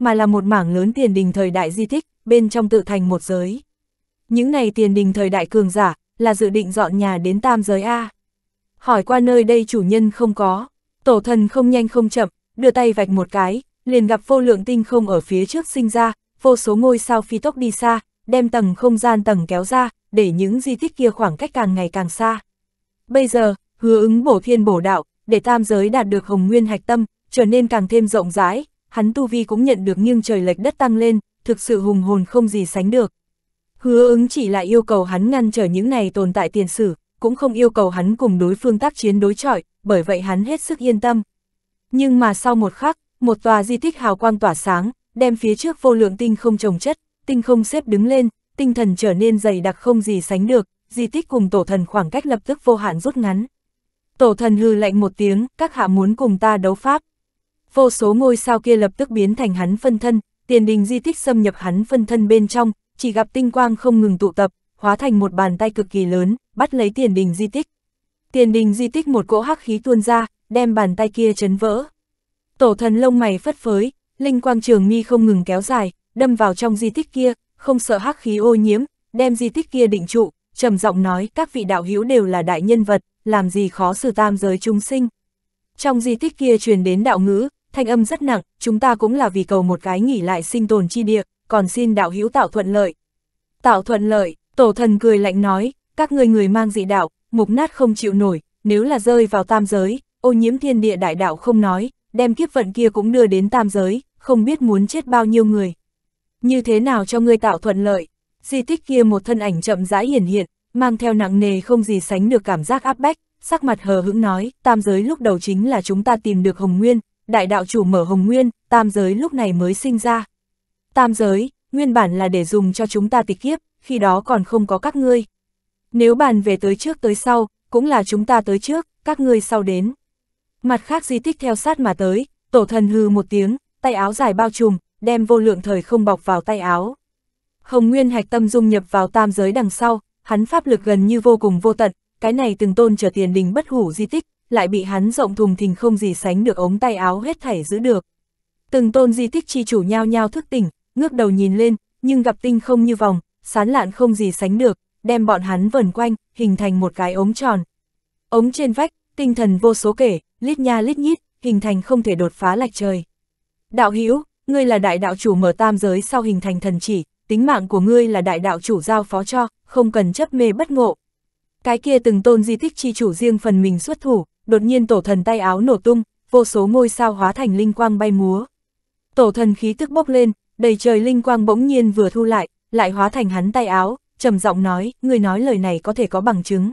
mà là một mảng lớn tiền đình thời đại di tích, bên trong tự thành một giới. Những này tiền đình thời đại cường giả, là dự định dọn nhà đến tam giới A. Hỏi qua nơi đây chủ nhân không có, tổ thần không nhanh không chậm, đưa tay vạch một cái, liền gặp vô lượng tinh không ở phía trước sinh ra, vô số ngôi sao phi tốc đi xa, đem tầng không gian tầng kéo ra, để những di tích kia khoảng cách càng ngày càng xa. Bây giờ, hứa ứng bổ thiên bổ đạo, để tam giới đạt được hồng nguyên hạch tâm, trở nên càng thêm rộng rãi, hắn tu vi cũng nhận được nghiêng trời lệch đất tăng lên, thực sự hùng hồn không gì sánh được. Hứa ứng chỉ lại yêu cầu hắn ngăn trở những này tồn tại tiền sử, cũng không yêu cầu hắn cùng đối phương tác chiến đối chọi, bởi vậy hắn hết sức yên tâm. Nhưng mà sau một khắc, một tòa di tích hào quang tỏa sáng, đem phía trước vô lượng tinh không trồng chất, tinh không xếp đứng lên, tinh thần trở nên dày đặc không gì sánh được, di tích cùng tổ thần khoảng cách lập tức vô hạn rút ngắn. Tổ thần hư lạnh một tiếng, các hạ muốn cùng ta đấu pháp, vô số ngôi sao kia lập tức biến thành hắn phân thân, tiền đình di tích xâm nhập hắn phân thân bên trong, chỉ gặp tinh quang không ngừng tụ tập, hóa thành một bàn tay cực kỳ lớn, bắt lấy tiền đình di tích. Tiền đình di tích một cỗ hắc khí tuôn ra, đem bàn tay kia chấn vỡ. Tổ thần lông mày phất phới, linh quang trường mi không ngừng kéo dài, đâm vào trong di tích kia, không sợ hắc khí ô nhiễm, đem di tích kia định trụ, trầm giọng nói các vị đạo hữu đều là đại nhân vật, làm gì khó xử tam giới chúng sinh. Trong di tích kia truyền đến đạo ngữ, thanh âm rất nặng, chúng ta cũng là vì cầu một cái nghỉ lại sinh tồn chi địa, còn xin đạo hữu tạo thuận lợi. Tạo thuận lợi, tổ thần cười lạnh nói, các người người mang dị đạo, mục nát không chịu nổi, nếu là rơi vào tam giới, ô nhiễm thiên địa đại đạo không nói, đem kiếp vận kia cũng đưa đến tam giới, không biết muốn chết bao nhiêu người. Như thế nào cho ngươi tạo thuận lợi? Di tích kia một thân ảnh chậm rãi hiển hiện, mang theo nặng nề không gì sánh được cảm giác áp bách, sắc mặt hờ hững nói, tam giới lúc đầu chính là chúng ta tìm được Hồng Nguyên, đại đạo chủ mở hồng nguyên, tam giới lúc này mới sinh ra. Tam giới, nguyên bản là để dùng cho chúng ta tịch kiếp, khi đó còn không có các ngươi. Nếu bàn về tới trước tới sau, cũng là chúng ta tới trước, các ngươi sau đến. Mặt khác di tích theo sát mà tới, tổ thần hư một tiếng, tay áo dài bao trùm, đem vô lượng thời không bọc vào tay áo. Hồng Nguyên hạch tâm dung nhập vào tam giới đằng sau, hắn pháp lực gần như vô cùng vô tận, cái này từng tôn trở tiền đình bất hủ di tích, lại bị hắn rộng thùng thình không gì sánh được ống tay áo hết thảy giữ được. Từng tôn di tích chi chủ nhao nhao thức tỉnh, ngước đầu nhìn lên, nhưng gặp tinh không như vòng, sán lạn không gì sánh được, đem bọn hắn vần quanh, hình thành một cái ống tròn. Ống trên vách, tinh thần vô số kể, lít nha lít nhít, hình thành không thể đột phá lạch trời. Đạo hữu ngươi là đại đạo chủ mở tam giới sau hình thành thần chỉ, tính mạng của ngươi là đại đạo chủ giao phó cho, không cần chấp mê bất ngộ. Cái kia từng tôn di tích chi chủ riêng phần mình xuất thủ, đột nhiên tổ thần tay áo nổ tung, vô số ngôi sao hóa thành linh quang bay múa. Tổ thần khí tức bốc lên, đầy trời linh quang bỗng nhiên vừa thu lại, lại hóa thành hắn tay áo, trầm giọng nói, người nói lời này có thể có bằng chứng.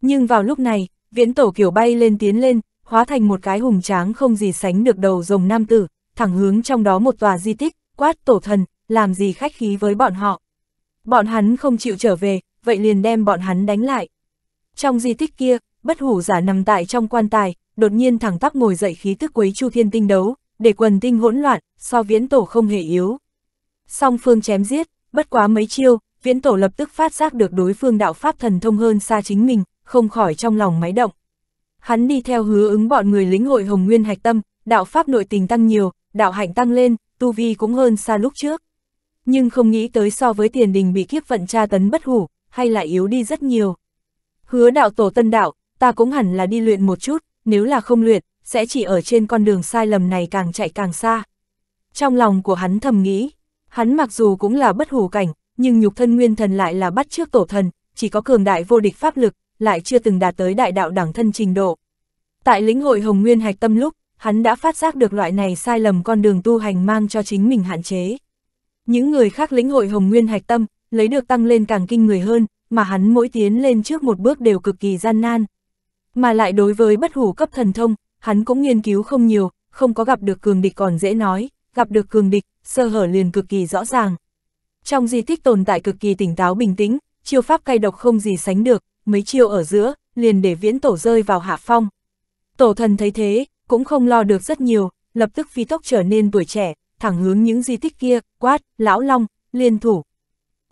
Nhưng vào lúc này, viễn tổ kiểu bay lên tiến lên, hóa thành một cái hùng tráng không gì sánh được đầu rồng nam tử, thẳng hướng trong đó một tòa di tích, quát tổ thần, làm gì khách khí với bọn họ. Bọn hắn không chịu trở về, vậy liền đem bọn hắn đánh lại. Trong di tích kia, bất hủ giả nằm tại trong quan tài, đột nhiên thẳng tắp ngồi dậy khí tức quấy chu thiên tinh đấu, để quần tinh hỗn loạn, so viễn tổ không hề yếu. Song phương chém giết, bất quá mấy chiêu, viễn tổ lập tức phát giác được đối phương đạo pháp thần thông hơn xa chính mình, không khỏi trong lòng máy động. Hắn đi theo hứa ứng bọn người lính hội hồng nguyên hạch tâm, đạo pháp nội tình tăng nhiều, đạo hạnh tăng lên, tu vi cũng hơn xa lúc trước. Nhưng không nghĩ tới so với tiền đình bị kiếp vận tra tấn bất hủ, hay là yếu đi rất nhiều. Hứa đạo tổ tân đạo, ta cũng hẳn là đi luyện một chút, nếu là không luyện, sẽ chỉ ở trên con đường sai lầm này càng chạy càng xa. Trong lòng của hắn thầm nghĩ, hắn mặc dù cũng là bất hủ cảnh, nhưng nhục thân nguyên thần lại là bắt trước tổ thần, chỉ có cường đại vô địch pháp lực, lại chưa từng đạt tới đại đạo đẳng thân trình độ. Tại lĩnh hội Hồng Nguyên Hạch Tâm lúc, hắn đã phát giác được loại này sai lầm con đường tu hành mang cho chính mình hạn chế. Những người khác lĩnh hội Hồng Nguyên Hạch Tâm, lấy được tăng lên càng kinh người hơn, mà hắn mỗi tiến lên trước một bước đều cực kỳ gian nan. Mà lại đối với bất hủ cấp thần thông, hắn cũng nghiên cứu không nhiều, không có gặp được cường địch còn dễ nói, gặp được cường địch, sơ hở liền cực kỳ rõ ràng. Trong di tích tồn tại cực kỳ tỉnh táo bình tĩnh, chiêu pháp cay độc không gì sánh được, mấy chiêu ở giữa, liền để viễn tổ rơi vào hạ phong. Tổ thần thấy thế, cũng không lo được rất nhiều, lập tức phi tốc trở nên tuổi trẻ, thẳng hướng những di tích kia, quát, lão long, liên thủ.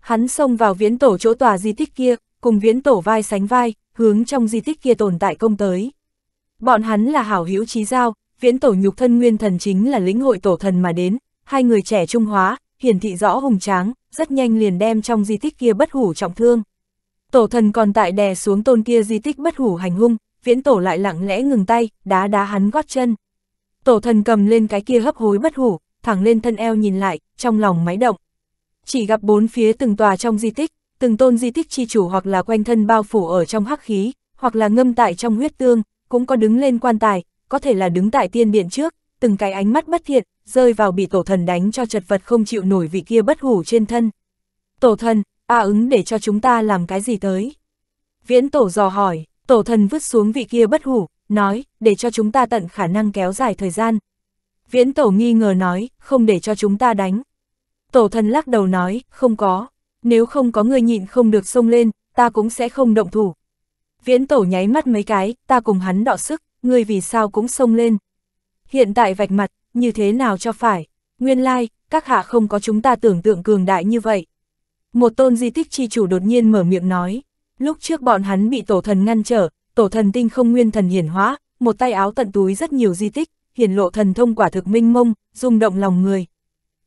Hắn xông vào viễn tổ chỗ tòa di tích kia, cùng viễn tổ vai sánh vai, hướng trong di tích kia tồn tại công tới. Bọn hắn là hảo hữu trí giao, viễn tổ nhục thân nguyên thần chính là lĩnh hội tổ thần mà đến, hai người trẻ trung hóa, hiển thị rõ hùng tráng, rất nhanh liền đem trong di tích kia bất hủ trọng thương. Tổ thần còn tại đè xuống tôn kia di tích bất hủ hành hung, viễn tổ lại lặng lẽ ngừng tay, đá đá hắn gót chân. Tổ thần cầm lên cái kia hấp hối bất hủ, thẳng lên thân eo nhìn lại, trong lòng máy động. Chỉ gặp bốn phía từng tòa trong di tích, từng tôn di tích chi chủ hoặc là quanh thân bao phủ ở trong hắc khí, hoặc là ngâm tại trong huyết tương, cũng có đứng lên quan tài, có thể là đứng tại tiên điện trước, từng cái ánh mắt bất thiện, rơi vào bị tổ thần đánh cho chật vật không chịu nổi vị kia bất hủ trên thân. Tổ thần, a ứng để cho chúng ta làm cái gì tới? Viễn tổ dò hỏi, tổ thần vứt xuống vị kia bất hủ, nói, để cho chúng ta tận khả năng kéo dài thời gian. Viễn tổ nghi ngờ nói, không để cho chúng ta đánh. Tổ thần lắc đầu nói, không có nếu không có người nhịn không được xông lên, ta cũng sẽ không động thủ. Viễn tổ nháy mắt mấy cái, ta cùng hắn đọ sức, người vì sao cũng xông lên. Hiện tại vạch mặt, như thế nào cho phải, nguyên lai, các hạ không có chúng ta tưởng tượng cường đại như vậy. Một tôn di tích chi chủ đột nhiên mở miệng nói, lúc trước bọn hắn bị tổ thần ngăn trở, tổ thần tinh không nguyên thần hiển hóa, một tay áo tận túi rất nhiều di tích, hiển lộ thần thông quả thực minh mông, rung động lòng người.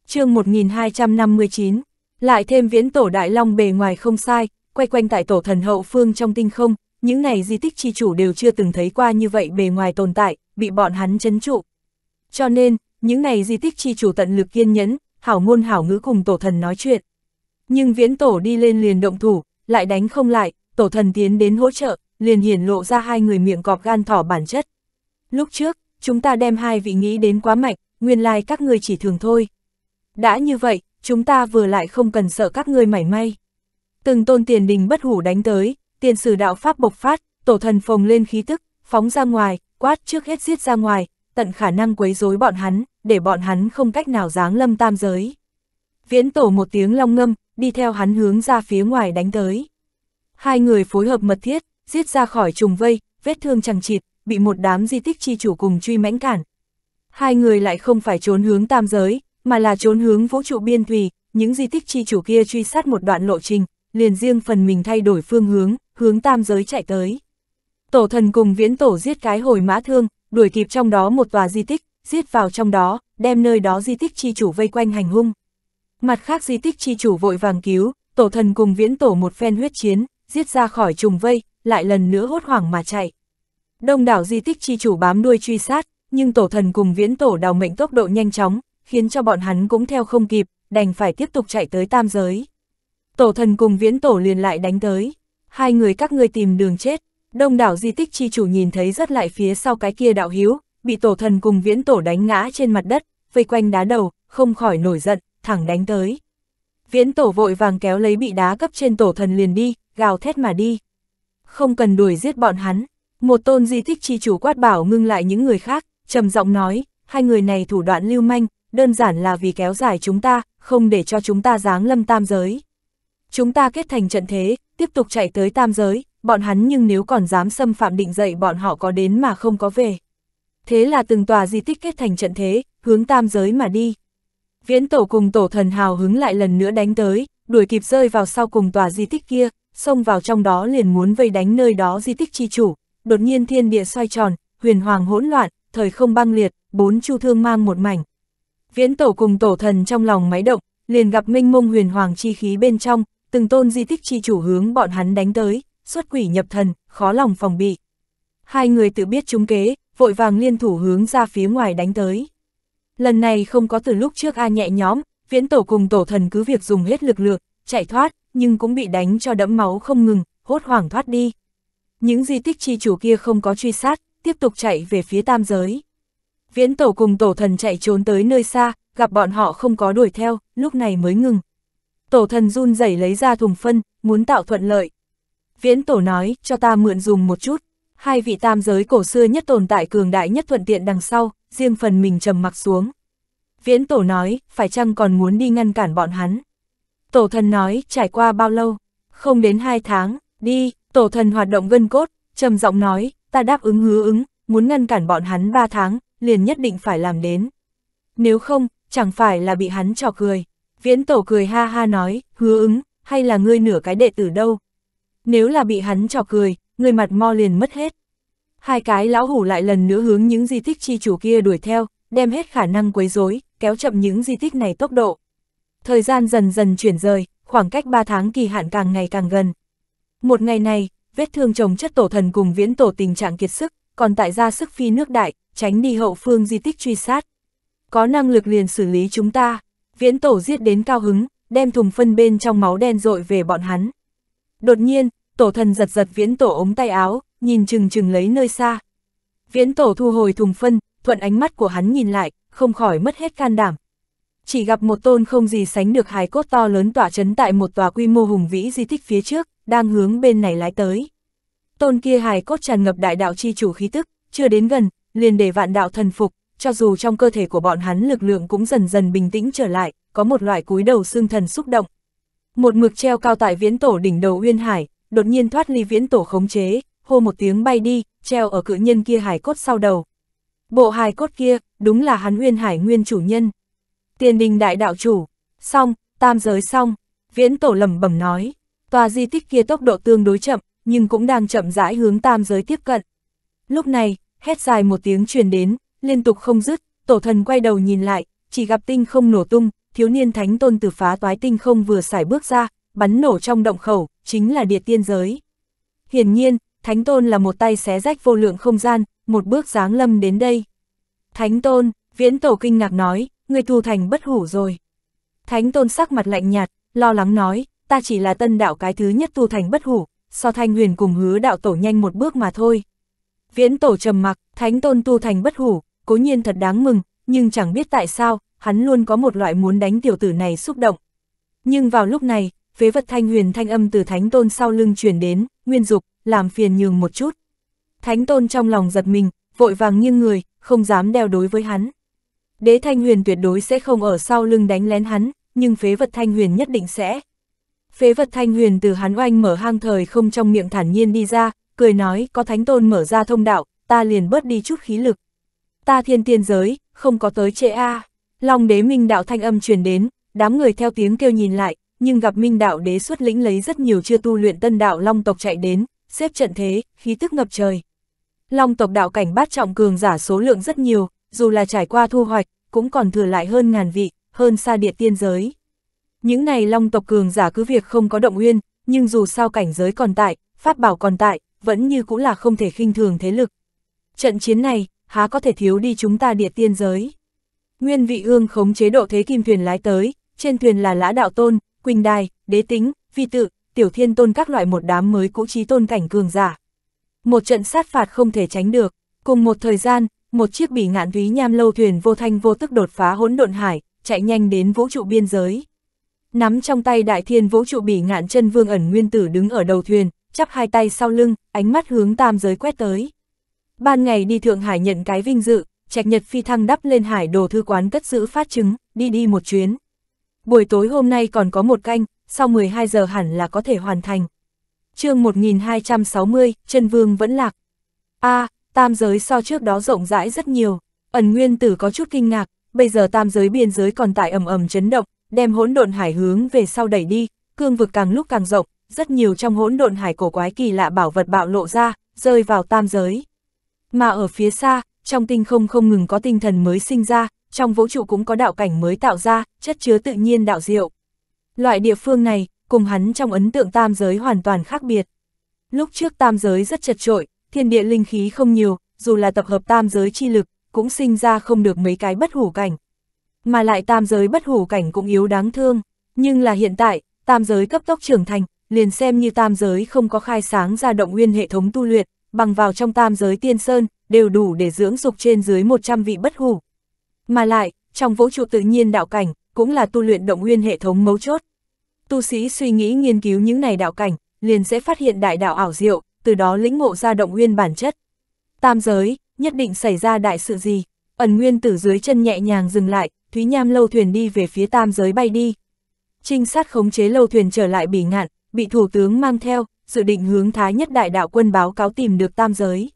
chương 1259, lại thêm viễn tổ đại long bề ngoài không sai, quay quanh tại tổ thần hậu phương trong tinh không, những này di tích chi chủ đều chưa từng thấy qua như vậy bề ngoài tồn tại, bị bọn hắn chấn trụ. Cho nên, những này di tích chi chủ tận lực kiên nhẫn, hảo ngôn hảo ngữ cùng tổ thần nói chuyện. Nhưng viễn tổ đi lên liền động thủ, lại đánh không lại, tổ thần tiến đến hỗ trợ, liền hiển lộ ra hai người miệng cọp gan thỏ bản chất. Lúc trước, chúng ta đem hai vị nghĩ đến quá mạnh, nguyên lai like các người chỉ thường thôi. Đã như vậy, chúng ta vừa lại không cần sợ các ngươi mảy may. Từng tôn tiền đình bất hủ đánh tới, tiền sử đạo pháp bộc phát, tổ thần phồng lên khí tức, phóng ra ngoài, quát trước hết giết ra ngoài, tận khả năng quấy rối bọn hắn, để bọn hắn không cách nào giáng lâm tam giới. Viễn tổ một tiếng long ngâm, đi theo hắn hướng ra phía ngoài đánh tới. Hai người phối hợp mật thiết, giết ra khỏi trùng vây, vết thương chẳng chịt, bị một đám di tích chi chủ cùng truy mãnh cản. Hai người lại không phải trốn hướng tam giới, mà là trốn hướng vũ trụ biên thùy những di tích chi chủ kia truy sát một đoạn lộ trình, liền riêng phần mình thay đổi phương hướng, hướng tam giới chạy tới. Tổ thần cùng viễn tổ giết cái hồi mã thương, đuổi kịp trong đó một tòa di tích, giết vào trong đó, đem nơi đó di tích chi chủ vây quanh hành hung. Mặt khác di tích chi chủ vội vàng cứu, tổ thần cùng viễn tổ một phen huyết chiến, giết ra khỏi trùng vây, lại lần nữa hốt hoảng mà chạy. Đông đảo di tích chi chủ bám đuôi truy sát, nhưng tổ thần cùng viễn tổ đào mệnh tốc độ nhanh chóng, khiến cho bọn hắn cũng theo không kịp, đành phải tiếp tục chạy tới tam giới. Tổ thần cùng viễn tổ liền lại đánh tới, hai người các ngươi tìm đường chết, đông đảo di tích chi chủ nhìn thấy rất lại phía sau cái kia đạo hiếu, bị tổ thần cùng viễn tổ đánh ngã trên mặt đất, vây quanh đá đầu, không khỏi nổi giận, thẳng đánh tới. Viễn tổ vội vàng kéo lấy bị đá cấp trên tổ thần liền đi, gào thét mà đi. Không cần đuổi giết bọn hắn, một tôn di tích chi chủ quát bảo ngưng lại những người khác, trầm giọng nói, hai người này thủ đoạn lưu manh, đơn giản là vì kéo dài chúng ta, không để cho chúng ta giáng lâm tam giới. Chúng ta kết thành trận thế, tiếp tục chạy tới tam giới, bọn hắn nhưng nếu còn dám xâm phạm định dậy bọn họ có đến mà không có về. Thế là từng tòa di tích kết thành trận thế, hướng tam giới mà đi. Viễn tổ cùng tổ thần hào hứng lại lần nữa đánh tới, đuổi kịp rơi vào sau cùng tòa di tích kia, xông vào trong đó liền muốn vây đánh nơi đó di tích chi chủ. Đột nhiên thiên địa xoay tròn, huyền hoàng hỗn loạn, thời không băng liệt, bốn chu thương mang một mảnh, viễn tổ cùng tổ thần trong lòng máy động, liền gặp minh mông huyền hoàng chi khí bên trong, từng tôn di tích chi chủ hướng bọn hắn đánh tới, xuất quỷ nhập thần, khó lòng phòng bị. Hai người tự biết chúng kế, vội vàng liên thủ hướng ra phía ngoài đánh tới. Lần này không có từ lúc trước A nhẹ nhóm, viễn tổ cùng tổ thần cứ việc dùng hết lực lượng, chạy thoát, nhưng cũng bị đánh cho đẫm máu không ngừng, hốt hoảng thoát đi. Những di tích chi chủ kia không có truy sát, tiếp tục chạy về phía tam giới viễn tổ cùng tổ thần chạy trốn tới nơi xa, gặp bọn họ không có đuổi theo, lúc này mới ngừng. Tổ thần run rẩy lấy ra thùng phân, muốn tạo thuận lợi. Viễn tổ nói, cho ta mượn dùng một chút. Hai vị tam giới cổ xưa nhất tồn tại cường đại nhất thuận tiện đằng sau, riêng phần mình trầm mặc xuống. Viễn tổ nói, phải chăng còn muốn đi ngăn cản bọn hắn. Tổ thần nói, trải qua bao lâu? Không đến hai tháng, đi, tổ thần hoạt động gân cốt, trầm giọng nói, ta đáp ứng hứa ứng, muốn ngăn cản bọn hắn ba tháng, liền nhất định phải làm đến. Nếu không, chẳng phải là bị hắn trò cười. Viễn tổ cười ha ha nói, hứa ứng, hay là ngươi nửa cái đệ tử đâu. Nếu là bị hắn trò cười, người mặt mo liền mất hết. Hai cái lão hủ lại lần nữa hướng những di tích chi chủ kia đuổi theo, đem hết khả năng quấy rối, kéo chậm những di tích này tốc độ. Thời gian dần dần chuyển rời, khoảng cách 3 tháng kỳ hạn càng ngày càng gần. Một ngày này, vết thương chồng chất tổ thần cùng viễn tổ tình trạng kiệt sức, còn tại ra sức phi nước đại, tránh đi hậu phương di tích truy sát. Có năng lực liền xử lý chúng ta, viễn tổ giết đến cao hứng, đem thùng phân bên trong máu đen rội về bọn hắn. Đột nhiên, tổ thần giật giật viễn tổ ống tay áo, nhìn chừng chừng lấy nơi xa. Viễn tổ thu hồi thùng phân, thuận ánh mắt của hắn nhìn lại, không khỏi mất hết can đảm. Chỉ gặp một tôn không gì sánh được hài cốt to lớn tỏa chấn tại một tòa quy mô hùng vĩ di tích phía trước, đang hướng bên này lái tới. Tôn kia hài cốt tràn ngập đại đạo chi chủ khí tức, chưa đến gần, liền để vạn đạo thần phục, cho dù trong cơ thể của bọn hắn lực lượng cũng dần dần bình tĩnh trở lại, có một loại cúi đầu xương thần xúc động. Một mực treo cao tại viễn tổ đỉnh đầu Uyên Hải, đột nhiên thoát ly viễn tổ khống chế, hô một tiếng bay đi, treo ở cự nhân kia hải cốt sau đầu. Bộ hài cốt kia, đúng là hắn Uyên Hải nguyên chủ nhân. Tiền đình đại đạo chủ, xong, tam giới xong, viễn tổ lầm bẩm nói, tòa di tích kia tốc độ tương đối chậm, nhưng cũng đang chậm rãi hướng tam giới tiếp cận. Lúc này, hét dài một tiếng truyền đến, liên tục không dứt, tổ thần quay đầu nhìn lại, chỉ gặp tinh không nổ tung, thiếu niên thánh tôn từ phá toái tinh không vừa xài bước ra, bắn nổ trong động khẩu, chính là địa tiên giới. Hiển nhiên, thánh tôn là một tay xé rách vô lượng không gian, một bước dáng lâm đến đây. Thánh tôn, viễn tổ kinh ngạc nói, người thù thành bất hủ rồi. Thánh tôn sắc mặt lạnh nhạt, lo lắng nói, ta chỉ là tân đạo cái thứ nhất tu thành bất hủ, so thanh huyền cùng hứa đạo tổ nhanh một bước mà thôi. Viễn tổ trầm mặc, thánh tôn tu thành bất hủ, cố nhiên thật đáng mừng, nhưng chẳng biết tại sao, hắn luôn có một loại muốn đánh tiểu tử này xúc động. Nhưng vào lúc này, phế vật thanh huyền thanh âm từ thánh tôn sau lưng truyền đến, nguyên dục, làm phiền nhường một chút. Thánh tôn trong lòng giật mình, vội vàng nghiêng người, không dám đeo đối với hắn. Đế thanh huyền tuyệt đối sẽ không ở sau lưng đánh lén hắn, nhưng phế vật thanh huyền nhất định sẽ. Phế vật thanh huyền từ hắn oanh mở hang thời không trong miệng thản nhiên đi ra, cười nói có thánh tôn mở ra thông đạo, ta liền bớt đi chút khí lực. Ta thiên tiên giới, không có tới trễ a Long đế minh đạo thanh âm truyền đến, đám người theo tiếng kêu nhìn lại, nhưng gặp minh đạo đế xuất lĩnh lấy rất nhiều chưa tu luyện tân đạo long tộc chạy đến, xếp trận thế, khí tức ngập trời. Long tộc đạo cảnh bát trọng cường giả số lượng rất nhiều, dù là trải qua thu hoạch, cũng còn thừa lại hơn ngàn vị, hơn xa địa tiên giới. Những này long tộc cường giả cứ việc không có động nguyên nhưng dù sao cảnh giới còn tại, pháp bảo còn tại, vẫn như cũng là không thể khinh thường thế lực. Trận chiến này, há có thể thiếu đi chúng ta địa tiên giới. Nguyên vị ương khống chế độ thế kim thuyền lái tới, trên thuyền là lã đạo tôn, quỳnh đài, đế tính, vi tự, tiểu thiên tôn các loại một đám mới cũ trí tôn cảnh cường giả. Một trận sát phạt không thể tránh được, cùng một thời gian, một chiếc bỉ ngạn ví nham lâu thuyền vô thanh vô tức đột phá hỗn độn hải, chạy nhanh đến vũ trụ biên giới. Nắm trong tay đại thiên vũ trụ bỉ ngạn chân vương ẩn nguyên tử đứng ở đầu thuyền, chắp hai tay sau lưng, ánh mắt hướng tam giới quét tới. Ban ngày đi Thượng Hải nhận cái vinh dự, Trạch Nhật phi thăng đắp lên hải đồ thư quán cất giữ phát chứng, đi đi một chuyến. Buổi tối hôm nay còn có một canh, sau 12 giờ hẳn là có thể hoàn thành. chương 1260, chân Vương vẫn lạc. a à, tam giới so trước đó rộng rãi rất nhiều, ẩn nguyên tử có chút kinh ngạc, bây giờ tam giới biên giới còn tại ầm ầm chấn động, đem hỗn độn hải hướng về sau đẩy đi, cương vực càng lúc càng rộng, rất nhiều trong hỗn độn hải cổ quái kỳ lạ bảo vật bạo lộ ra, rơi vào tam giới. Mà ở phía xa, trong tinh không không ngừng có tinh thần mới sinh ra, trong vũ trụ cũng có đạo cảnh mới tạo ra, chất chứa tự nhiên đạo diệu. Loại địa phương này, cùng hắn trong ấn tượng tam giới hoàn toàn khác biệt. Lúc trước tam giới rất chật trội, thiên địa linh khí không nhiều, dù là tập hợp tam giới chi lực, cũng sinh ra không được mấy cái bất hủ cảnh. Mà lại tam giới bất hủ cảnh cũng yếu đáng thương, nhưng là hiện tại, tam giới cấp tốc trưởng thành, liền xem như tam giới không có khai sáng ra động nguyên hệ thống tu luyện, bằng vào trong tam giới tiên sơn, đều đủ để dưỡng dục trên dưới 100 vị bất hủ. Mà lại, trong vũ trụ tự nhiên đạo cảnh, cũng là tu luyện động nguyên hệ thống mấu chốt. Tu sĩ suy nghĩ nghiên cứu những này đạo cảnh, liền sẽ phát hiện đại đạo ảo diệu, từ đó lĩnh ngộ ra động nguyên bản chất. Tam giới, nhất định xảy ra đại sự gì, ẩn nguyên tử dưới chân nhẹ nhàng dừng lại, Thúy Nham lâu thuyền đi về phía tam giới bay đi. Trinh sát khống chế lâu thuyền trở lại bỉ ngạn, bị thủ tướng mang theo, dự định hướng Thái Nhất Đại Đạo Quân báo cáo tìm được tam giới.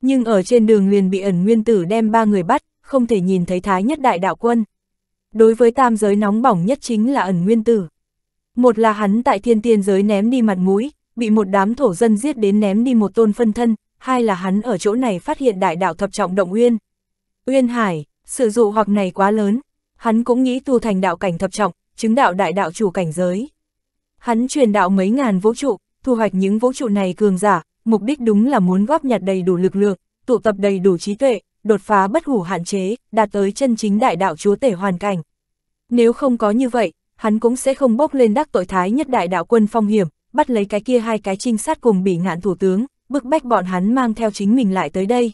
Nhưng ở trên đường liền bị ẩn nguyên tử đem ba người bắt, không thể nhìn thấy Thái Nhất Đại Đạo Quân. Đối với tam giới nóng bỏng nhất chính là ẩn nguyên tử. Một là hắn tại thiên tiên giới ném đi mặt mũi, bị một đám thổ dân giết đến ném đi một tôn phân thân, hai là hắn ở chỗ này phát hiện đại đạo thập trọng động uyên. Uyên Hải, sự dụ hoặc này quá lớn, hắn cũng nghĩ tu thành đạo cảnh thập trọng, chứng đạo đại đạo chủ cảnh giới. Hắn truyền đạo mấy ngàn vũ trụ, thu hoạch những vũ trụ này cường giả, mục đích đúng là muốn góp nhặt đầy đủ lực lượng, tụ tập đầy đủ trí tuệ, đột phá bất hủ hạn chế, đạt tới chân chính đại đạo chúa tể hoàn cảnh. Nếu không có như vậy, hắn cũng sẽ không bốc lên đắc tội thái nhất đại đạo quân phong hiểm, bắt lấy cái kia hai cái trinh sát cùng bị ngạn thủ tướng, bức bách bọn hắn mang theo chính mình lại tới đây.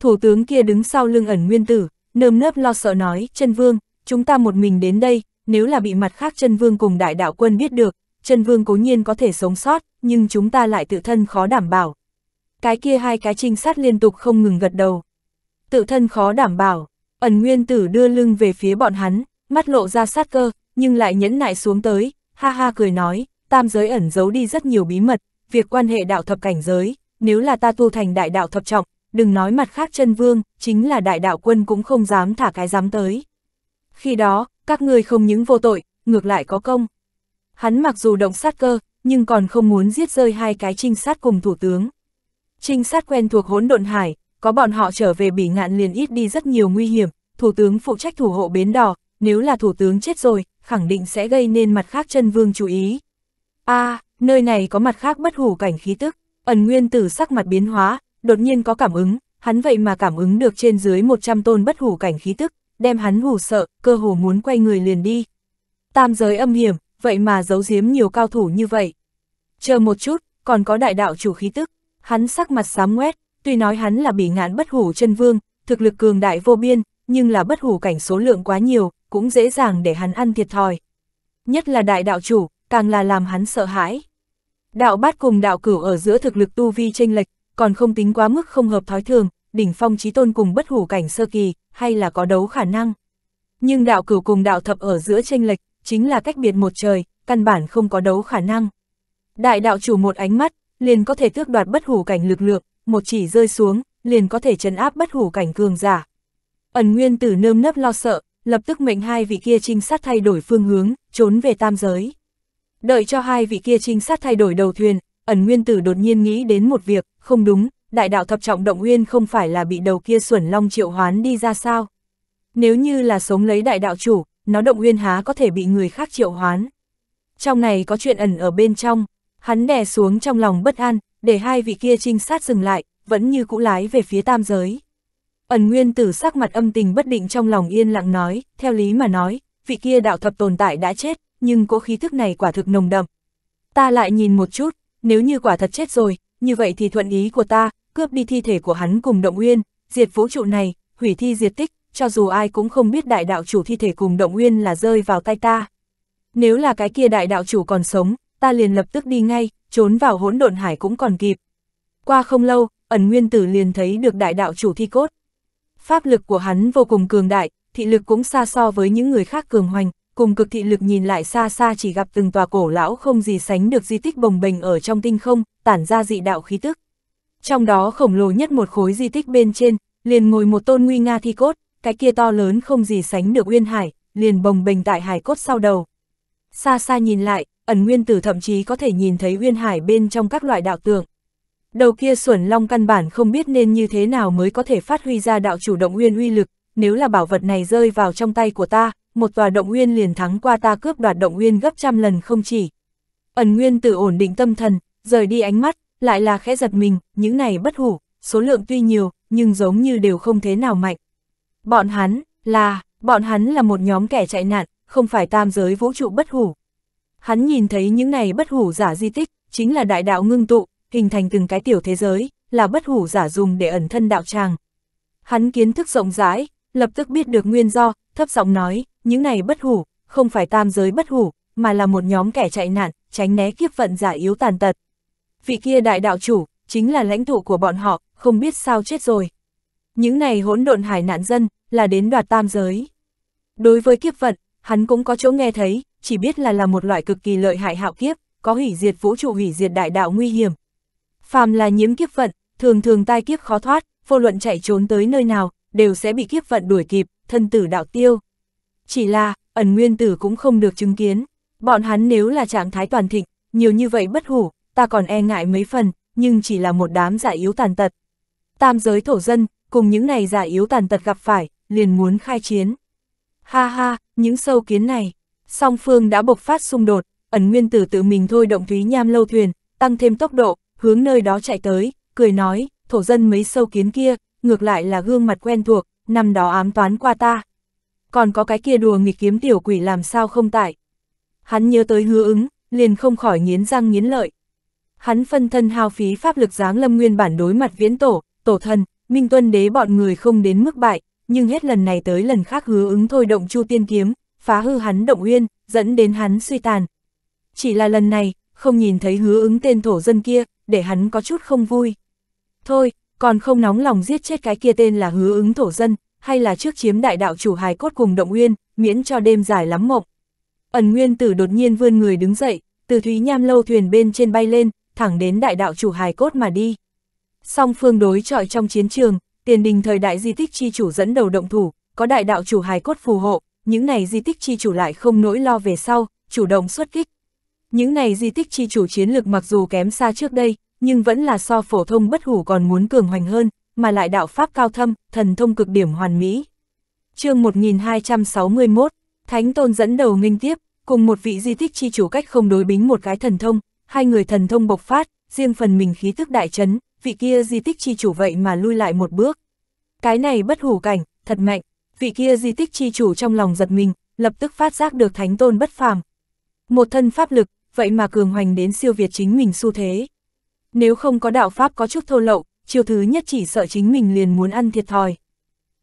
Thủ tướng kia đứng sau lưng ẩn nguyên tử, nơm nớp lo sợ nói, chân vương, chúng ta một mình đến đây, nếu là bị mặt khác chân vương cùng đại đạo quân biết được, chân vương cố nhiên có thể sống sót, nhưng chúng ta lại tự thân khó đảm bảo. Cái kia hai cái trinh sát liên tục không ngừng gật đầu. Tự thân khó đảm bảo, ẩn nguyên tử đưa lưng về phía bọn hắn, mắt lộ ra sát cơ, nhưng lại nhẫn nại xuống tới, ha ha cười nói, tam giới ẩn giấu đi rất nhiều bí mật, việc quan hệ đạo thập cảnh giới, nếu là ta tu thành đại đạo thập trọng, đừng nói mặt khác chân vương, chính là đại đạo quân cũng không dám thả cái dám tới. Khi đó, các ngươi không những vô tội, ngược lại có công hắn mặc dù động sát cơ, nhưng còn không muốn giết rơi hai cái trinh sát cùng thủ tướng. Trinh sát quen thuộc hỗn độn hải, có bọn họ trở về bị ngạn liền ít đi rất nhiều nguy hiểm, thủ tướng phụ trách thủ hộ bến đỏ, nếu là thủ tướng chết rồi, khẳng định sẽ gây nên mặt khác chân vương chú ý. a à, nơi này có mặt khác bất hủ cảnh khí tức, ẩn nguyên tử sắc mặt biến hóa, đột nhiên có cảm ứng, hắn vậy mà cảm ứng được trên dưới 100 tôn bất hủ cảnh khí tức, đem hắn hù sợ, cơ hồ muốn quay người liền đi. Tam giới âm hiểm, vậy mà giấu giếm nhiều cao thủ như vậy. Chờ một chút, còn có đại đạo chủ khí tức, hắn sắc mặt xám ngoét, tuy nói hắn là bị ngạn bất hủ chân vương, thực lực cường đại vô biên, nhưng là bất hủ cảnh số lượng quá nhiều, cũng dễ dàng để hắn ăn thiệt thòi. Nhất là đại đạo chủ, càng là làm hắn sợ hãi. Đạo bát cùng đạo cửu ở giữa thực lực tu vi tranh lệch, còn không tính quá mức không hợp thói thường, đỉnh phong trí tôn cùng bất hủ cảnh sơ kỳ, hay là có đấu khả năng. Nhưng đạo cửu cùng đạo thập ở giữa tranh lệch, chính là cách biệt một trời, căn bản không có đấu khả năng. Đại đạo chủ một ánh mắt, liền có thể tước đoạt bất hủ cảnh lực lượng, một chỉ rơi xuống, liền có thể trấn áp bất hủ cảnh cường giả. Ẩn nguyên tử nơm nấp lo sợ, lập tức mệnh hai vị kia trinh sát thay đổi phương hướng, trốn về tam giới. Đợi cho hai vị kia trinh sát thay đổi đầu thuyền, ẩn nguyên tử đột nhiên nghĩ đến một việc, không đúng, đại đạo thập trọng động nguyên không phải là bị đầu kia xuẩn long triệu hoán đi ra sao. Nếu như là sống lấy đại đạo chủ, nó động nguyên há có thể bị người khác triệu hoán. Trong này có chuyện ẩn ở bên trong, hắn đè xuống trong lòng bất an, để hai vị kia trinh sát dừng lại, vẫn như cũ lái về phía tam giới. Ẩn nguyên tử sắc mặt âm tình bất định trong lòng yên lặng nói, theo lý mà nói, vị kia đạo thập tồn tại đã chết, nhưng cỗ khí thức này quả thực nồng đậm. Ta lại nhìn một chút, nếu như quả thật chết rồi, như vậy thì thuận ý của ta, cướp đi thi thể của hắn cùng động nguyên diệt vũ trụ này, hủy thi diệt tích, cho dù ai cũng không biết đại đạo chủ thi thể cùng động nguyên là rơi vào tay ta. Nếu là cái kia đại đạo chủ còn sống, ta liền lập tức đi ngay, trốn vào hỗn độn hải cũng còn kịp. Qua không lâu, ẩn nguyên tử liền thấy được đại đạo chủ thi cốt. Pháp lực của hắn vô cùng cường đại, thị lực cũng xa so với những người khác cường hoành, cùng cực thị lực nhìn lại xa xa chỉ gặp từng tòa cổ lão không gì sánh được di tích bồng bềnh ở trong tinh không, tản ra dị đạo khí tức. Trong đó khổng lồ nhất một khối di tích bên trên, liền ngồi một tôn nguy nga thi cốt, cái kia to lớn không gì sánh được uyên hải, liền bồng bềnh tại hải cốt sau đầu. Xa xa nhìn lại, ẩn nguyên tử thậm chí có thể nhìn thấy uyên hải bên trong các loại đạo tượng. Đầu kia xuẩn long căn bản không biết nên như thế nào mới có thể phát huy ra đạo chủ động uyên uy lực, nếu là bảo vật này rơi vào trong tay của ta, một tòa động uyên liền thắng qua ta cướp đoạt động uyên gấp trăm lần không chỉ. Ẩn nguyên tử ổn định tâm thần, rời đi ánh mắt, lại là khẽ giật mình, những này bất hủ, số lượng tuy nhiều, nhưng giống như đều không thế nào mạnh. Bọn hắn, là, bọn hắn là một nhóm kẻ chạy nạn, không phải tam giới vũ trụ bất hủ. Hắn nhìn thấy những này bất hủ giả di tích, chính là đại đạo ngưng tụ, hình thành từng cái tiểu thế giới, là bất hủ giả dùng để ẩn thân đạo tràng. Hắn kiến thức rộng rãi, lập tức biết được nguyên do, thấp giọng nói, những này bất hủ, không phải tam giới bất hủ, mà là một nhóm kẻ chạy nạn, tránh né kiếp vận giả yếu tàn tật. Vị kia đại đạo chủ, chính là lãnh tụ của bọn họ, không biết sao chết rồi. Những này hỗn độn hải nạn dân, là đến đoạt tam giới. Đối với kiếp vận, hắn cũng có chỗ nghe thấy, chỉ biết là là một loại cực kỳ lợi hại hạo kiếp, có hủy diệt vũ trụ hủy diệt đại đạo nguy hiểm. Phàm là nhiễm kiếp vận, thường thường tai kiếp khó thoát, vô luận chạy trốn tới nơi nào, đều sẽ bị kiếp vận đuổi kịp, thân tử đạo tiêu. Chỉ là, ẩn nguyên tử cũng không được chứng kiến, bọn hắn nếu là trạng thái toàn thịnh, nhiều như vậy bất hủ, ta còn e ngại mấy phần, nhưng chỉ là một đám giả yếu tàn tật. Tam giới thổ dân, cùng những này giả yếu tàn tật gặp phải, liền muốn khai chiến. Ha ha, những sâu kiến này, song phương đã bộc phát xung đột, ẩn nguyên tử tự mình thôi động thúy nham lâu thuyền, tăng thêm tốc độ, hướng nơi đó chạy tới, cười nói, thổ dân mấy sâu kiến kia, ngược lại là gương mặt quen thuộc, năm đó ám toán qua ta. Còn có cái kia đùa nghịch kiếm tiểu quỷ làm sao không tại. Hắn nhớ tới hứa ứng, liền không khỏi nghiến răng nghiến lợi. Hắn phân thân hao phí pháp lực giáng lâm nguyên bản đối mặt viễn tổ, tổ thần, minh tuân đế bọn người không đến mức bại, nhưng hết lần này tới lần khác hứa ứng thôi động chu tiên kiếm, phá hư hắn động uyên, dẫn đến hắn suy tàn. Chỉ là lần này, không nhìn thấy hứa ứng tên thổ dân kia, để hắn có chút không vui. Thôi, còn không nóng lòng giết chết cái kia tên là hứa ứng thổ dân, hay là trước chiếm đại đạo chủ hài cốt cùng động uyên, miễn cho đêm dài lắm mộng. Ẩn nguyên tử đột nhiên vươn người đứng dậy, từ thúy nham lâu thuyền bên trên bay lên, thẳng đến đại đạo chủ hài cốt mà đi. Song phương đối trọi trong chiến trường, tiền đình thời đại di tích chi chủ dẫn đầu động thủ, có đại đạo chủ hài cốt phù hộ, những này di tích chi chủ lại không nỗi lo về sau, chủ động xuất kích. Những này di tích chi chủ chiến lược mặc dù kém xa trước đây, nhưng vẫn là so phổ thông bất hủ còn muốn cường hoành hơn, mà lại đạo pháp cao thâm, thần thông cực điểm hoàn mỹ. chương 1261, Thánh Tôn dẫn đầu nghênh tiếp, cùng một vị di tích chi chủ cách không đối bính một cái thần thông, hai người thần thông bộc phát, riêng phần mình khí tức đại chấn, vị kia di tích chi chủ vậy mà lui lại một bước. Cái này bất hủ cảnh, thật mạnh, vị kia di tích chi chủ trong lòng giật mình, lập tức phát giác được thánh tôn bất phàm. Một thân pháp lực, vậy mà cường hoành đến siêu việt chính mình xu thế. Nếu không có đạo pháp có chút thô lậu, chiều thứ nhất chỉ sợ chính mình liền muốn ăn thiệt thòi.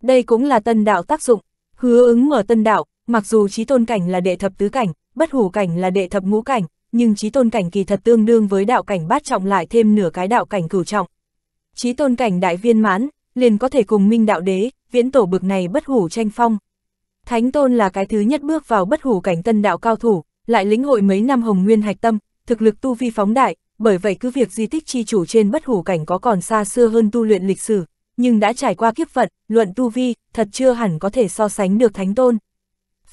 Đây cũng là tân đạo tác dụng, hứa ứng mở tân đạo, mặc dù trí tôn cảnh là đệ thập tứ cảnh, bất hủ cảnh là đệ thập ngũ cảnh, nhưng trí tôn cảnh kỳ thật tương đương với đạo cảnh bát trọng lại thêm nửa cái đạo cảnh cửu trọng. Trí tôn cảnh đại viên mãn, liền có thể cùng minh đạo đế, viễn tổ bực này bất hủ tranh phong. Thánh tôn là cái thứ nhất bước vào bất hủ cảnh tân đạo cao thủ, lại lĩnh hội mấy năm hồng nguyên hạch tâm, thực lực tu vi phóng đại, bởi vậy cứ việc di tích chi chủ trên bất hủ cảnh có còn xa xưa hơn tu luyện lịch sử, nhưng đã trải qua kiếp vận, luận tu vi, thật chưa hẳn có thể so sánh được thánh tôn.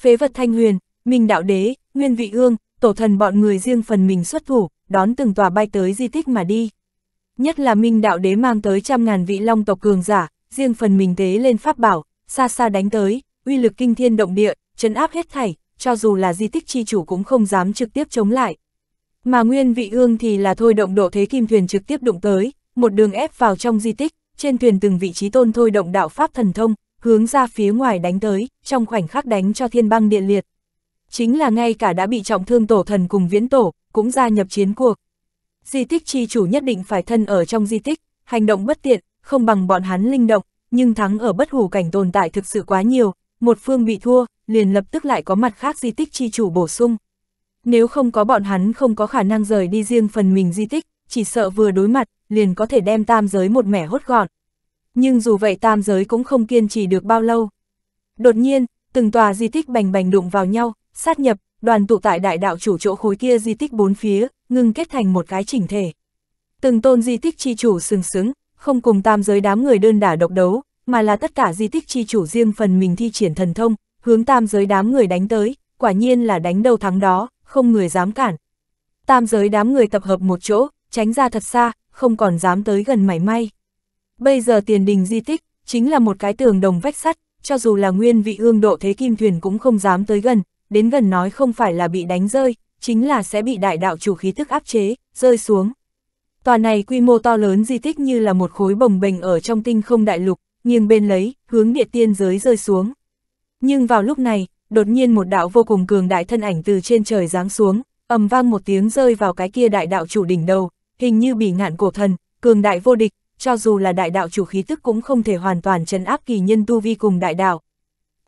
Phế vật thanh huyền, minh đạo đế, nguyên vị ương, tổ thần bọn người riêng phần mình xuất thủ, đón từng tòa bay tới di tích mà đi. Nhất là Minh Đạo Đế mang tới trăm ngàn vị long tộc cường giả, riêng phần mình tế lên pháp bảo, xa xa đánh tới, uy lực kinh thiên động địa, chấn áp hết thảy, cho dù là di tích chi chủ cũng không dám trực tiếp chống lại. Mà nguyên vị ương thì là thôi động độ thế kim thuyền trực tiếp đụng tới, một đường ép vào trong di tích, trên thuyền từng vị trí tôn thôi động đạo pháp thần thông, hướng ra phía ngoài đánh tới, trong khoảnh khắc đánh cho thiên băng điện liệt chính là ngay cả đã bị trọng thương tổ thần cùng viễn tổ, cũng gia nhập chiến cuộc. Di tích chi chủ nhất định phải thân ở trong di tích, hành động bất tiện, không bằng bọn hắn linh động, nhưng thắng ở bất hủ cảnh tồn tại thực sự quá nhiều, một phương bị thua, liền lập tức lại có mặt khác di tích chi chủ bổ sung. Nếu không có bọn hắn không có khả năng rời đi riêng phần mình di tích, chỉ sợ vừa đối mặt, liền có thể đem tam giới một mẻ hốt gọn. Nhưng dù vậy tam giới cũng không kiên trì được bao lâu. Đột nhiên, từng tòa di tích bành bành đụng vào nhau, sát nhập, đoàn tụ tại đại đạo chủ chỗ khối kia di tích bốn phía, ngưng kết thành một cái chỉnh thể. Từng tôn di tích chi chủ sừng sững, không cùng tam giới đám người đơn đả độc đấu, mà là tất cả di tích chi chủ riêng phần mình thi triển thần thông, hướng tam giới đám người đánh tới, quả nhiên là đánh đầu thắng đó, không người dám cản. Tam giới đám người tập hợp một chỗ, tránh ra thật xa, không còn dám tới gần mảy may. Bây giờ tiền đình di tích, chính là một cái tường đồng vách sắt, cho dù là nguyên vị ương độ thế kim thuyền cũng không dám tới gần, đến gần nói không phải là bị đánh rơi, chính là sẽ bị đại đạo chủ khí thức áp chế, rơi xuống. Tòa này quy mô to lớn di tích như là một khối bồng bềnh ở trong tinh không đại lục, nghiêng bên lấy, hướng địa tiên giới rơi xuống. Nhưng vào lúc này, đột nhiên một đạo vô cùng cường đại thân ảnh từ trên trời giáng xuống, ầm vang một tiếng rơi vào cái kia đại đạo chủ đỉnh đầu, hình như bị ngạn cổ thần, cường đại vô địch, cho dù là đại đạo chủ khí tức cũng không thể hoàn toàn trấn áp kỳ nhân tu vi cùng đại đạo.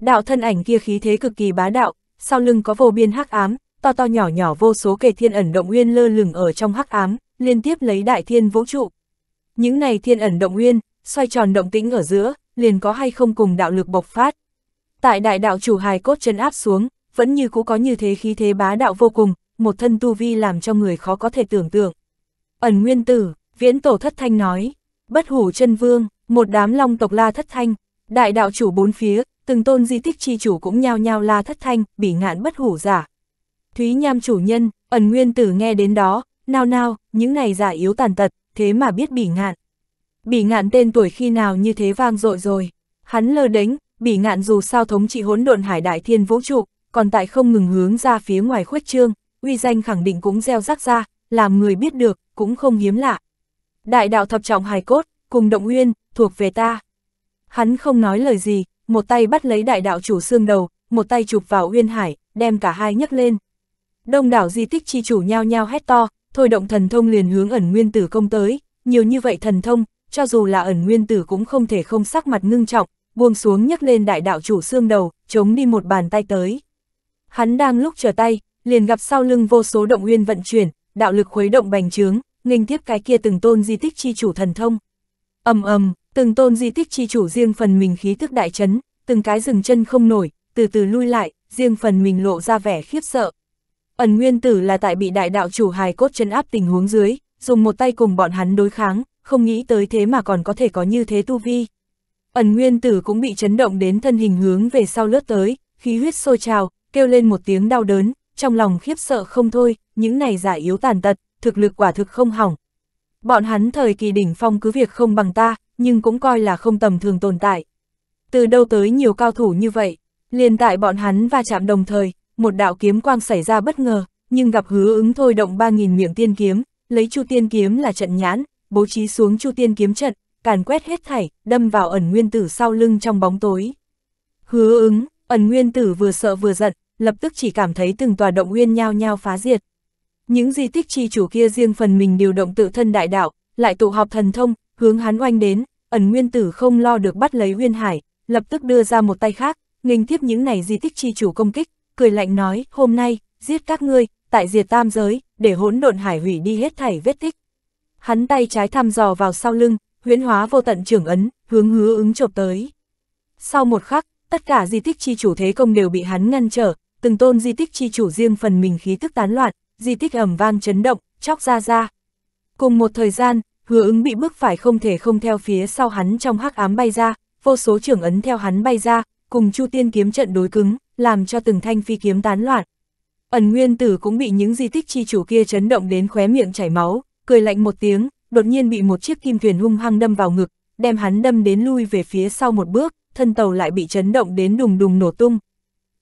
Đạo thân ảnh kia khí thế cực kỳ bá đạo, sau lưng có vô biên hắc ám, to to nhỏ nhỏ vô số kề thiên ẩn động nguyên lơ lửng ở trong hắc ám, liên tiếp lấy đại thiên vũ trụ. Những này thiên ẩn động nguyên, xoay tròn động tĩnh ở giữa, liền có hay không cùng đạo lực bộc phát. Tại đại đạo chủ hài cốt chân áp xuống, vẫn như cũ có như thế khí thế bá đạo vô cùng, một thân tu vi làm cho người khó có thể tưởng tượng. Ẩn nguyên tử, viễn tổ thất thanh nói, bất hủ chân vương, một đám long tộc la thất thanh, đại đạo chủ bốn phía, từng tôn di tích chi chủ cũng nhao nhao la thất thanh, bỉ ngạn bất hủ giả. Thúy Nham chủ nhân, ẩn nguyên tử nghe đến đó, nào nào, những này giả yếu tàn tật, thế mà biết bỉ ngạn. Bỉ ngạn tên tuổi khi nào như thế vang dội rồi, hắn lơ đánh, bỉ ngạn dù sao thống trị hỗn độn hải đại thiên vũ trụ, còn tại không ngừng hướng ra phía ngoài khuếch trương, uy danh khẳng định cũng gieo rắc ra, làm người biết được, cũng không hiếm lạ. Đại đạo thập trọng hài cốt, cùng động nguyên thuộc về ta. Hắn không nói lời gì, một tay bắt lấy đại đạo chủ xương đầu, một tay chụp vào uyên hải, đem cả hai nhấc lên. Đông đảo di tích chi chủ nhao nhao hét to, thôi động thần thông liền hướng ẩn nguyên tử công tới, nhiều như vậy thần thông, cho dù là ẩn nguyên tử cũng không thể không sắc mặt ngưng trọng, buông xuống nhấc lên đại đạo chủ xương đầu, chống đi một bàn tay tới. Hắn đang lúc trở tay, liền gặp sau lưng vô số động nguyên vận chuyển, đạo lực khuấy động bành trướng, nghênh tiếp cái kia từng tôn di tích chi chủ thần thông. Ầm ầm, Từng tôn di tích chi chủ riêng phần mình khí thức đại chấn, từng cái rừng chân không nổi, từ từ lui lại, riêng phần mình lộ ra vẻ khiếp sợ. Ẩn nguyên tử là tại bị đại đạo chủ hài cốt chân áp tình huống dưới, dùng một tay cùng bọn hắn đối kháng, không nghĩ tới thế mà còn có thể có như thế tu vi. Ẩn nguyên tử cũng bị chấn động đến thân hình hướng về sau lướt tới, khí huyết sôi trào, kêu lên một tiếng đau đớn, trong lòng khiếp sợ không thôi, những này giả yếu tàn tật, thực lực quả thực không hỏng. Bọn hắn thời kỳ đỉnh phong cứ việc không bằng ta, nhưng cũng coi là không tầm thường tồn tại. Từ đâu tới nhiều cao thủ như vậy, liền tại bọn hắn va chạm đồng thời, một đạo kiếm quang xảy ra bất ngờ, nhưng gặp hứa ứng thôi động 3.000 miệng tiên kiếm, lấy chu tiên kiếm là trận nhãn, bố trí xuống chu tiên kiếm trận, càn quét hết thảy, đâm vào ẩn nguyên tử sau lưng trong bóng tối. Hứa ứng, ẩn nguyên tử vừa sợ vừa giận, lập tức chỉ cảm thấy từng tòa động nguyên nhao nhao phá diệt. Những di tích chi chủ kia riêng phần mình điều động tự thân đại đạo, lại tụ họp thần thông, hướng hắn oanh đến, ẩn nguyên tử không lo được bắt lấy huyên hải, lập tức đưa ra một tay khác, nghênh tiếp những này di tích chi chủ công kích, cười lạnh nói, hôm nay, giết các ngươi, tại diệt tam giới, để hỗn độn hải hủy đi hết thảy vết tích. Hắn tay trái thăm dò vào sau lưng, huyễn hóa vô tận trưởng ấn, hướng hứa ứng chộp tới. Sau một khắc, tất cả di tích chi chủ thế công đều bị hắn ngăn trở, từng tôn di tích chi chủ riêng phần mình khí tức tán loạn, di tích ẩm vang chấn động, chóc ra ra. Cùng một thời gian, hứa ứng bị bước phải không thể không theo phía sau hắn trong hắc ám bay ra, vô số trưởng ấn theo hắn bay ra, cùng Chu Tiên kiếm trận đối cứng, làm cho từng thanh phi kiếm tán loạn. Ẩn Nguyên Tử cũng bị những di tích chi chủ kia chấn động đến khóe miệng chảy máu, cười lạnh một tiếng, đột nhiên bị một chiếc kim thuyền hung hăng đâm vào ngực, đem hắn đâm đến lui về phía sau một bước, thân tàu lại bị chấn động đến đùng đùng nổ tung.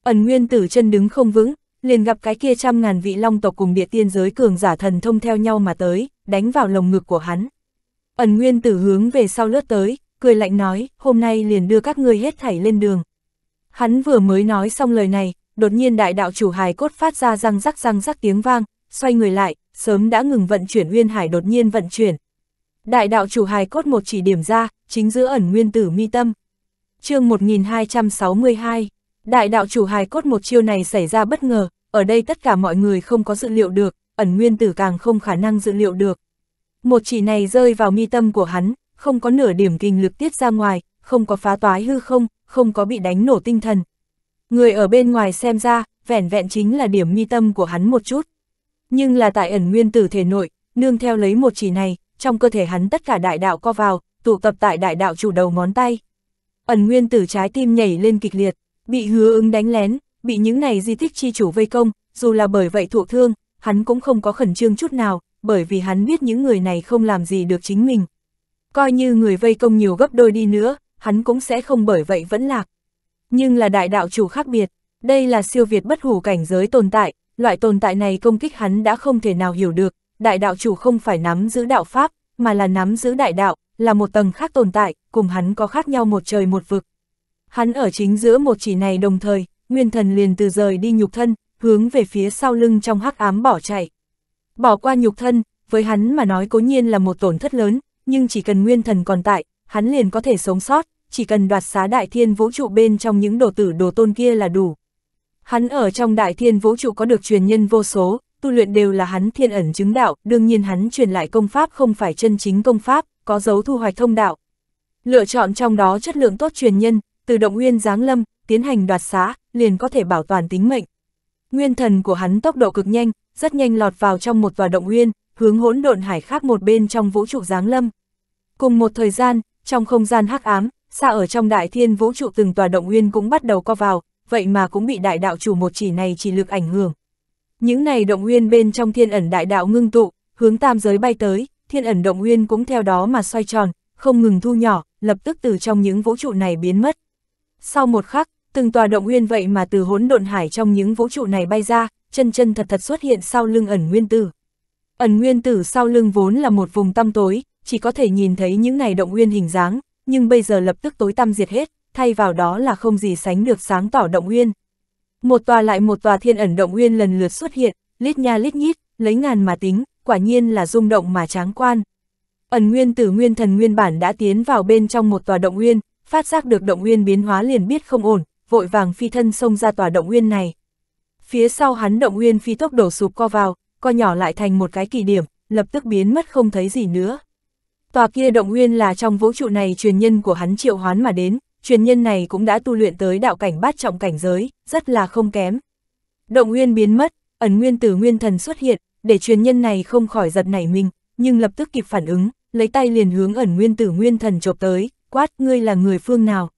Ẩn Nguyên Tử chân đứng không vững, liền gặp cái kia trăm ngàn vị long tộc cùng địa tiên giới cường giả thần thông theo nhau mà tới, đánh vào lồng ngực của hắn. Ẩn nguyên tử hướng về sau lướt tới, cười lạnh nói, hôm nay liền đưa các ngươi hết thảy lên đường. Hắn vừa mới nói xong lời này, đột nhiên đại đạo chủ hài cốt phát ra răng rắc răng rắc tiếng vang, xoay người lại, sớm đã ngừng vận chuyển uyên hải đột nhiên vận chuyển. Đại đạo chủ hài cốt một chỉ điểm ra, chính giữa ẩn nguyên tử mi tâm. chương 1262 Đại đạo chủ hài cốt một chiêu này xảy ra bất ngờ, ở đây tất cả mọi người không có dự liệu được, ẩn nguyên tử càng không khả năng dự liệu được. Một chỉ này rơi vào mi tâm của hắn, không có nửa điểm kinh lực tiết ra ngoài, không có phá toái hư không, không có bị đánh nổ tinh thần. Người ở bên ngoài xem ra, vẻn vẹn chính là điểm mi tâm của hắn một chút. Nhưng là tại ẩn nguyên tử thể nội, nương theo lấy một chỉ này, trong cơ thể hắn tất cả đại đạo co vào, tụ tập tại đại đạo chủ đầu ngón tay. Ẩn nguyên tử trái tim nhảy lên kịch liệt. Bị hứa ứng đánh lén, bị những này di tích chi chủ vây công, dù là bởi vậy thụ thương, hắn cũng không có khẩn trương chút nào, bởi vì hắn biết những người này không làm gì được chính mình. Coi như người vây công nhiều gấp đôi đi nữa, hắn cũng sẽ không bởi vậy vẫn lạc. Nhưng là đại đạo chủ khác biệt, đây là siêu việt bất hủ cảnh giới tồn tại, loại tồn tại này công kích hắn đã không thể nào hiểu được, đại đạo chủ không phải nắm giữ đạo pháp, mà là nắm giữ đại đạo, là một tầng khác tồn tại, cùng hắn có khác nhau một trời một vực. Hắn ở chính giữa một chỉ này đồng thời, nguyên thần liền từ rời đi nhục thân, hướng về phía sau lưng trong hắc ám bỏ chạy. Bỏ qua nhục thân, với hắn mà nói cố nhiên là một tổn thất lớn, nhưng chỉ cần nguyên thần còn tại, hắn liền có thể sống sót, chỉ cần đoạt xá đại thiên vũ trụ bên trong những đồ tử đồ tôn kia là đủ. Hắn ở trong đại thiên vũ trụ có được truyền nhân vô số, tu luyện đều là hắn thiên ẩn chứng đạo, đương nhiên hắn truyền lại công pháp không phải chân chính công pháp, có dấu thu hoạch thông đạo. Lựa chọn trong đó chất lượng tốt truyền nhân, từ động nguyên giáng lâm, tiến hành đoạt xá, liền có thể bảo toàn tính mệnh. Nguyên thần của hắn tốc độ cực nhanh, rất nhanh lọt vào trong một tòa động nguyên, hướng hỗn độn hải khác một bên trong vũ trụ giáng lâm. Cùng một thời gian, trong không gian hắc ám, xa ở trong đại thiên vũ trụ từng tòa động nguyên cũng bắt đầu co vào, vậy mà cũng bị đại đạo chủ một chỉ này chỉ lực ảnh hưởng. Những này động nguyên bên trong thiên ẩn đại đạo ngưng tụ, hướng tam giới bay tới, thiên ẩn động nguyên cũng theo đó mà xoay tròn, không ngừng thu nhỏ, lập tức từ trong những vũ trụ này biến mất. Sau một khắc, từng tòa động nguyên vậy mà từ hỗn độn hải trong những vũ trụ này bay ra, chân chân thật thật xuất hiện sau lưng ẩn nguyên tử. Ẩn nguyên tử sau lưng vốn là một vùng tăm tối, chỉ có thể nhìn thấy những này động nguyên hình dáng, nhưng bây giờ lập tức tối tăm diệt hết, thay vào đó là không gì sánh được sáng tỏ động nguyên. Một tòa lại một tòa thiên ẩn động nguyên lần lượt xuất hiện, lít nha lít nhít, lấy ngàn mà tính, quả nhiên là rung động mà tráng quan. Ẩn nguyên tử nguyên thần nguyên bản đã tiến vào bên trong một tòa động nguyên, phát giác được động nguyên biến hóa liền biết không ổn, vội vàng phi thân xông ra tòa động nguyên này. Phía sau hắn động nguyên phi tốc đổ sụp co vào, co nhỏ lại thành một cái kỳ điểm, lập tức biến mất không thấy gì nữa. Tòa kia động nguyên là trong vũ trụ này truyền nhân của hắn triệu hoán mà đến, truyền nhân này cũng đã tu luyện tới đạo cảnh bát trọng cảnh giới, rất là không kém. Động nguyên biến mất, ẩn nguyên tử nguyên thần xuất hiện, để truyền nhân này không khỏi giật nảy mình, nhưng lập tức kịp phản ứng, lấy tay liền hướng ẩn nguyên tử nguyên thần chộp tới, quát ngươi là người phương nào.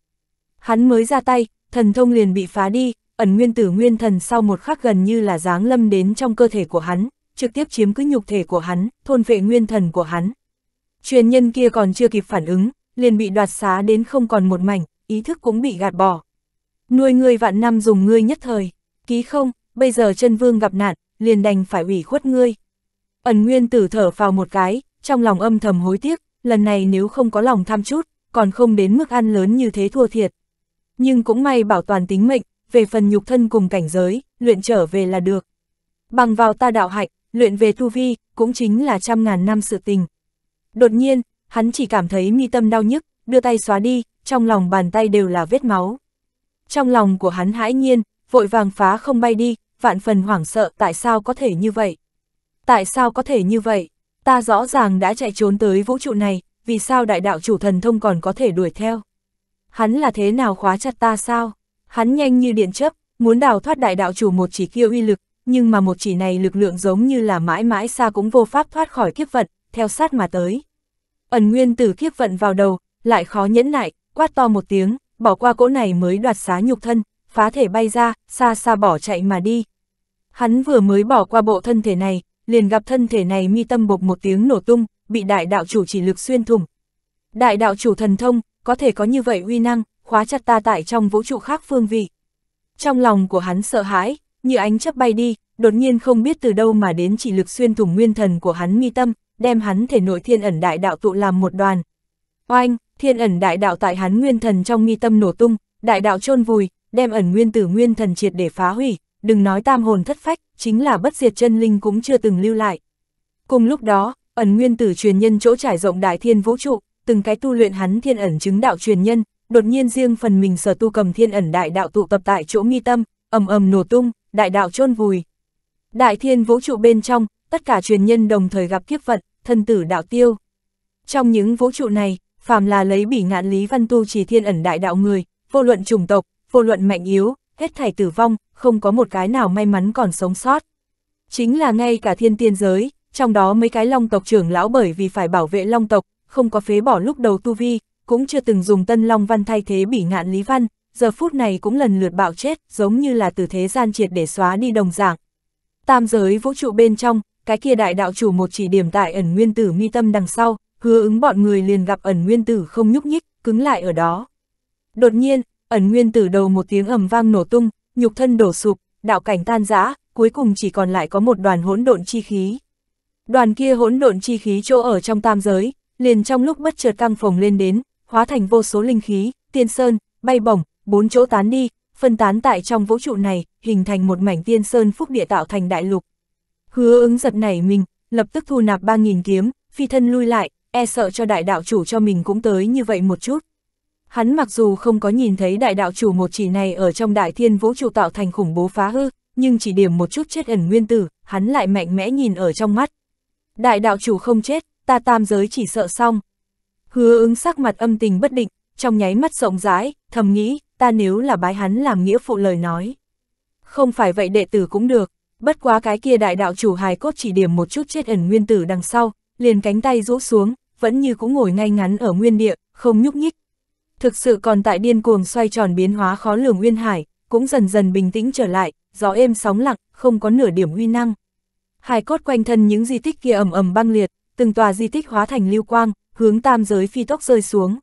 Hắn mới ra tay, thần thông liền bị phá đi, ẩn nguyên tử nguyên thần sau một khắc gần như là giáng lâm đến trong cơ thể của hắn, trực tiếp chiếm cứ nhục thể của hắn, thôn vệ nguyên thần của hắn. Truyền nhân kia còn chưa kịp phản ứng, liền bị đoạt xá đến không còn một mảnh, ý thức cũng bị gạt bỏ. Nuôi ngươi vạn năm dùng ngươi nhất thời, ký không, bây giờ chân vương gặp nạn, liền đành phải ủy khuất ngươi. Ẩn nguyên tử thở vào một cái, trong lòng âm thầm hối tiếc, lần này nếu không có lòng tham chút, còn không đến mức ăn lớn như thế thua thiệt. Nhưng cũng may bảo toàn tính mệnh, về phần nhục thân cùng cảnh giới, luyện trở về là được. Bằng vào ta đạo hạnh, luyện về tu vi, cũng chính là trăm ngàn năm sự tình. Đột nhiên, hắn chỉ cảm thấy mi tâm đau nhức, đưa tay xóa đi, trong lòng bàn tay đều là vết máu. Trong lòng của hắn hãi nhiên, vội vàng phá không bay đi, vạn phần hoảng sợ tại sao có thể như vậy. Tại sao có thể như vậy, ta rõ ràng đã chạy trốn tới vũ trụ này, vì sao đại đạo chủ thần thông còn có thể đuổi theo? Hắn là thế nào khóa chặt ta sao? Hắn nhanh như điện chấp, muốn đào thoát đại đạo chủ một chỉ kia uy lực, nhưng mà một chỉ này lực lượng giống như là mãi mãi xa cũng vô pháp thoát khỏi kiếp vận, theo sát mà tới. Ẩn nguyên tử kiếp vận vào đầu, lại khó nhẫn nại, quát to một tiếng, bỏ qua cỗ này mới đoạt xá nhục thân, phá thể bay ra, xa xa bỏ chạy mà đi. Hắn vừa mới bỏ qua bộ thân thể này, liền gặp thân thể này mi tâm bộc một tiếng nổ tung, bị đại đạo chủ chỉ lực xuyên thủng. Đại đạo chủ thần thông, có thể có như vậy uy năng, khóa chặt ta tại trong vũ trụ khác phương vị. Trong lòng của hắn sợ hãi, như ánh chấp bay đi, đột nhiên không biết từ đâu mà đến chỉ lực xuyên thủng nguyên thần của hắn mi tâm, đem hắn thể nội thiên ẩn đại đạo tụ làm một đoàn. Oanh, thiên ẩn đại đạo tại hắn nguyên thần trong mi tâm nổ tung, đại đạo chôn vùi, đem ẩn nguyên tử nguyên thần triệt để phá hủy, đừng nói tam hồn thất phách, chính là bất diệt chân linh cũng chưa từng lưu lại. Cùng lúc đó, Ẩn nguyên tử truyền nhân chỗ trải rộng đại thiên vũ trụ, từng cái tu luyện hắn thiên ẩn chứng đạo truyền nhân, đột nhiên riêng phần mình sở tu cầm thiên ẩn đại đạo tụ tập tại chỗ nghi tâm, ầm ầm nổ tung, đại đạo chôn vùi. Đại thiên vũ trụ bên trong, tất cả truyền nhân đồng thời gặp kiếp vận, thân tử đạo tiêu. Trong những vũ trụ này, phàm là lấy bỉ ngạn lý văn tu chỉ thiên ẩn đại đạo người, vô luận chủng tộc, vô luận mạnh yếu, hết thảy tử vong, không có một cái nào may mắn còn sống sót. Chính là ngay cả thiên tiên giới, trong đó mấy cái long tộc trưởng lão bởi vì phải bảo vệ long tộc, không có phế bỏ lúc đầu tu vi, cũng chưa từng dùng tân long văn thay thế bỉ ngạn lý văn, giờ phút này cũng lần lượt bạo chết, giống như là từ thế gian triệt để xóa đi đồng dạng. Tam giới vũ trụ bên trong, cái kia đại đạo chủ một chỉ điểm tại ẩn nguyên tử mi tâm đằng sau, hứa ứng bọn người liền gặp ẩn nguyên tử không nhúc nhích, cứng lại ở đó. Đột nhiên, ẩn nguyên tử đầu một tiếng ầm vang nổ tung, nhục thân đổ sụp, đạo cảnh tan rã, cuối cùng chỉ còn lại có một đoàn hỗn độn chi khí đoàn kia hỗn độn chi khí chỗ ở trong tam giới, liền trong lúc bất chợt căng phồng lên đến, hóa thành vô số linh khí, tiên sơn, bay bổng, bốn chỗ tán đi, phân tán tại trong vũ trụ này, hình thành một mảnh tiên sơn phúc địa tạo thành đại lục. Hứa ứng giật nảy mình, lập tức thu nạp 3.000 kiếm, phi thân lui lại, e sợ cho đại đạo chủ cho mình cũng tới như vậy một chút. Hắn mặc dù không có nhìn thấy đại đạo chủ một chỉ này ở trong đại thiên vũ trụ tạo thành khủng bố phá hư, nhưng chỉ điểm một chút chết ẩn nguyên tử, hắn lại mạnh mẽ nhìn ở trong mắt, đại đạo chủ không chết, ta tam giới chỉ sợ xong. Hứa ứng sắc mặt âm tình bất định, trong nháy mắt rộng rãi, thầm nghĩ, ta nếu là bái hắn làm nghĩa phụ lời nói. Không phải vậy đệ tử cũng được, bất quá cái kia đại đạo chủ hài cốt chỉ điểm một chút chết ẩn nguyên tử đằng sau, liền cánh tay rũ xuống, vẫn như cũng ngồi ngay ngắn ở nguyên địa, không nhúc nhích. Thực sự còn tại điên cuồng xoay tròn biến hóa khó lường nguyên hải, cũng dần dần bình tĩnh trở lại, gió êm sóng lặng, không có nửa điểm uy năng. Hài cốt quanh thân những di tích kia ầm ầm băng liệt, từng tòa di tích hóa thành lưu quang, hướng tam giới phi tốc rơi xuống.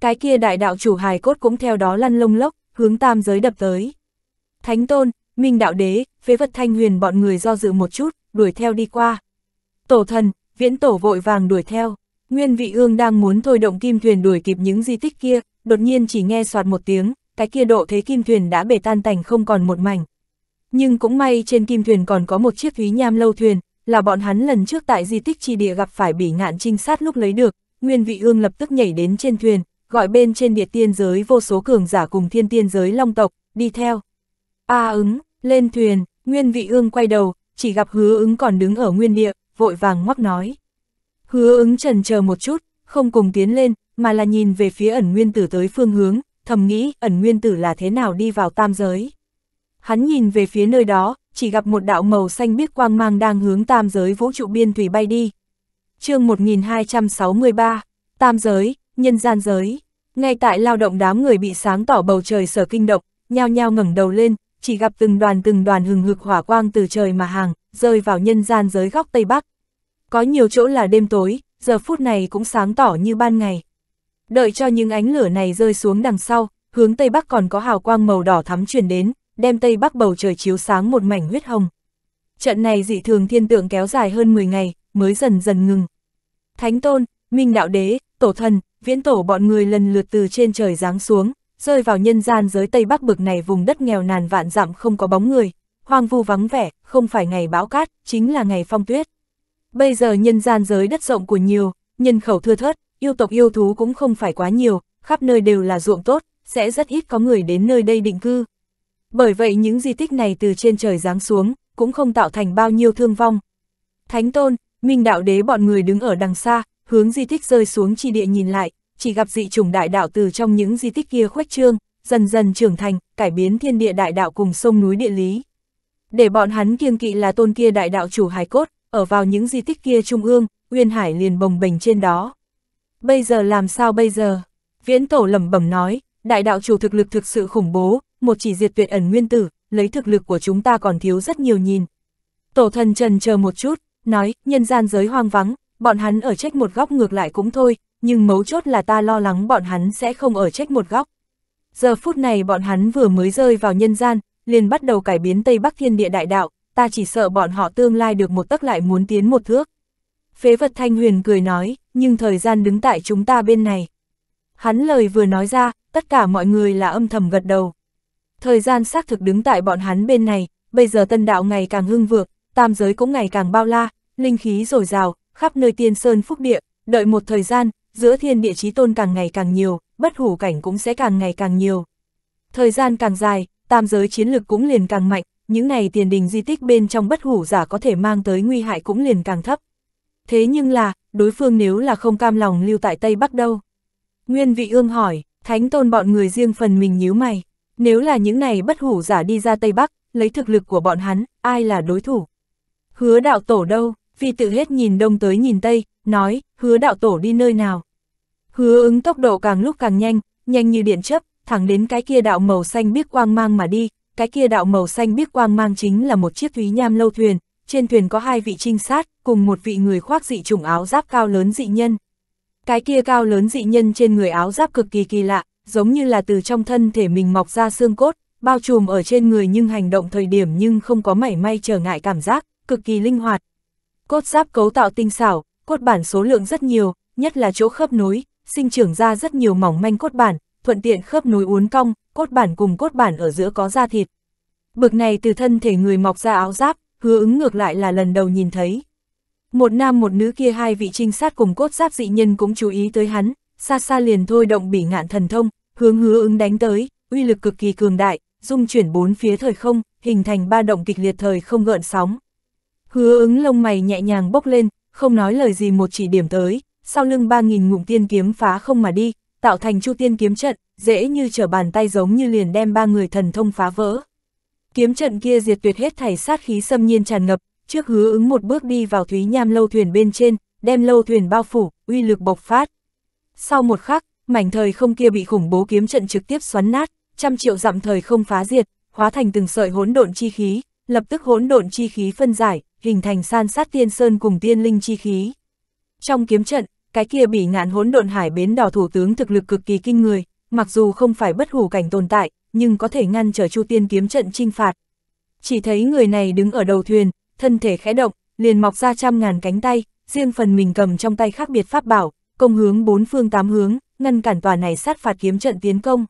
Cái kia đại đạo chủ hài cốt cũng theo đó lăn lông lốc, hướng tam giới đập tới. Thánh tôn, Minh đạo đế, phế vật thanh huyền bọn người do dự một chút, đuổi theo đi qua. Tổ thần, viễn tổ vội vàng đuổi theo. Nguyên vị ương đang muốn thôi động kim thuyền đuổi kịp những di tích kia, đột nhiên chỉ nghe soạt một tiếng, cái kia độ thế kim thuyền đã bể tan tành không còn một mảnh, nhưng cũng may trên kim thuyền còn có một chiếc thúy nham lâu thuyền, là bọn hắn lần trước tại di tích tri địa gặp phải bỉ ngạn trinh sát lúc lấy được, Nguyên Vị Ương lập tức nhảy đến trên thuyền, gọi bên trên địa tiên giới vô số cường giả cùng thiên tiên giới long tộc, đi theo. A à, ứng, lên thuyền, Nguyên Vị Ương quay đầu, chỉ gặp hứa ứng còn đứng ở nguyên địa, vội vàng ngoắc nói. Hứa ứng trần chờ một chút, không cùng tiến lên, mà là nhìn về phía ẩn nguyên tử tới phương hướng, thầm nghĩ ẩn nguyên tử là thế nào đi vào tam giới. Hắn nhìn về phía nơi đó, chỉ gặp một đạo màu xanh biếc quang mang đang hướng tam giới vũ trụ biên thủy bay đi. chương 1263, Tam giới, nhân gian giới. Ngay tại lao động đám người bị sáng tỏ bầu trời sở kinh động, nhao nhao ngẩng đầu lên, chỉ gặp từng đoàn từng đoàn hừng hực hỏa quang từ trời mà hàng, rơi vào nhân gian giới góc Tây Bắc. Có nhiều chỗ là đêm tối, giờ phút này cũng sáng tỏ như ban ngày. Đợi cho những ánh lửa này rơi xuống đằng sau, hướng Tây Bắc còn có hào quang màu đỏ thắm truyền đến, đem Tây Bắc bầu trời chiếu sáng một mảnh huyết hồng. Trận này dị thường thiên tượng kéo dài hơn 10 ngày, mới dần dần ngừng. Thánh Tôn, Minh Đạo Đế, Tổ Thần, Viễn Tổ bọn người lần lượt từ trên trời giáng xuống, rơi vào nhân gian giới Tây Bắc bực này vùng đất nghèo nàn vạn dặm không có bóng người, hoang vu vắng vẻ, không phải ngày bão cát, chính là ngày phong tuyết. Bây giờ nhân gian giới đất rộng của nhiều, nhân khẩu thưa thớt, yêu tộc yêu thú cũng không phải quá nhiều, khắp nơi đều là ruộng tốt, sẽ rất ít có người đến nơi đây định cư. Bởi vậy những di tích này từ trên trời giáng xuống, cũng không tạo thành bao nhiêu thương vong. Thánh tôn, Minh đạo đế bọn người đứng ở đằng xa, hướng di tích rơi xuống chi địa nhìn lại, chỉ gặp dị chủng đại đạo từ trong những di tích kia khuếch trương, dần dần trưởng thành, cải biến thiên địa đại đạo cùng sông núi địa lý. Để bọn hắn kiêng kỵ là tôn kia đại đạo chủ hài cốt, ở vào những di tích kia trung ương, Uyên Hải liền bồng bềnh trên đó. Bây giờ làm sao bây giờ? Viễn Tổ lẩm bẩm nói, đại đạo chủ thực lực thực sự khủng bố, một chỉ diệt tuyệt ẩn nguyên tử, lấy thực lực của chúng ta còn thiếu rất nhiều nhìn. Tổ thần trần chờ một chút, nói, nhân gian giới hoang vắng, bọn hắn ở trách một góc ngược lại cũng thôi, nhưng mấu chốt là ta lo lắng bọn hắn sẽ không ở trách một góc. Giờ phút này bọn hắn vừa mới rơi vào nhân gian, liền bắt đầu cải biến Tây Bắc Thiên Địa Đại Đạo, ta chỉ sợ bọn họ tương lai được một tấc lại muốn tiến một thước. Phế vật Thanh Huyền cười nói, nhưng thời gian đứng tại chúng ta bên này. Hắn lời vừa nói ra, tất cả mọi người là âm thầm gật đầu. Thời gian xác thực đứng tại bọn hắn bên này, bây giờ tân đạo ngày càng hưng vượng, tam giới cũng ngày càng bao la, linh khí dồi dào, khắp nơi tiên sơn phúc địa, đợi một thời gian, giữa thiên địa chí tôn càng ngày càng nhiều, bất hủ cảnh cũng sẽ càng ngày càng nhiều. Thời gian càng dài, tam giới chiến lực cũng liền càng mạnh, những này tiền đình di tích bên trong bất hủ giả có thể mang tới nguy hại cũng liền càng thấp. Thế nhưng là, đối phương nếu là không cam lòng lưu tại Tây Bắc đâu. Nguyên vị ương hỏi, thánh tôn bọn người riêng phần mình nhíu mày. Nếu là những này bất hủ giả đi ra Tây Bắc, lấy thực lực của bọn hắn, ai là đối thủ? Hứa đạo tổ đâu? Phi tự hết nhìn đông tới nhìn tây, nói, hứa đạo tổ đi nơi nào? Hứa ứng tốc độ càng lúc càng nhanh, nhanh như điện chấp, thẳng đến cái kia đạo màu xanh biếc quang mang mà đi, cái kia đạo màu xanh biếc quang mang chính là một chiếc thúy nham lâu thuyền, trên thuyền có hai vị trinh sát, cùng một vị người khoác dị trùng áo giáp cao lớn dị nhân cái kia cao lớn dị nhân trên người áo giáp cực kỳ kỳ lạ, giống như là từ trong thân thể mình mọc ra xương cốt, bao trùm ở trên người nhưng hành động thời điểm nhưng không có mảy may trở ngại cảm giác, cực kỳ linh hoạt. Cốt giáp cấu tạo tinh xảo, cốt bản số lượng rất nhiều, nhất là chỗ khớp nối, sinh trưởng ra rất nhiều mỏng manh cốt bản, thuận tiện khớp nối uốn cong, cốt bản cùng cốt bản ở giữa có da thịt. Bực này từ thân thể người mọc ra áo giáp, hứa ứng ngược lại là lần đầu nhìn thấy. Một nam một nữ kia hai vị trinh sát cùng cốt giáp dị nhân cũng chú ý tới hắn, xa xa liền thôi động bỉ ngạn thần thông, hướng hứa ứng đánh tới, uy lực cực kỳ cường đại, dung chuyển bốn phía thời không, hình thành ba động kịch liệt thời không gợn sóng. Hứa ứng lông mày nhẹ nhàng bốc lên, không nói lời gì một chỉ điểm tới, sau lưng ba nghìn ngụm tiên kiếm phá không mà đi, tạo thành chu tiên kiếm trận, dễ như trở bàn tay giống như liền đem ba người thần thông phá vỡ. Kiếm trận kia diệt tuyệt hết thảy sát khí xâm nhiên tràn ngập, trước hứa ứng một bước đi vào thúy nham lâu thuyền bên trên, đem lâu thuyền bao phủ, uy lực bộc phát. Sau một khắc, mảnh thời không kia bị khủng bố kiếm trận trực tiếp xoắn nát, trăm triệu dặm thời không phá diệt, hóa thành từng sợi hỗn độn chi khí, lập tức hỗn độn chi khí phân giải, hình thành san sát tiên sơn cùng tiên linh chi khí. Trong kiếm trận, cái kia bị ngạn hỗn độn hải bến đỏ thủ tướng thực lực cực kỳ kinh người, mặc dù không phải bất hủ cảnh tồn tại, nhưng có thể ngăn trở Chu Tiên kiếm trận trinh phạt. Chỉ thấy người này đứng ở đầu thuyền, thân thể khẽ động, liền mọc ra trăm ngàn cánh tay, riêng phần mình cầm trong tay khác biệt pháp bảo, công hướng bốn phương tám hướng, ngăn cản tòa này sát phạt kiếm trận tiến công.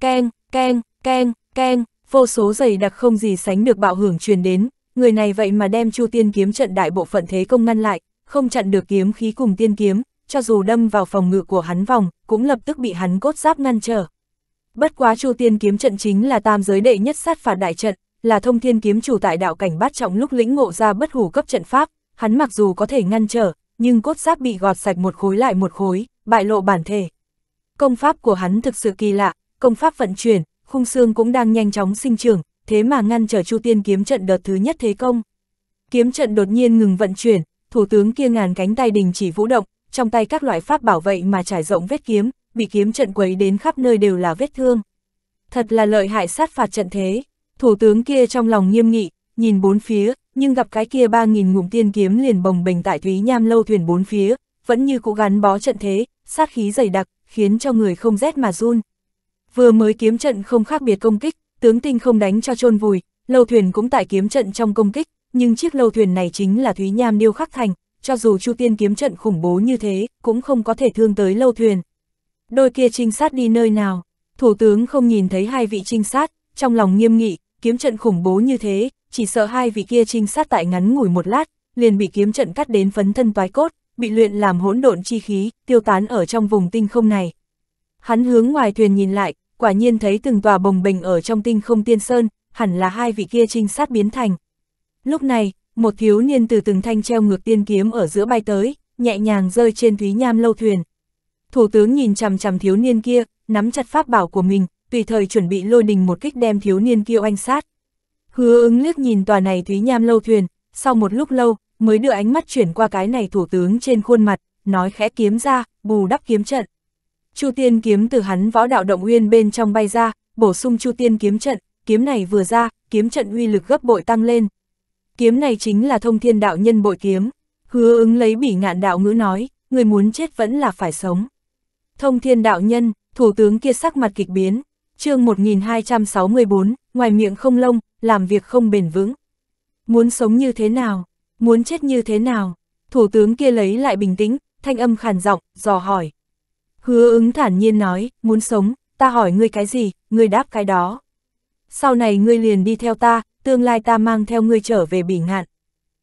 Keng, keng, keng, keng, vô số giày đặc không gì sánh được bạo hưởng truyền đến, người này vậy mà đem Chu Tiên kiếm trận đại bộ phận thế công ngăn lại, không chặn được kiếm khí cùng tiên kiếm, cho dù đâm vào phòng ngự của hắn vòng, cũng lập tức bị hắn cốt giáp ngăn trở. Bất quá Chu Tiên kiếm trận chính là tam giới đệ nhất sát phạt đại trận, là thông thiên kiếm chủ tại đạo cảnh bát trọng lúc lĩnh ngộ ra bất hủ cấp trận pháp, hắn mặc dù có thể ngăn trở, nhưng cốt giáp bị gọt sạch một khối lại một khối, bại lộ bản thể. Công pháp của hắn thực sự kỳ lạ, công pháp vận chuyển, khung xương cũng đang nhanh chóng sinh trưởng, thế mà ngăn trở Chu Tiên kiếm trận đợt thứ nhất thế công. Kiếm trận đột nhiên ngừng vận chuyển, thủ tướng kia ngàn cánh tay đình chỉ vũ động, trong tay các loại pháp bảo vệ mà trải rộng vết kiếm, bị kiếm trận quấy đến khắp nơi đều là vết thương. Thật là lợi hại sát phạt trận thế. Thủ tướng kia trong lòng nghiêm nghị, nhìn bốn phía, nhưng gặp cái kia ba nghìn ngụm tiên kiếm liền bồng bềnh tại Thúy Nham lâu thuyền bốn phía, vẫn như cũ gắn bó trận thế, sát khí dày đặc, khiến cho người không rét mà run. Vừa mới kiếm trận không khác biệt công kích, tướng tinh không đánh cho trôn vùi, lâu thuyền cũng tại kiếm trận trong công kích, nhưng chiếc lâu thuyền này chính là Thúy Nham điêu khắc thành, cho dù Chu Tiên kiếm trận khủng bố như thế, cũng không có thể thương tới lâu thuyền. Đôi kia trinh sát đi nơi nào? Thủ tướng không nhìn thấy hai vị trinh sát, trong lòng nghiêm nghị, kiếm trận khủng bố như thế, chỉ sợ hai vị kia trinh sát tại ngắn ngủi một lát, liền bị kiếm trận cắt đến phấn thân toái cốt, bị luyện làm hỗn độn chi khí, tiêu tán ở trong vùng tinh không này. Hắn hướng ngoài thuyền nhìn lại, quả nhiên thấy từng tòa bồng bình ở trong tinh không tiên sơn, hẳn là hai vị kia trinh sát biến thành. Lúc này, một thiếu niên từ từng thanh treo ngược tiên kiếm ở giữa bay tới, nhẹ nhàng rơi trên thúy nham lâu thuyền. Thủ tướng nhìn chằm chằm thiếu niên kia, nắm chặt pháp bảo của mình, tùy thời chuẩn bị lôi đình một kích đem thiếu niên kia oanh sát. Hứa ứng liếc nhìn tòa này Thúy Nham lâu thuyền, sau một lúc lâu, mới đưa ánh mắt chuyển qua cái này thủ tướng trên khuôn mặt, nói khẽ kiếm ra, bù đắp kiếm trận. Chu tiên kiếm từ hắn võ đạo động uyên bên trong bay ra, bổ sung chu tiên kiếm trận, kiếm này vừa ra, kiếm trận uy lực gấp bội tăng lên. Kiếm này chính là thông thiên đạo nhân bội kiếm. Hứa ứng lấy bỉ ngạn đạo ngữ nói, người muốn chết vẫn là phải sống. Thông thiên đạo nhân, thủ tướng kia sắc mặt kịch biến, chương 1264, ngoài miệng không lông, làm việc không bền vững. Muốn sống như thế nào? Muốn chết như thế nào? Thủ tướng kia lấy lại bình tĩnh, thanh âm khàn giọng, dò hỏi. Hứa ứng thản nhiên nói, muốn sống, ta hỏi ngươi cái gì, ngươi đáp cái đó. Sau này ngươi liền đi theo ta, tương lai ta mang theo ngươi trở về bỉ ngạn.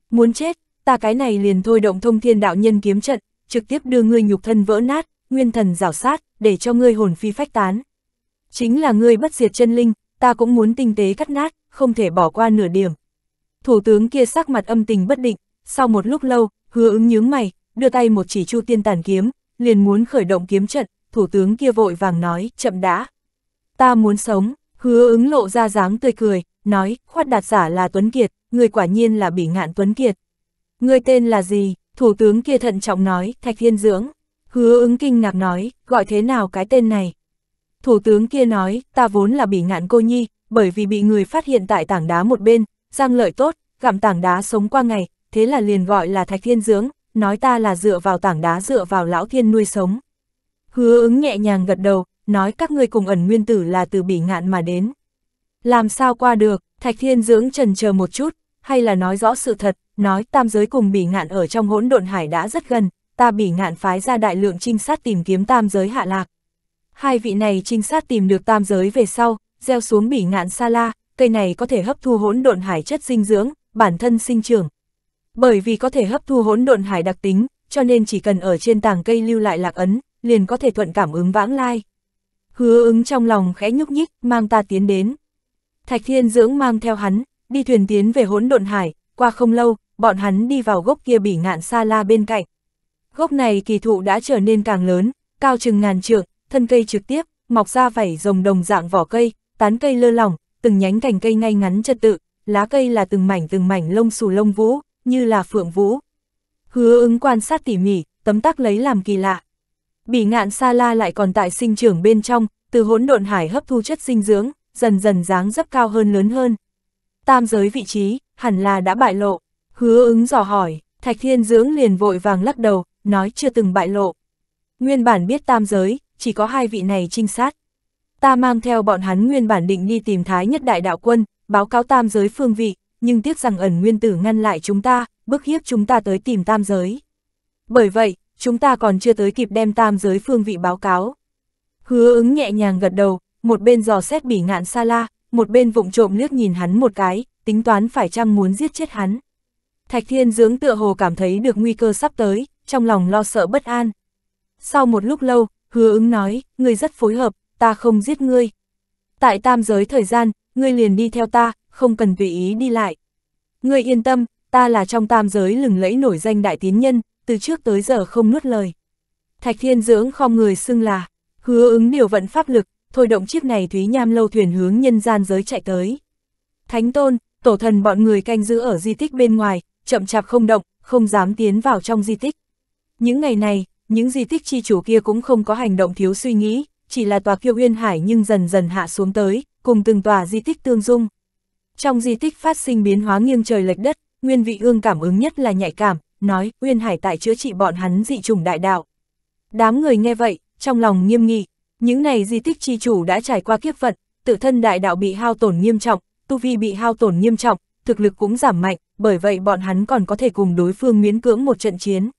Muốn chết, ta cái này liền thôi động thông thiên đạo nhân kiếm trận, trực tiếp đưa ngươi nhục thân vỡ nát, nguyên thần rảo sát, để cho ngươi hồn phi phách tán. Chính là ngươi bất diệt chân linh, ta cũng muốn tinh tế cắt nát, không thể bỏ qua nửa điểm. Thủ tướng kia sắc mặt âm tình bất định, sau một lúc lâu, hứa ứng nhướng mày, đưa tay một chỉ chu tiên tàn kiếm, liền muốn khởi động kiếm trận, thủ tướng kia vội vàng nói, chậm đã. Ta muốn sống, hứa ứng lộ ra dáng tươi cười, nói, khoát đạt giả là Tuấn Kiệt, người quả nhiên là bị ngạn Tuấn Kiệt. Người tên là gì? Thủ tướng kia thận trọng nói, Thạch Thiên Dưỡng. Hứa ứng kinh ngạc nói, gọi thế nào cái tên này? thủ tướng kia nói, ta vốn là bị ngạn cô nhi, bởi vì bị người phát hiện tại tảng đá một bên, giang lợi tốt, gặm tảng đá sống qua ngày, thế là liền gọi là thạch thiên dưỡng, nói ta là dựa vào tảng đá dựa vào lão thiên nuôi sống. Hứa ứng nhẹ nhàng gật đầu, nói các ngươi cùng ẩn nguyên tử là từ bỉ ngạn mà đến. Làm sao qua được, thạch thiên dưỡng trần chờ một chút, hay là nói rõ sự thật, nói tam giới cùng bỉ ngạn ở trong hỗn độn hải đã rất gần, ta bỉ ngạn phái ra đại lượng trinh sát tìm kiếm tam giới hạ lạc. Hai vị này trinh sát tìm được tam giới về sau, gieo xuống bỉ ngạn sa la, cây này có thể hấp thu hỗn độn hải chất dinh dưỡng, bản thân sinh trưởng. Bởi vì có thể hấp thu hỗn độn hải đặc tính, cho nên chỉ cần ở trên tảng cây lưu lại lạc ấn, liền có thể thuận cảm ứng vãng lai. Hứa ứng trong lòng khẽ nhúc nhích, mang ta tiến đến. Thạch Thiên Dưỡng mang theo hắn, đi thuyền tiến về hỗn độn hải, qua không lâu, bọn hắn đi vào gốc kia bỉ ngạn sa la bên cạnh. Gốc này kỳ thụ đã trở nên càng lớn, cao chừng ngàn trượng, thân cây trực tiếp, mọc ra vảy rồng đồng dạng vỏ cây, tán cây lơ lỏng, từng nhánh cành cây ngay ngắn trật tự, lá cây là từng mảnh từng mảnh lông xù lông vũ, như là phượng vũ. Hứa ứng quan sát tỉ mỉ, tấm tắc lấy làm kỳ lạ. Bỉ ngạn sa la lại còn tại sinh trưởng bên trong, từ hỗn độn hải hấp thu chất dinh dưỡng, dần dần dáng dấp cao hơn lớn hơn. Tam giới vị trí, hẳn là đã bại lộ. Hứa ứng dò hỏi, Thạch Thiên Dưỡng liền vội vàng lắc đầu, nói chưa từng bại lộ. Nguyên bản biết tam giới, chỉ có hai vị này trinh sát. Ta mang theo bọn hắn nguyên bản định đi tìm Thái Nhất Đại Đạo Quân, báo cáo tam giới phương vị, nhưng tiếc rằng ẩn nguyên tử ngăn lại chúng ta, bức hiếp chúng ta tới tìm tam giới. Bởi vậy, chúng ta còn chưa tới kịp đem tam giới phương vị báo cáo. Hứa ứng nhẹ nhàng gật đầu, một bên dò xét bỉ ngạn xa la, một bên vụng trộm liếc nhìn hắn một cái, tính toán phải chăng muốn giết chết hắn. Thạch Thiên Dưỡng tựa hồ cảm thấy được nguy cơ sắp tới, trong lòng lo sợ bất an. Sau một lúc lâu, hứa ứng nói, ngươi rất phối hợp, ta không giết ngươi. Tại tam giới thời gian, ngươi liền đi theo ta, không cần tùy ý đi lại. Ngươi yên tâm, ta là trong tam giới lừng lẫy nổi danh đại tín nhân, từ trước tới giờ không nuốt lời. Thạch thiên dưỡng không người xưng là, hứa ứng điều vận pháp lực, thôi động chiếc này thúy nham lâu thuyền hướng nhân gian giới chạy tới. Thánh tôn, tổ thần bọn người canh giữ ở di tích bên ngoài, chậm chạp không động, không dám tiến vào trong di tích. Những ngày này, những di tích chi chủ kia cũng không có hành động thiếu suy nghĩ, chỉ là tòa kiêu uyên hải nhưng dần dần hạ xuống tới, cùng từng tòa di tích tương dung. Trong di tích phát sinh biến hóa nghiêng trời lệch đất, nguyên vị ương cảm ứng nhất là nhạy cảm, nói uyên hải tại chữa trị bọn hắn dị trùng đại đạo. Đám người nghe vậy, trong lòng nghiêm nghị, những này di tích chi chủ đã trải qua kiếp vận, tự thân đại đạo bị hao tổn nghiêm trọng, tu vi bị hao tổn nghiêm trọng, thực lực cũng giảm mạnh, bởi vậy bọn hắn còn có thể cùng đối phương miễn cưỡng một trận chiến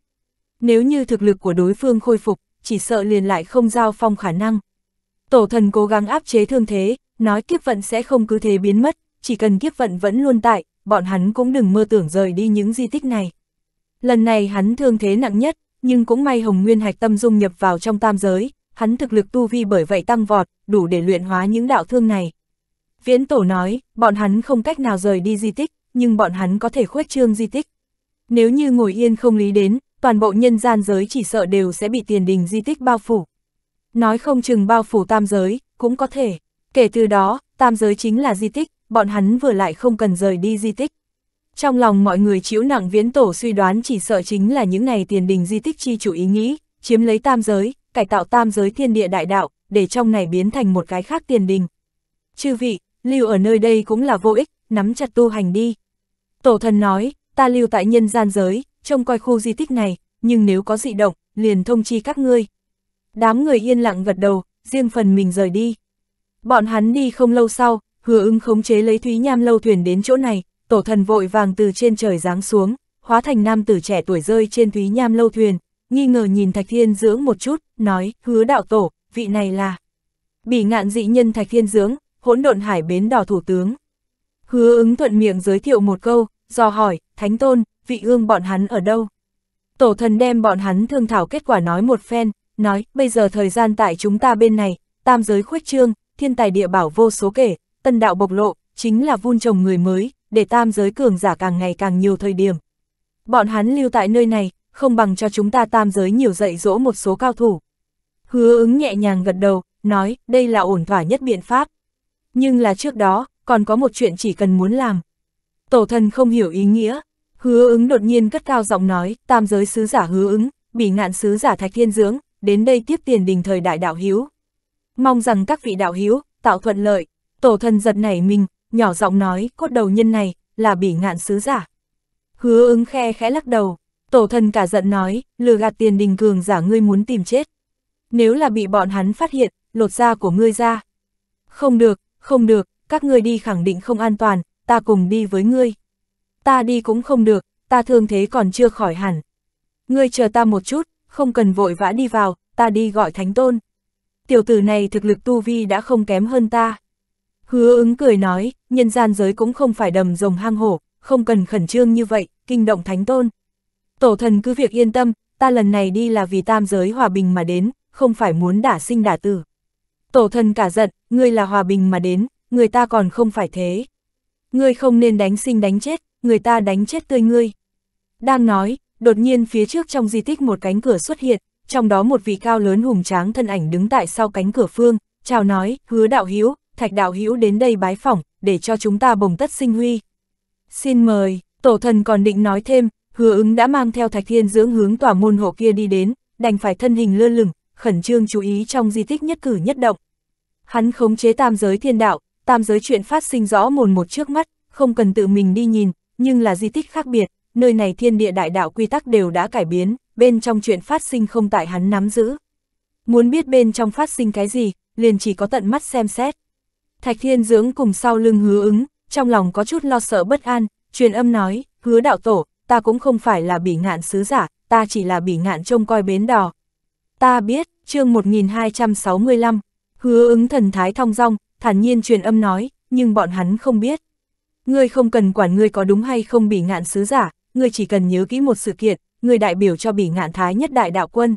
nếu như thực lực của đối phương khôi phục, chỉ sợ liền lại không giao phong khả năng. Tổ thần cố gắng áp chế thương thế, nói kiếp vận sẽ không cứ thế biến mất, chỉ cần kiếp vận vẫn luôn tại, bọn hắn cũng đừng mơ tưởng rời đi những di tích này. Lần này hắn thương thế nặng nhất, nhưng cũng may Hồng Nguyên Hạch Tâm dung nhập vào trong tam giới, hắn thực lực tu vi bởi vậy tăng vọt, đủ để luyện hóa những đạo thương này. Viễn Tổ nói, bọn hắn không cách nào rời đi di tích, nhưng bọn hắn có thể khuếch trương di tích. Nếu như ngồi yên không lý đến, toàn bộ nhân gian giới chỉ sợ đều sẽ bị tiền đình di tích bao phủ. Nói không chừng bao phủ tam giới, cũng có thể. Kể từ đó, tam giới chính là di tích, bọn hắn vừa lại không cần rời đi di tích. Trong lòng mọi người chịu nặng viễn tổ suy đoán chỉ sợ chính là những này tiền đình di tích chi chủ ý nghĩ, chiếm lấy tam giới, cải tạo tam giới thiên địa đại đạo, để trong này biến thành một cái khác tiền đình. Chư vị, lưu ở nơi đây cũng là vô ích, nắm chặt tu hành đi. Tổ thần nói, ta lưu tại nhân gian giới, trông coi khu di tích này, nhưng nếu có dị động, liền thông chi các ngươi. Đám người yên lặng gật đầu, riêng phần mình rời đi. Bọn hắn đi không lâu sau, hứa ưng khống chế lấy Thúy Nham lâu thuyền đến chỗ này, tổ thần vội vàng từ trên trời giáng xuống, hóa thành nam tử trẻ tuổi rơi trên Thúy Nham lâu thuyền, nghi ngờ nhìn Thạch Thiên Dưỡng một chút, nói, hứa đạo tổ, vị này là... bị ngạn dị nhân Thạch Thiên Dưỡng, hỗn độn hải bến đỏ thủ tướng. Hứa ứng thuận miệng giới thiệu một câu, dò hỏi, Thánh Tôn, vị ương bọn hắn ở đâu. Tổ thần đem bọn hắn thương thảo kết quả nói một phen, nói, bây giờ thời gian tại chúng ta bên này, tam giới khuếch trương, thiên tài địa bảo vô số kể, tân đạo bộc lộ, chính là vun trồng người mới, để tam giới cường giả càng ngày càng nhiều thời điểm. Bọn hắn lưu tại nơi này, không bằng cho chúng ta tam giới nhiều dạy dỗ một số cao thủ. Hứa ứng nhẹ nhàng gật đầu, nói, đây là ổn thỏa nhất biện pháp. Nhưng là trước đó, còn có một chuyện chỉ cần muốn làm. Tổ thần không hiểu ý nghĩa, Hứa ứng đột nhiên cất cao giọng nói, tam giới sứ giả hứa ứng, bị ngạn sứ giả thạch thiên dưỡng, đến đây tiếp tiền đình thời đại đạo hiếu. Mong rằng các vị đạo hiếu, tạo thuận lợi, tổ thần giật nảy mình, nhỏ giọng nói, cốt đầu nhân này, là bị ngạn sứ giả. Hứa ứng khe khẽ lắc đầu, tổ thần cả giận nói, lừa gạt tiền đình cường giả ngươi muốn tìm chết. Nếu là bị bọn hắn phát hiện, lột da của ngươi ra. Không được, không được, các ngươi đi khẳng định không an toàn, ta cùng đi với ngươi ta đi cũng không được, ta thương thế còn chưa khỏi hẳn. Ngươi chờ ta một chút, không cần vội vã đi vào, ta đi gọi thánh tôn. Tiểu tử này thực lực tu vi đã không kém hơn ta. Hứa ứng cười nói, nhân gian giới cũng không phải đầm rồng hang hổ, không cần khẩn trương như vậy, kinh động thánh tôn. Tổ thần cứ việc yên tâm, ta lần này đi là vì tam giới hòa bình mà đến, không phải muốn đả sinh đả tử. Tổ thần cả giận, ngươi là hòa bình mà đến, người ta còn không phải thế. Ngươi không nên đánh sinh đánh chết, người ta đánh chết tươi ngươi. Đang nói, đột nhiên phía trước trong di tích một cánh cửa xuất hiện, trong đó một vị cao lớn hùng tráng thân ảnh đứng tại sau cánh cửa phương, chào nói, hứa đạo hữu thạch đạo hữu đến đây bái phỏng, để cho chúng ta bồng tất sinh huy. Xin mời, tổ thần còn định nói thêm, hứa ứng đã mang theo thạch thiên dưỡng hướng tòa môn hộ kia đi đến, đành phải thân hình lơ lửng, khẩn trương chú ý trong di tích nhất cử nhất động. Hắn khống chế tam giới thiên đạo, tam giới chuyện phát sinh rõ mồn một trước mắt, không cần tự mình đi nhìn, nhưng là di tích khác biệt, nơi này thiên địa đại đạo quy tắc đều đã cải biến, bên trong chuyện phát sinh không tại hắn nắm giữ. Muốn biết bên trong phát sinh cái gì, liền chỉ có tận mắt xem xét. Thạch thiên dưỡng cùng sau lưng hứa ứng, trong lòng có chút lo sợ bất an, truyền âm nói, hứa đạo tổ, ta cũng không phải là bị ngạn sứ giả, ta chỉ là bị ngạn trông coi bến đò. Ta biết, chương 1265, hứa ứng thần thái thong dong, thản nhiên truyền âm nói, nhưng bọn hắn không biết. Ngươi không cần quản ngươi có đúng hay không bị ngạn sứ giả, ngươi chỉ cần nhớ kỹ một sự kiện, ngươi đại biểu cho bị ngạn thái nhất đại đạo quân.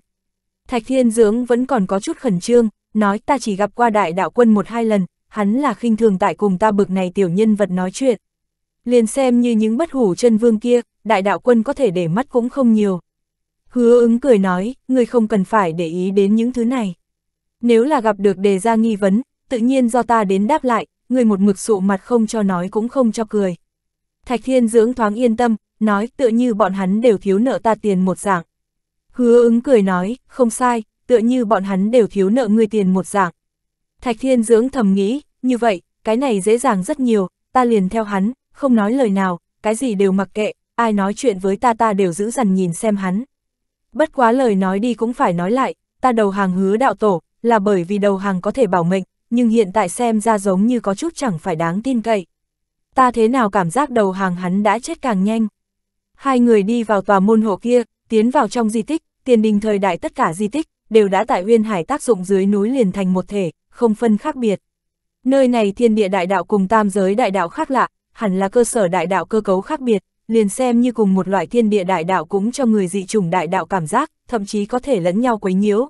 Thạch Thiên Dưỡng vẫn còn có chút khẩn trương, nói ta chỉ gặp qua đại đạo quân một hai lần, hắn là khinh thường tại cùng ta bực này tiểu nhân vật nói chuyện. Liền xem như những bất hủ chân vương kia, đại đạo quân có thể để mắt cũng không nhiều. Hứa ứng cười nói, ngươi không cần phải để ý đến những thứ này. Nếu là gặp được đề ra nghi vấn, tự nhiên do ta đến đáp lại, người một mực sụ mặt không cho nói cũng không cho cười. Thạch Thiên Dưỡng thoáng yên tâm, nói tựa như bọn hắn đều thiếu nợ ta tiền một dạng. Hứa ứng cười nói, không sai, tựa như bọn hắn đều thiếu nợ ngươi tiền một dạng. Thạch Thiên Dưỡng thầm nghĩ, như vậy, cái này dễ dàng rất nhiều, ta liền theo hắn, không nói lời nào, cái gì đều mặc kệ, ai nói chuyện với ta ta đều giữ dằn nhìn xem hắn. Bất quá lời nói đi cũng phải nói lại, ta đầu hàng hứa đạo tổ, là bởi vì đầu hàng có thể bảo mệnh, nhưng hiện tại xem ra giống như có chút chẳng phải đáng tin cậy. Ta thế nào cảm giác đầu hàng hắn đã chết càng nhanh. Hai người đi vào tòa môn hộ kia, tiến vào trong di tích, tiền đình thời đại tất cả di tích, đều đã tại Huyên hải tác dụng dưới núi liền thành một thể, không phân khác biệt. Nơi này thiên địa đại đạo cùng tam giới đại đạo khác lạ, hẳn là cơ sở đại đạo cơ cấu khác biệt, liền xem như cùng một loại thiên địa đại đạo cũng cho người dị chủng đại đạo cảm giác, thậm chí có thể lẫn nhau quấy nhiễu.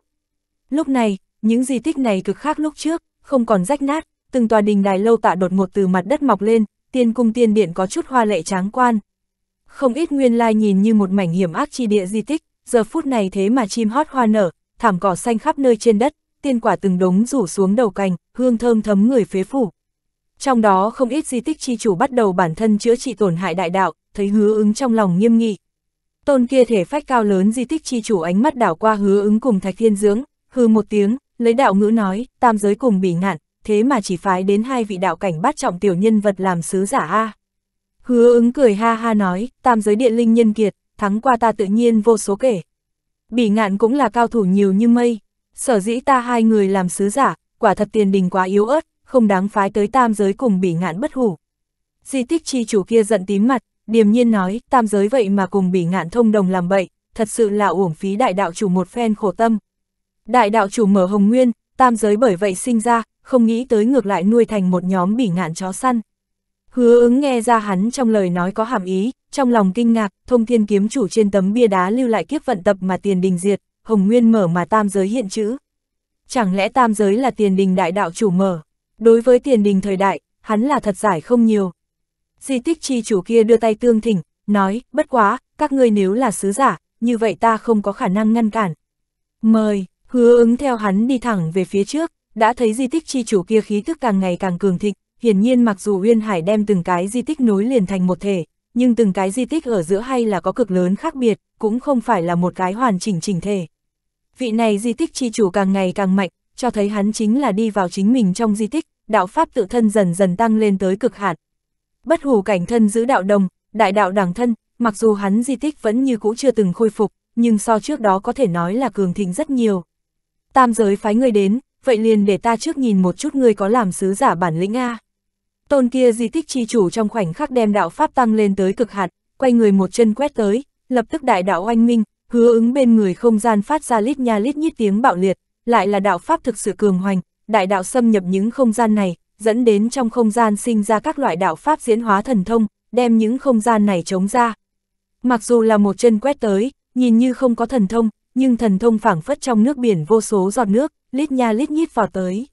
Lúc này, những di tích này cực khác lúc trước, không còn rách nát, từng tòa đình đài lâu tạ đột ngột từ mặt đất mọc lên, tiên cung tiên điện có chút hoa lệ tráng quan. Không ít nguyên lai nhìn như một mảnh hiểm ác chi địa di tích, giờ phút này thế mà chim hót hoa nở, thảm cỏ xanh khắp nơi trên đất, tiên quả từng đống rủ xuống đầu cành, hương thơm thấm người phế phủ. Trong đó không ít di tích chi chủ bắt đầu bản thân chữa trị tổn hại đại đạo, thấy hứa ứng trong lòng nghiêm nghị. Tôn kia thể phách cao lớn di tích chi chủ ánh mắt đảo qua hứa ứng cùng thạch thiên dưỡng, hư một tiếng, Lấy đạo ngữ nói, tam giới cùng bỉ ngạn, thế mà chỉ phái đến hai vị đạo cảnh bắt trọng tiểu nhân vật làm sứ giả a. Hứa ứng cười ha ha nói, tam giới điện linh nhân kiệt, thắng qua ta tự nhiên vô số kể. Bỉ ngạn cũng là cao thủ nhiều như mây, sở dĩ ta hai người làm sứ giả, quả thật tiền đình quá yếu ớt, không đáng phái tới tam giới cùng bỉ ngạn bất hủ. Di tích chi chủ kia giận tím mặt, điềm nhiên nói, tam giới vậy mà cùng bỉ ngạn thông đồng làm bậy, thật sự là uổng phí đại đạo chủ một phen khổ tâm. Đại đạo chủ mở hồng nguyên, tam giới bởi vậy sinh ra, không nghĩ tới ngược lại nuôi thành một nhóm bỉ ngạn chó săn. Hứa ứng nghe ra hắn trong lời nói có hàm ý, trong lòng kinh ngạc, thông thiên kiếm chủ trên tấm bia đá lưu lại kiếp vận tập mà tiền đình diệt, hồng nguyên mở mà tam giới hiện chữ. Chẳng lẽ tam giới là tiền đình đại đạo chủ mở? Đối với tiền đình thời đại, hắn là thật giải không nhiều. Di tích chi chủ kia đưa tay tương thỉnh, nói, bất quá, các ngươi nếu là sứ giả, như vậy ta không có khả năng ngăn cản. Mời, Hứa ứng theo hắn đi thẳng về phía trước, đã thấy di tích chi chủ kia khí thức càng ngày càng cường thịnh, hiển nhiên mặc dù Uyên Hải đem từng cái di tích nối liền thành một thể, nhưng từng cái di tích ở giữa hay là có cực lớn khác biệt, cũng không phải là một cái hoàn chỉnh chỉnh thể. Vị này di tích chi chủ càng ngày càng mạnh, cho thấy hắn chính là đi vào chính mình trong di tích, đạo pháp tự thân dần dần tăng lên tới cực hạn. Bất hủ cảnh thân giữ đạo đồng, đại đạo đảng thân, mặc dù hắn di tích vẫn như cũ chưa từng khôi phục, nhưng so trước đó có thể nói là cường thịnh rất nhiều tam giới phái người đến, vậy liền để ta trước nhìn một chút người có làm sứ giả bản lĩnh A. Tôn kia di tích chi chủ trong khoảnh khắc đem đạo Pháp tăng lên tới cực hạn, quay người một chân quét tới, lập tức đại đạo oanh minh, hứa ứng bên người không gian phát ra lít nha lít nhít tiếng bạo liệt, lại là đạo Pháp thực sự cường hoành, đại đạo xâm nhập những không gian này, dẫn đến trong không gian sinh ra các loại đạo Pháp diễn hóa thần thông, đem những không gian này chống ra. Mặc dù là một chân quét tới, nhìn như không có thần thông, nhưng thần thông phảng phất trong nước biển vô số giọt nước, lít nha lít nhít vào tới.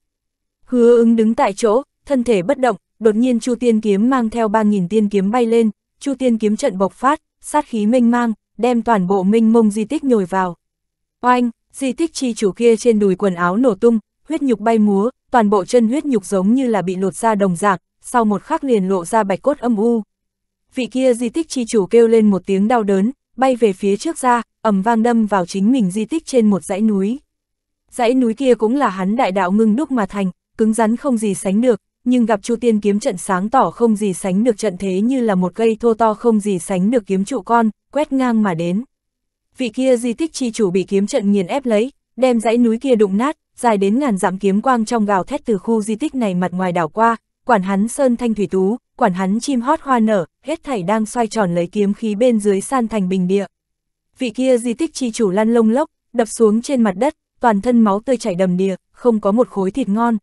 Hứa ứng đứng tại chỗ, thân thể bất động, đột nhiên Chu Tiên kiếm mang theo 3000 tiên kiếm bay lên, Chu Tiên kiếm trận bộc phát, sát khí mênh mang, đem toàn bộ minh mông di tích nhồi vào. Oanh, di tích chi chủ kia trên đùi quần áo nổ tung, huyết nhục bay múa, toàn bộ chân huyết nhục giống như là bị lột ra đồng dạng, sau một khắc liền lộ ra bạch cốt âm u. Vị kia di tích chi chủ kêu lên một tiếng đau đớn, bay về phía trước ra, Ẩm vang đâm vào chính mình di tích trên một dãy núi. Dãy núi kia cũng là hắn đại đạo ngưng đúc mà thành, cứng rắn không gì sánh được, nhưng gặp Chu Tiên kiếm trận sáng tỏ không gì sánh được trận thế như là một cây thô to không gì sánh được kiếm trụ con, quét ngang mà đến. Vị kia di tích chi chủ bị kiếm trận nghiền ép lấy, đem dãy núi kia đụng nát, dài đến ngàn dặm kiếm quang trong gào thét từ khu di tích này mặt ngoài đảo qua, quản hắn sơn thanh thủy tú, quản hắn chim hót hoa nở, hết thảy đang xoay tròn lấy kiếm khí bên dưới san thành bình địa vị kia di tích chi chủ lăn lông lốc, đập xuống trên mặt đất, toàn thân máu tươi chảy đầm đìa, không có một khối thịt ngon.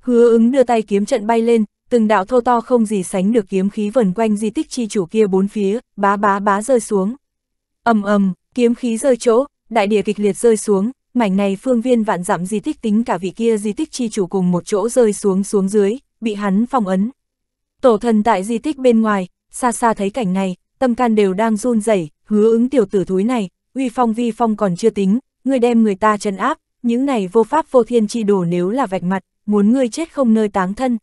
Hứa ứng đưa tay kiếm trận bay lên, từng đạo thô to không gì sánh được kiếm khí vần quanh di tích chi chủ kia bốn phía, bá bá bá rơi xuống. ầm ầm, kiếm khí rơi chỗ, đại địa kịch liệt rơi xuống, mảnh này phương viên vạn dặm di tích tính cả vị kia di tích chi chủ cùng một chỗ rơi xuống xuống dưới, bị hắn phong ấn. Tổ thần tại di tích bên ngoài, xa xa thấy cảnh này, tâm can đều đang run rẩy hứa ứng tiểu tử thúi này, uy phong vi phong còn chưa tính, ngươi đem người ta trấn áp, những này vô pháp vô thiên chi đồ nếu là vạch mặt, muốn ngươi chết không nơi táng thân.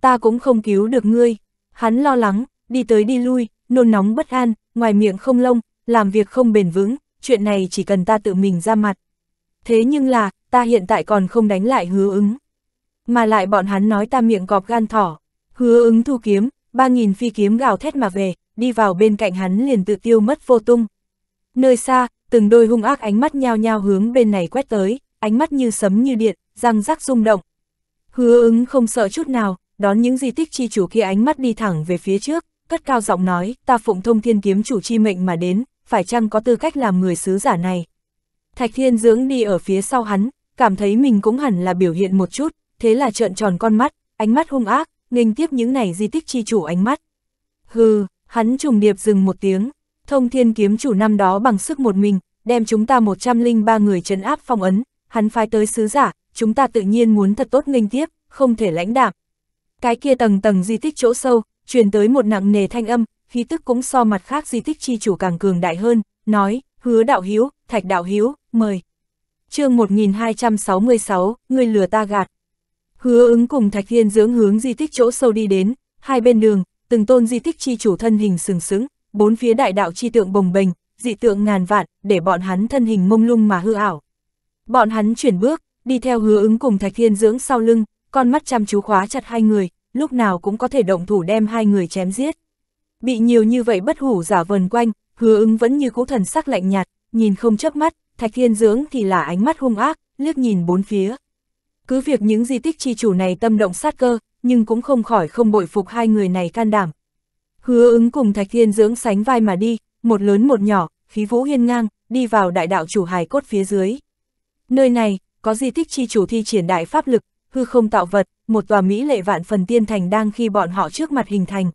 Ta cũng không cứu được ngươi. Hắn lo lắng, đi tới đi lui, nôn nóng bất an, ngoài miệng không lông, làm việc không bền vững, chuyện này chỉ cần ta tự mình ra mặt. Thế nhưng là, ta hiện tại còn không đánh lại hứa ứng. Mà lại bọn hắn nói ta miệng cọp gan thỏ. Hứa ứng thu kiếm, ba nghìn phi kiếm gào thét mà về, đi vào bên cạnh hắn liền tự tiêu mất vô tung. Nơi xa, từng đôi hung ác ánh mắt nhao nhao hướng bên này quét tới, ánh mắt như sấm như điện, răng rắc rung động. Hứa ứng không sợ chút nào, đón những di tích chi chủ kia ánh mắt đi thẳng về phía trước, cất cao giọng nói, ta phụng thông thiên kiếm chủ chi mệnh mà đến, phải chăng có tư cách làm người sứ giả này. Thạch thiên dưỡng đi ở phía sau hắn, cảm thấy mình cũng hẳn là biểu hiện một chút, thế là trợn tròn con mắt, ánh mắt hung ác, nghênh tiếp những này di tích chi chủ ánh mắt. Hừ, Hắn trùng điệp dừng một tiếng, thông thiên kiếm chủ năm đó bằng sức một mình, đem chúng ta 103 người trấn áp phong ấn, hắn phái tới sứ giả, chúng ta tự nhiên muốn thật tốt nghênh tiếp, không thể lãnh đạm. Cái kia tầng tầng di tích chỗ sâu, truyền tới một nặng nề thanh âm, khí tức cũng so mặt khác di tích chi chủ càng cường đại hơn, nói, hứa đạo hiếu, thạch đạo hiếu, mời. chương 1266, người lừa ta gạt. Hứa ứng cùng thạch thiên dưỡng hướng di tích chỗ sâu đi đến, hai bên đường, từng tôn di tích chi chủ thân hình sừng sững, bốn phía đại đạo chi tượng bồng bềnh, dị tượng ngàn vạn, để bọn hắn thân hình mông lung mà hư ảo. Bọn hắn chuyển bước, đi theo hứa ứng cùng Thạch Thiên dưỡng sau lưng, con mắt chăm chú khóa chặt hai người, lúc nào cũng có thể động thủ đem hai người chém giết. Bị nhiều như vậy bất hủ giả vần quanh, hứa ứng vẫn như cũ thần sắc lạnh nhạt, nhìn không chớp mắt, Thạch Thiên dưỡng thì là ánh mắt hung ác, liếc nhìn bốn phía. Cứ việc những di tích chi chủ này tâm động sát cơ, nhưng cũng không khỏi không bội phục hai người này can đảm. Hứa ứng cùng Thạch Thiên Dưỡng sánh vai mà đi, một lớn một nhỏ, khí vũ hiên ngang, đi vào đại đạo chủ hài cốt phía dưới. Nơi này, có di tích chi chủ thi triển đại pháp lực, hư không tạo vật, một tòa Mỹ lệ vạn phần tiên thành đang khi bọn họ trước mặt hình thành.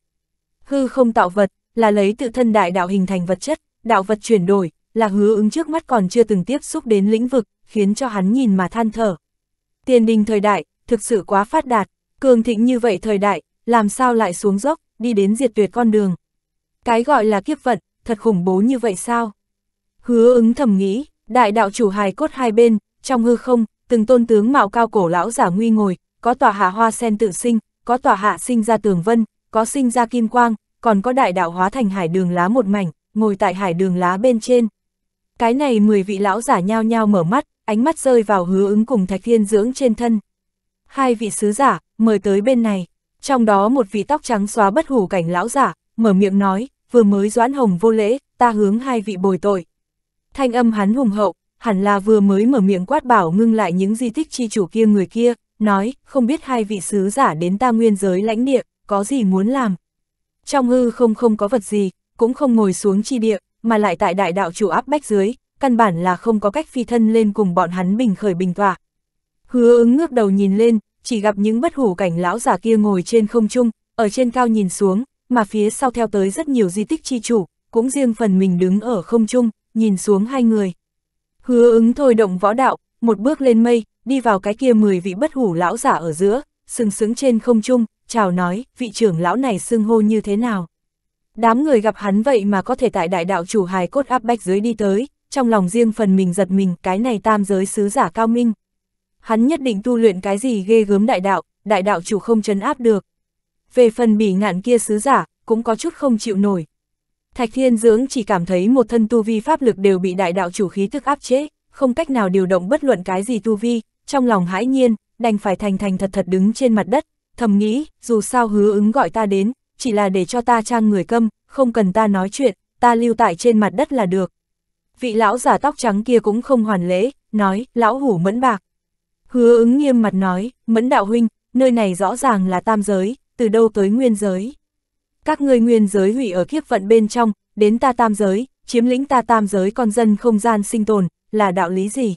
Hư không tạo vật, là lấy tự thân đại đạo hình thành vật chất, đạo vật chuyển đổi, là hứa ứng trước mắt còn chưa từng tiếp xúc đến lĩnh vực, khiến cho hắn nhìn mà than thở. Tiền đình thời đại, thực sự quá phát đạt, Cường thịnh như vậy thời đại, làm sao lại xuống dốc, đi đến diệt tuyệt con đường. Cái gọi là kiếp vận, thật khủng bố như vậy sao? Hứa ứng thầm nghĩ, đại đạo chủ hài cốt hai bên, trong hư không, từng tôn tướng mạo cao cổ lão giả nguy ngồi, có tòa hạ hoa sen tự sinh, có tòa hạ sinh ra tường vân, có sinh ra kim quang, còn có đại đạo hóa thành hải đường lá một mảnh, ngồi tại hải đường lá bên trên. Cái này 10 vị lão giả nhao nhao mở mắt, ánh mắt rơi vào hứa ứng cùng thạch thiên dưỡng trên thân hai vị sứ giả, mời tới bên này. Trong đó một vị tóc trắng xóa bất hủ cảnh lão giả, mở miệng nói, vừa mới doãn hồng vô lễ, ta hướng hai vị bồi tội. Thanh âm hắn hùng hậu, hẳn là vừa mới mở miệng quát bảo ngưng lại những di tích chi chủ kia người kia, nói, không biết hai vị sứ giả đến ta nguyên giới lãnh địa, có gì muốn làm. Trong hư không không có vật gì, cũng không ngồi xuống chi địa, mà lại tại đại đạo chủ áp bách dưới, căn bản là không có cách phi thân lên cùng bọn hắn bình khởi bình tỏa, Hứa ứng ngước đầu nhìn lên, chỉ gặp những bất hủ cảnh lão giả kia ngồi trên không trung, ở trên cao nhìn xuống, mà phía sau theo tới rất nhiều di tích chi chủ, cũng riêng phần mình đứng ở không trung, nhìn xuống hai người. Hứa ứng thôi động võ đạo, một bước lên mây, đi vào cái kia 10 vị bất hủ lão giả ở giữa, sừng sững trên không trung, chào nói, vị trưởng lão này xưng hô như thế nào. Đám người gặp hắn vậy mà có thể tại đại đạo chủ hài cốt áp bách dưới đi tới, trong lòng riêng phần mình giật mình, cái này tam giới sứ giả cao minh, hắn nhất định tu luyện cái gì ghê gớm đại đạo, đại đạo chủ không chấn áp được. Về phần bỉ ngạn kia sứ giả, cũng có chút không chịu nổi. Thạch Thiên Dưỡng chỉ cảm thấy một thân tu vi pháp lực đều bị đại đạo chủ khí thức áp chế, không cách nào điều động bất luận cái gì tu vi, trong lòng hãi nhiên, đành phải thành thành thật thật đứng trên mặt đất, thầm nghĩ, dù sao hứa ứng gọi ta đến, chỉ là để cho ta trang người câm, không cần ta nói chuyện, ta lưu tại trên mặt đất là được. Vị lão giả tóc trắng kia cũng không hoàn lễ, nói, lão hủ mẫn bạc, Hứa ứng nghiêm mặt nói, mẫn đạo huynh, nơi này rõ ràng là tam giới, từ đâu tới nguyên giới. Các ngươi nguyên giới hủy ở kiếp vận bên trong, đến ta tam giới, chiếm lĩnh ta tam giới con dân không gian sinh tồn, là đạo lý gì?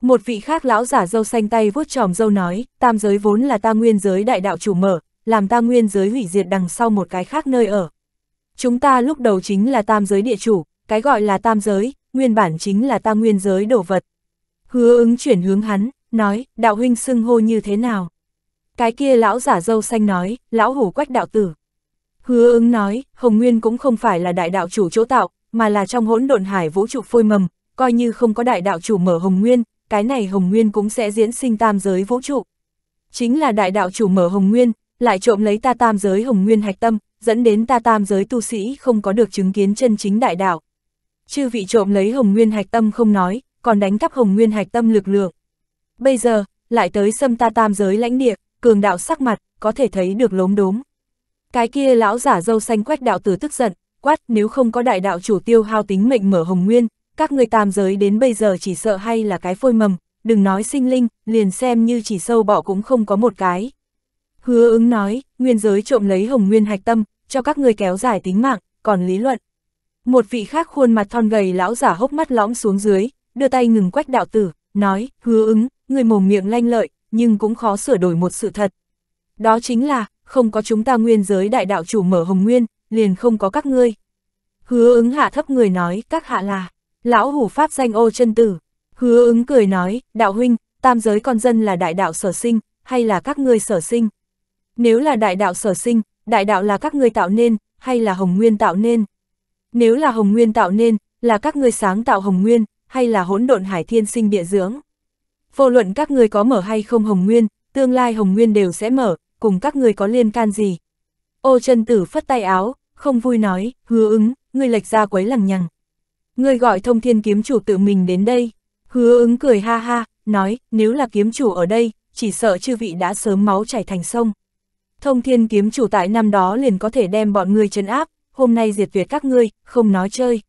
Một vị khác lão giả dâu xanh tay vuốt tròm dâu nói, tam giới vốn là ta nguyên giới đại đạo chủ mở, làm ta nguyên giới hủy diệt đằng sau một cái khác nơi ở. Chúng ta lúc đầu chính là tam giới địa chủ, cái gọi là tam giới, nguyên bản chính là ta nguyên giới đổ vật. Hứa ứng chuyển hướng hắn, nói, đạo huynh xưng hô như thế nào? Cái kia lão giả dâu xanh nói, lão hủ quách đạo tử. Hứa ứng nói, Hồng Nguyên cũng không phải là đại đạo chủ chỗ tạo, mà là trong hỗn độn hải vũ trụ phôi mầm, coi như không có đại đạo chủ mở Hồng Nguyên, cái này Hồng Nguyên cũng sẽ diễn sinh tam giới vũ trụ. Chính là đại đạo chủ mở Hồng Nguyên, lại trộm lấy ta tam giới Hồng Nguyên hạch tâm, dẫn đến ta tam giới tu sĩ không có được chứng kiến chân chính đại đạo. Chư vị trộm lấy Hồng Nguyên hạch tâm không nói, còn đánh cắp Hồng Nguyên hạch tâm lực lượng. Bây giờ, lại tới xâm ta tam giới lãnh địa, cường đạo sắc mặt, có thể thấy được lốm đốm. Cái kia lão giả dâu xanh quách đạo tử tức giận, quát nếu không có đại đạo chủ tiêu hao tính mệnh mở hồng nguyên, các người tam giới đến bây giờ chỉ sợ hay là cái phôi mầm, đừng nói sinh linh, liền xem như chỉ sâu bọ cũng không có một cái. Hứa ứng nói, nguyên giới trộm lấy hồng nguyên hạch tâm, cho các người kéo dài tính mạng, còn lý luận. Một vị khác khuôn mặt thon gầy lão giả hốc mắt lõm xuống dưới, đưa tay ngừng quách đạo tử, nói, hứa ứng, người mồm miệng lanh lợi, nhưng cũng khó sửa đổi một sự thật. Đó chính là, không có chúng ta nguyên giới đại đạo chủ mở hồng nguyên, liền không có các ngươi. Hứa ứng hạ thấp người nói, các hạ là, lão hủ pháp danh ô chân tử. Hứa ứng cười nói, đạo huynh, tam giới con dân là đại đạo sở sinh, hay là các ngươi sở sinh? Nếu là đại đạo sở sinh, đại đạo là các ngươi tạo nên, hay là hồng nguyên tạo nên? Nếu là hồng nguyên tạo nên, là các ngươi sáng tạo hồng nguyên, hay là hỗn độn hải thiên sinh địa dưỡng? Vô luận các người có mở hay không Hồng Nguyên, tương lai Hồng Nguyên đều sẽ mở, cùng các người có liên can gì. Ô chân tử phất tay áo, không vui nói, hứa ứng, ngươi lệch ra quấy lằng nhằng. Ngươi gọi thông thiên kiếm chủ tự mình đến đây. Hứa ứng cười ha ha, nói, nếu là kiếm chủ ở đây, chỉ sợ chư vị đã sớm máu chảy thành sông. Thông thiên kiếm chủ tại năm đó liền có thể đem bọn ngươi chấn áp, hôm nay diệt tuyệt các ngươi, không nói chơi.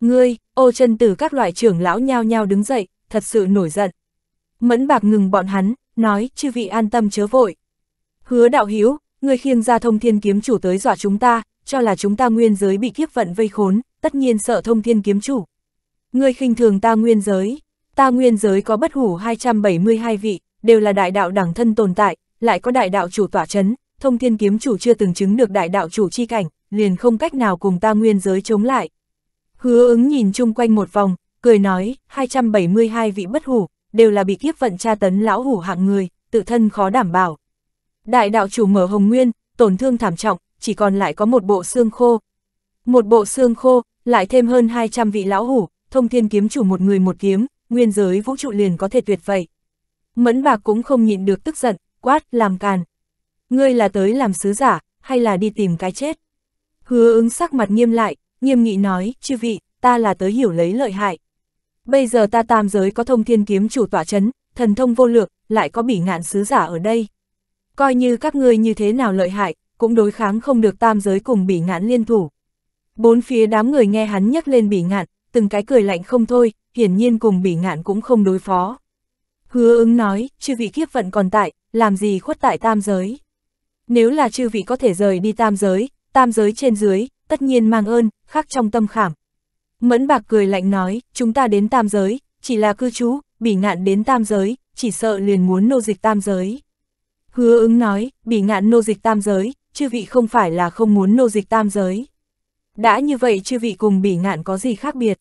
Ngươi, ô chân tử các loại trưởng lão nhao nhao đứng dậy, thật sự nổi giận. Mẫn bạc ngừng bọn hắn, nói, chư vị an tâm chớ vội. Hứa đạo hiếu, người khiêng ra thông thiên kiếm chủ tới dọa chúng ta, cho là chúng ta nguyên giới bị kiếp vận vây khốn, tất nhiên sợ thông thiên kiếm chủ. Người khinh thường ta nguyên giới, ta nguyên giới có bất hủ 272 vị, đều là đại đạo đẳng thân tồn tại, lại có đại đạo chủ tỏa chấn, thông thiên kiếm chủ chưa từng chứng được đại đạo chủ chi cảnh, liền không cách nào cùng ta nguyên giới chống lại. Hứa ứng nhìn chung quanh một vòng, cười nói, 272 vị bất hủ, đều là bị kiếp vận tra tấn lão hủ hạng người, tự thân khó đảm bảo. Đại đạo chủ mở hồng nguyên, tổn thương thảm trọng, chỉ còn lại có một bộ xương khô. Một bộ xương khô, lại thêm hơn 200 vị lão hủ, thông thiên kiếm chủ một người một kiếm, nguyên giới vũ trụ liền có thể tuyệt vậy. Mẫn bạc cũng không nhịn được tức giận, quát, làm càn. Ngươi là tới làm sứ giả, hay là đi tìm cái chết? Hứa ứng sắc mặt nghiêm lại, nghiêm nghị nói, chư vị, ta là tới hiểu lấy lợi hại. Bây giờ ta tam giới có thông thiên kiếm chủ tỏa chấn, thần thông vô lược, lại có bỉ ngạn sứ giả ở đây. Coi như các ngươi như thế nào lợi hại, cũng đối kháng không được tam giới cùng bỉ ngạn liên thủ. Bốn phía đám người nghe hắn nhắc lên bỉ ngạn, từng cái cười lạnh không thôi, hiển nhiên cùng bỉ ngạn cũng không đối phó. Hứa ứng nói, chư vị kiếp vận còn tại, làm gì khuất tại tam giới. Nếu là chư vị có thể rời đi tam giới, tam giới trên dưới, tất nhiên mang ơn, khắc trong tâm khảm, Mẫn bạc cười lạnh nói, chúng ta đến tam giới, chỉ là cư trú, bỉ ngạn đến tam giới, chỉ sợ liền muốn nô dịch tam giới. Hứa ứng nói, bỉ ngạn nô dịch tam giới, chư vị không phải là không muốn nô dịch tam giới. Đã như vậy chư vị cùng bỉ ngạn có gì khác biệt?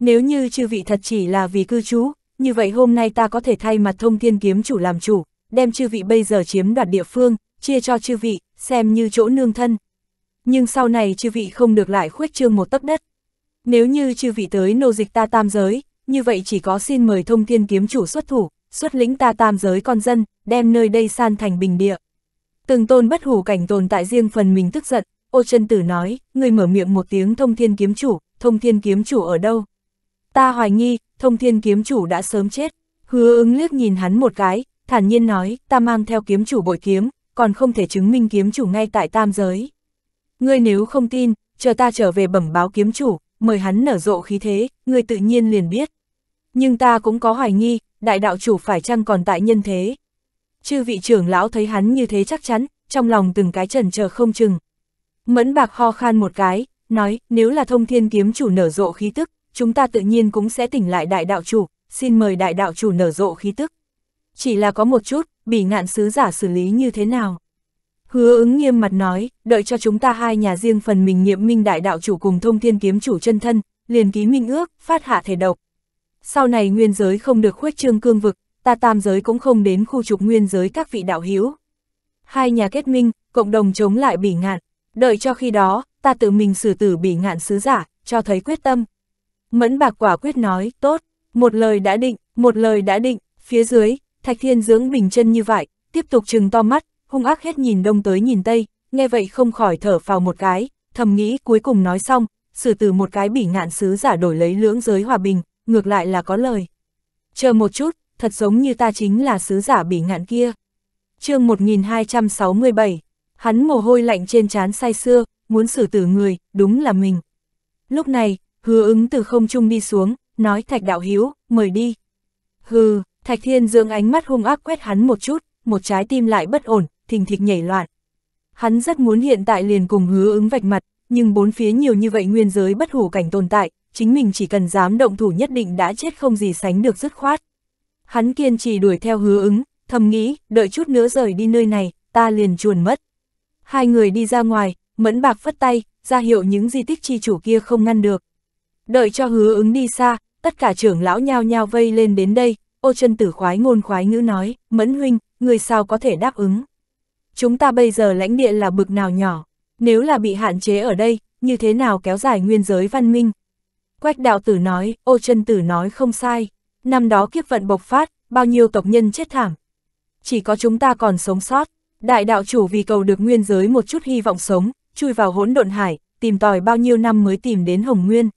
Nếu như chư vị thật chỉ là vì cư trú, như vậy hôm nay ta có thể thay mặt thông thiên kiếm chủ làm chủ, đem chư vị bây giờ chiếm đoạt địa phương, chia cho chư vị, xem như chỗ nương thân. Nhưng sau này chư vị không được lại khuếch trương một tấc đất, nếu như chư vị tới nô dịch ta tam giới, như vậy chỉ có xin mời thông thiên kiếm chủ xuất thủ, xuất lĩnh ta tam giới con dân, đem nơi đây san thành bình địa. Từng tôn bất hủ cảnh tồn tại riêng phần mình tức giận, ô chân tử nói, người mở miệng một tiếng thông thiên kiếm chủ, thông thiên kiếm chủ ở đâu? Ta hoài nghi, thông thiên kiếm chủ đã sớm chết, hứa ứng liếc nhìn hắn một cái, thản nhiên nói, ta mang theo kiếm chủ bội kiếm, còn không thể chứng minh kiếm chủ ngay tại tam giới. Ngươi nếu không tin, chờ ta trở về bẩm báo kiếm chủ, mời hắn nở rộ khí thế, người tự nhiên liền biết. Nhưng ta cũng có hoài nghi, đại đạo chủ phải chăng còn tại nhân thế. Chư vị trưởng lão thấy hắn như thế chắc chắn, trong lòng từng cái trần chờ không chừng. Mẫn bạc ho khan một cái, nói, nếu là thông thiên kiếm chủ nở rộ khí tức, chúng ta tự nhiên cũng sẽ tỉnh lại đại đạo chủ, xin mời đại đạo chủ nở rộ khí tức. Chỉ là có một chút, bị ngạn sứ giả xử lý như thế nào? Hứa ứng nghiêm mặt nói, đợi cho chúng ta hai nhà riêng phần mình nghiệm minh đại đạo chủ cùng thông thiên kiếm chủ chân thân, liền ký minh ước, phát hạ thể độc. Sau này nguyên giới không được khuếch trương cương vực, ta tam giới cũng không đến khu trục nguyên giới các vị đạo hiếu. Hai nhà kết minh, cộng đồng chống lại bỉ ngạn, đợi cho khi đó, ta tự mình xử tử bỉ ngạn sứ giả, cho thấy quyết tâm. Mẫn bạc quả quyết nói, tốt, một lời đã định, một lời đã định, phía dưới, thạch thiên dưỡng bình chân như vậy, tiếp tục trừng to mắt, hung ác hết nhìn đông tới nhìn tây, nghe vậy không khỏi thở phào một cái, thầm nghĩ cuối cùng nói xong, xử từ một cái bỉ ngạn sứ giả đổi lấy lưỡng giới hòa bình, ngược lại là có lời. Chờ một chút, thật giống như ta chính là sứ giả bỉ ngạn kia. chương 1267, hắn mồ hôi lạnh trên trán say xưa, muốn xử tử người, đúng là mình. Lúc này, hứa ứng từ không trung đi xuống, nói thạch đạo hiếu, mời đi. Hừ, thạch thiên dưỡng ánh mắt hung ác quét hắn một chút, một trái tim lại bất ổn, thình thịch nhảy loạn. Hắn rất muốn hiện tại liền cùng hứa ứng vạch mặt, nhưng bốn phía nhiều như vậy nguyên giới bất hủ cảnh tồn tại, chính mình chỉ cần dám động thủ nhất định đã chết không gì sánh được dứt khoát. Hắn kiên trì đuổi theo hứa ứng, thầm nghĩ, đợi chút nữa rời đi nơi này, ta liền chuồn mất. Hai người đi ra ngoài, mẫn bạc phất tay, ra hiệu những di tích chi chủ kia không ngăn được. Đợi cho hứa ứng đi xa, tất cả trưởng lão nhao nhao vây lên đến đây, ô chân tử khoái ngôn khoái ngữ nói, mẫn huynh, người sao có thể đáp ứng chúng ta bây giờ lãnh địa là bực nào nhỏ, nếu là bị hạn chế ở đây, như thế nào kéo dài nguyên giới văn minh. Quách đạo tử nói, ô chân tử nói không sai, năm đó kiếp vận bộc phát, bao nhiêu tộc nhân chết thảm. Chỉ có chúng ta còn sống sót, đại đạo chủ vì cầu được nguyên giới một chút hy vọng sống, chui vào hỗn độn hải, tìm tòi bao nhiêu năm mới tìm đến Hồng Nguyên.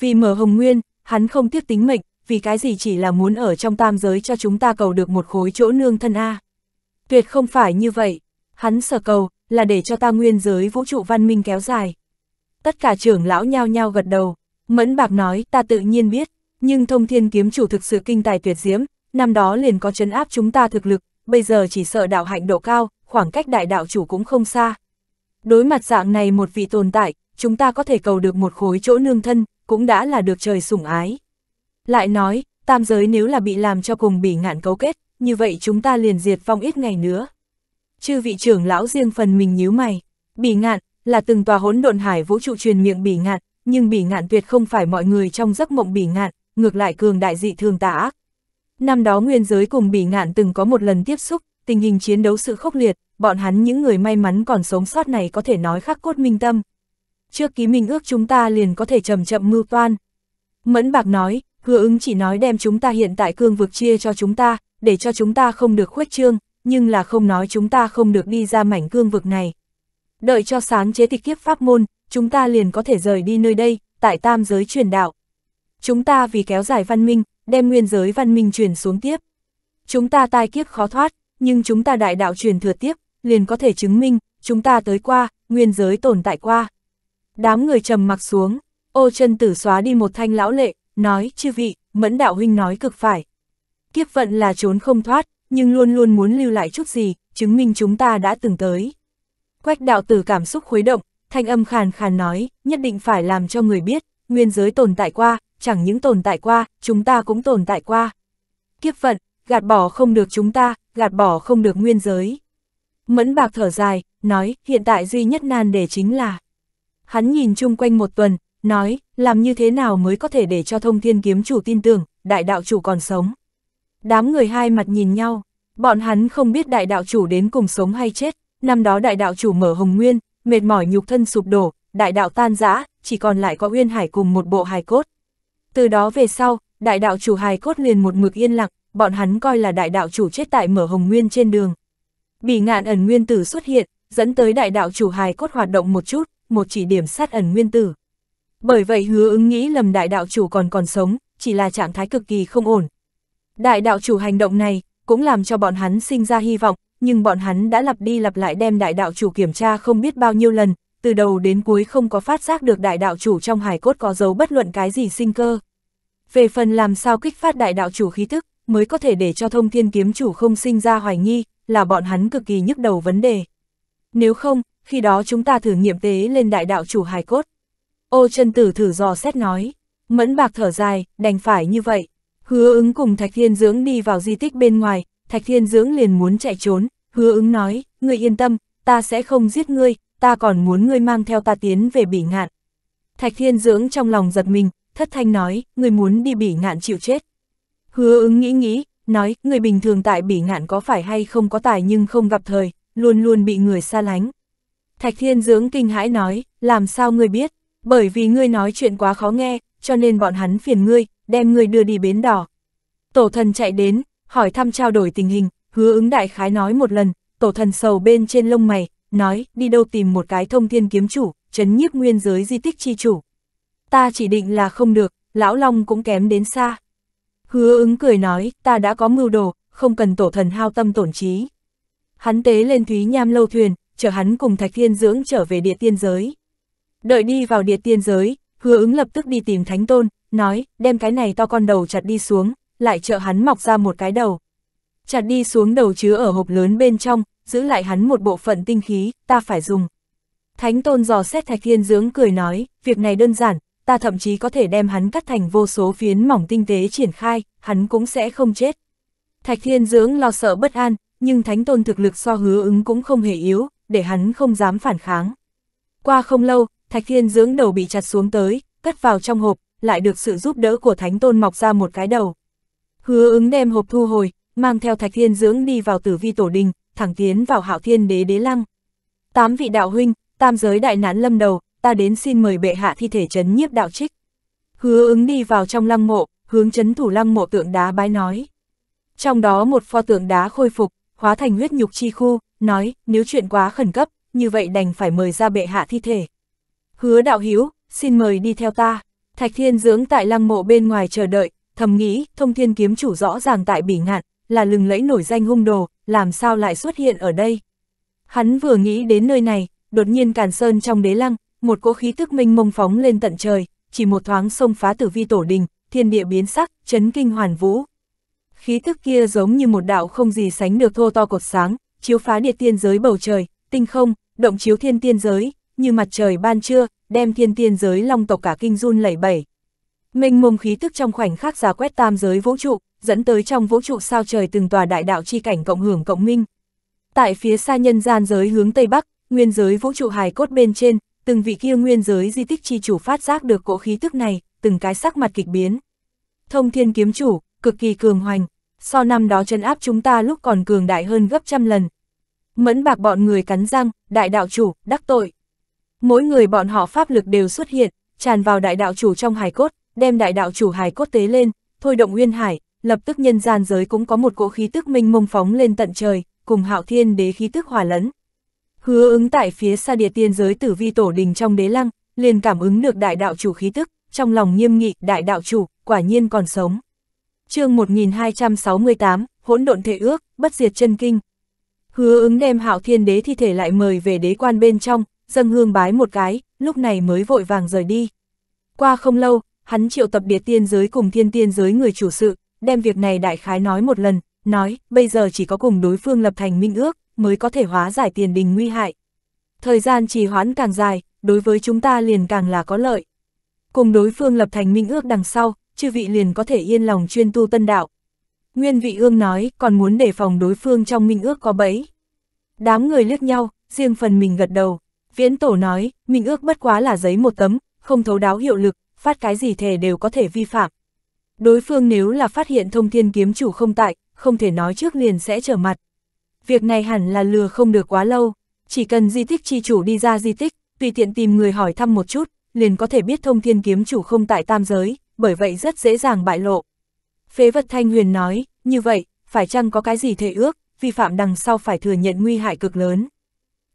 Vì mở Hồng Nguyên, hắn không tiếc tính mệnh, vì cái gì chỉ là muốn ở trong tam giới cho chúng ta cầu được một khối chỗ nương thân A. Tuyệt không phải như vậy, hắn sở cầu, là để cho ta nguyên giới vũ trụ văn minh kéo dài. Tất cả trưởng lão nhao nhao gật đầu, mẫn bạc nói ta tự nhiên biết, nhưng thông thiên kiếm chủ thực sự kinh tài tuyệt diễm, năm đó liền có chấn áp chúng ta thực lực, bây giờ chỉ sợ đạo hạnh độ cao, khoảng cách đại đạo chủ cũng không xa. Đối mặt dạng này một vị tồn tại, chúng ta có thể cầu được một khối chỗ nương thân, cũng đã là được trời sủng ái. Lại nói, tam giới nếu là bị làm cho cùng bị ngạn cấu kết, như vậy chúng ta liền diệt vong ít ngày nữa. Chư vị trưởng lão riêng phần mình nhíu mày, bỉ ngạn, là từng tòa hỗn độn hải vũ trụ truyền miệng bỉ ngạn, nhưng bỉ ngạn tuyệt không phải mọi người trong giấc mộng bỉ ngạn, ngược lại cường đại dị thường tà ác. Năm đó nguyên giới cùng bỉ ngạn từng có một lần tiếp xúc, tình hình chiến đấu sự khốc liệt, bọn hắn những người may mắn còn sống sót này có thể nói khắc cốt minh tâm. Trước ký minh ước chúng ta liền có thể chậm chậm mưu toan. Mẫn bạc nói, hứa ứng chỉ nói đem chúng ta hiện tại cương vực chia cho chúng ta, để cho chúng ta không được khuếch trương, nhưng là không nói chúng ta không được đi ra mảnh cương vực này. Đợi cho sáng chế tịch kiếp pháp môn, chúng ta liền có thể rời đi nơi đây, tại tam giới truyền đạo. Chúng ta vì kéo dài văn minh, đem nguyên giới văn minh truyền xuống tiếp. Chúng ta tai kiếp khó thoát, nhưng chúng ta đại đạo truyền thừa tiếp, liền có thể chứng minh, chúng ta tới qua, nguyên giới tồn tại qua. Đám người trầm mặc xuống, ô chân tử xóa đi một thanh lão lệ, nói, chư vị, mẫn đạo huynh nói cực phải, Kiếp vận là trốn không thoát, nhưng luôn luôn muốn lưu lại chút gì, chứng minh chúng ta đã từng tới. Quách đạo tử cảm xúc khuấy động, thanh âm khàn khàn nói, nhất định phải làm cho người biết, nguyên giới tồn tại qua, chẳng những tồn tại qua, chúng ta cũng tồn tại qua. Kiếp vận, gạt bỏ không được chúng ta, gạt bỏ không được nguyên giới. Mẫn bạc thở dài, nói, hiện tại duy nhất nan để chính là. Hắn nhìn chung quanh một tuần, nói, làm như thế nào mới có thể để cho thông thiên kiếm chủ tin tưởng, đại đạo chủ còn sống. Đám người hai mặt nhìn nhau, bọn hắn không biết đại đạo chủ đến cùng sống hay chết, năm đó đại đạo chủ mở hồng nguyên, mệt mỏi nhục thân sụp đổ, đại đạo tan rã, chỉ còn lại có uyên hải cùng một bộ hài cốt. Từ đó về sau, đại đạo chủ hài cốt liền một mực yên lặng, bọn hắn coi là đại đạo chủ chết tại mở hồng nguyên trên đường. bị ngạn ẩn nguyên tử xuất hiện, dẫn tới đại đạo chủ hài cốt hoạt động một chút, một chỉ điểm sát ẩn nguyên tử. Bởi vậy hứa ứng nghĩ lầm đại đạo chủ còn còn sống, chỉ là trạng thái cực kỳ không ổn, Đại đạo chủ hành động này cũng làm cho bọn hắn sinh ra hy vọng, nhưng bọn hắn đã lặp đi lặp lại đem đại đạo chủ kiểm tra không biết bao nhiêu lần, từ đầu đến cuối không có phát giác được đại đạo chủ trong hải cốt có dấu bất luận cái gì sinh cơ. Về phần làm sao kích phát đại đạo chủ khí tức, mới có thể để cho thông thiên kiếm chủ không sinh ra hoài nghi, là bọn hắn cực kỳ nhức đầu vấn đề. Nếu không, khi đó chúng ta thử nghiệm tế lên đại đạo chủ hải cốt. Ô chân tử thử dò xét nói, mẫn bạc thở dài, đành phải như vậy. Hứa ứng cùng Thạch Thiên Dưỡng đi vào di tích bên ngoài, Thạch Thiên Dưỡng liền muốn chạy trốn, hứa ứng nói, ngươi yên tâm, ta sẽ không giết ngươi, ta còn muốn ngươi mang theo ta tiến về bỉ ngạn. Thạch Thiên Dưỡng trong lòng giật mình, thất thanh nói, ngươi muốn đi bỉ ngạn chịu chết. Hứa ứng nghĩ nghĩ, nói, Ngươi bình thường tại bỉ ngạn có phải hay không có tài nhưng không gặp thời, luôn luôn bị người xa lánh. Thạch Thiên Dưỡng kinh hãi nói, làm sao ngươi biết, bởi vì ngươi nói chuyện quá khó nghe, cho nên bọn hắn phiền ngươi, đem người đưa đi bến đỏ. Tổ thần chạy đến, hỏi thăm trao đổi tình hình, hứa ứng đại khái nói một lần, tổ thần sầu bên trên lông mày, nói, đi đâu tìm một cái thông thiên kiếm chủ, chấn nhiếp nguyên giới di tích chi chủ. Ta chỉ định là không được, lão long cũng kém đến xa. Hứa ứng cười nói, ta đã có mưu đồ, không cần tổ thần hao tâm tổn trí. Hắn tế lên thúy nham lâu thuyền, chở hắn cùng thạch thiên dưỡng trở về địa tiên giới. Đợi đi vào địa tiên giới, hứa ứng lập tức đi tìm thánh tôn, nói, đem cái này to con đầu chặt đi xuống, lại trợ hắn mọc ra một cái đầu. Chặt đi xuống đầu chứa ở hộp lớn bên trong, giữ lại hắn một bộ phận tinh khí, ta phải dùng. Thánh tôn dò xét thạch thiên dưỡng cười nói, việc này đơn giản, ta thậm chí có thể đem hắn cắt thành vô số phiến mỏng tinh tế triển khai, hắn cũng sẽ không chết. Thạch thiên dưỡng lo sợ bất an, nhưng thánh tôn thực lực so hứa ứng cũng không hề yếu, để hắn không dám phản kháng. Qua không lâu, thạch thiên dưỡng đầu bị chặt xuống tới, cất vào trong hộp, lại được sự giúp đỡ của Thánh Tôn mọc ra một cái đầu. Hứa ứng đem hộp thu hồi, mang theo Thạch Thiên Dưỡng đi vào tử vi tổ đình, thẳng tiến vào hạo thiên đế đế lăng. Tám vị đạo huynh, tam giới đại nán lâm đầu, ta đến xin mời bệ hạ thi thể chấn nhiếp đạo trích. Hứa ứng đi vào trong lăng mộ, hướng chấn thủ lăng mộ tượng đá bái nói. Trong đó một pho tượng đá khôi phục, hóa thành huyết nhục chi khu, nói, nếu chuyện quá khẩn cấp, như vậy đành phải mời ra bệ hạ thi thể. Hứa đạo hiếu, xin mời đi theo ta. Thạch Thiên dưỡng tại lăng mộ bên ngoài chờ đợi, thầm nghĩ, thông thiên kiếm chủ rõ ràng tại bỉ ngạn, là lừng lẫy nổi danh hung đồ, làm sao lại xuất hiện ở đây. Hắn vừa nghĩ đến nơi này, đột nhiên càn sơn trong đế lăng, một cỗ khí tức minh mông phóng lên tận trời, chỉ một thoáng xông phá tử vi tổ đình, thiên địa biến sắc, chấn kinh hoàn vũ. Khí tức kia giống như một đạo không gì sánh được thô to cột sáng, chiếu phá địa tiên giới bầu trời, tinh không, động chiếu thiên tiên giới, như mặt trời ban trưa, đem thiên tiên giới long tộc cả kinh run lẩy bẩy. Mênh mông khí tức trong khoảnh khắc giả quét tam giới vũ trụ, dẫn tới trong vũ trụ sao trời từng tòa đại đạo chi cảnh cộng hưởng cộng minh. Tại phía xa nhân gian giới hướng Tây Bắc, nguyên giới vũ trụ hài cốt bên trên, từng vị kia nguyên giới di tích chi chủ phát giác được cỗ khí tức này, từng cái sắc mặt kịch biến. Thông thiên kiếm chủ, cực kỳ cường hoành, so năm đó chân áp chúng ta lúc còn cường đại hơn gấp trăm lần. Mẫn bạc bọn người cắn răng, đại đạo chủ, đắc tội. Mỗi người bọn họ pháp lực đều xuất hiện, tràn vào đại đạo chủ trong hài cốt, đem đại đạo chủ hài cốt tế lên, thôi động nguyên hải, lập tức nhân gian giới cũng có một cỗ khí tức minh mông phóng lên tận trời, cùng hạo thiên đế khí tức hòa lẫn. Hứa ứng tại phía xa địa tiên giới tử vi tổ đình trong đế lăng, liền cảm ứng được đại đạo chủ khí tức, trong lòng nghiêm nghị đại đạo chủ, quả nhiên còn sống. chương 1268, hỗn độn thể ước, bất diệt chân kinh. Hứa ứng đem hạo thiên đế thi thể lại mời về đế quan bên trong, dâng hương bái một cái, lúc này mới vội vàng rời đi. Qua không lâu, hắn triệu tập địa tiên giới cùng thiên tiên giới người chủ sự, đem việc này đại khái nói một lần, nói, bây giờ chỉ có cùng đối phương lập thành minh ước, mới có thể hóa giải tiền đình nguy hại. Thời gian trì hoãn càng dài, đối với chúng ta liền càng là có lợi. Cùng đối phương lập thành minh ước đằng sau, chư vị liền có thể yên lòng chuyên tu tân đạo. Nguyên vị ương nói, còn muốn đề phòng đối phương trong minh ước có bẫy. Đám người liếc nhau, riêng phần mình gật đầu. Viễn Tổ nói, mình ước bất quá là giấy một tấm, không thấu đáo hiệu lực, phát cái gì thề đều có thể vi phạm. Đối phương nếu là phát hiện thông thiên kiếm chủ không tại, không thể nói trước liền sẽ trở mặt. Việc này hẳn là lừa không được quá lâu, chỉ cần di tích chi chủ đi ra di tích, tùy tiện tìm người hỏi thăm một chút, liền có thể biết thông thiên kiếm chủ không tại tam giới, bởi vậy rất dễ dàng bại lộ. Phế vật Thanh Huyền nói, như vậy, phải chăng có cái gì thể ước, vi phạm đằng sau phải thừa nhận nguy hại cực lớn.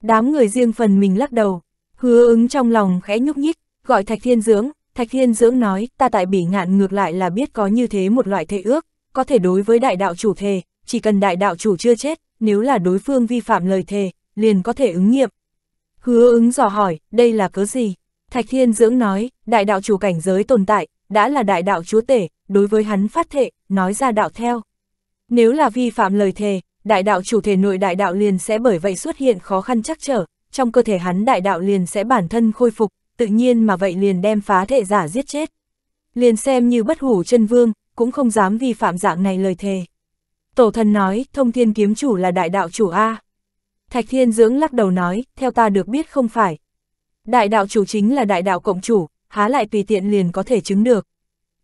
Đám người riêng phần mình lắc đầu, hứa ứng trong lòng khẽ nhúc nhích, gọi Thạch Thiên Dưỡng, Thạch Thiên Dưỡng nói, ta tại bỉ ngạn ngược lại là biết có như thế một loại thệ ước, có thể đối với đại đạo chủ thề, chỉ cần đại đạo chủ chưa chết, nếu là đối phương vi phạm lời thề, liền có thể ứng nghiệm. Hứa ứng dò hỏi, đây là cớ gì? Thạch Thiên Dưỡng nói, đại đạo chủ cảnh giới tồn tại, đã là đại đạo chúa tể, đối với hắn phát thệ, nói ra đạo theo. Nếu là vi phạm lời thề, đại đạo chủ thể nội đại đạo liền sẽ bởi vậy xuất hiện khó khăn chắc trở, trong cơ thể hắn đại đạo liền sẽ bản thân khôi phục, tự nhiên mà vậy liền đem phá thể giả giết chết. Liền xem như bất hủ chân vương, cũng không dám vi phạm dạng này lời thề. Tổ thần nói, thông thiên kiếm chủ là đại đạo chủ A. Thạch thiên dưỡng lắc đầu nói, theo ta được biết không phải. Đại đạo chủ chính là đại đạo cộng chủ, há lại tùy tiện liền có thể chứng được.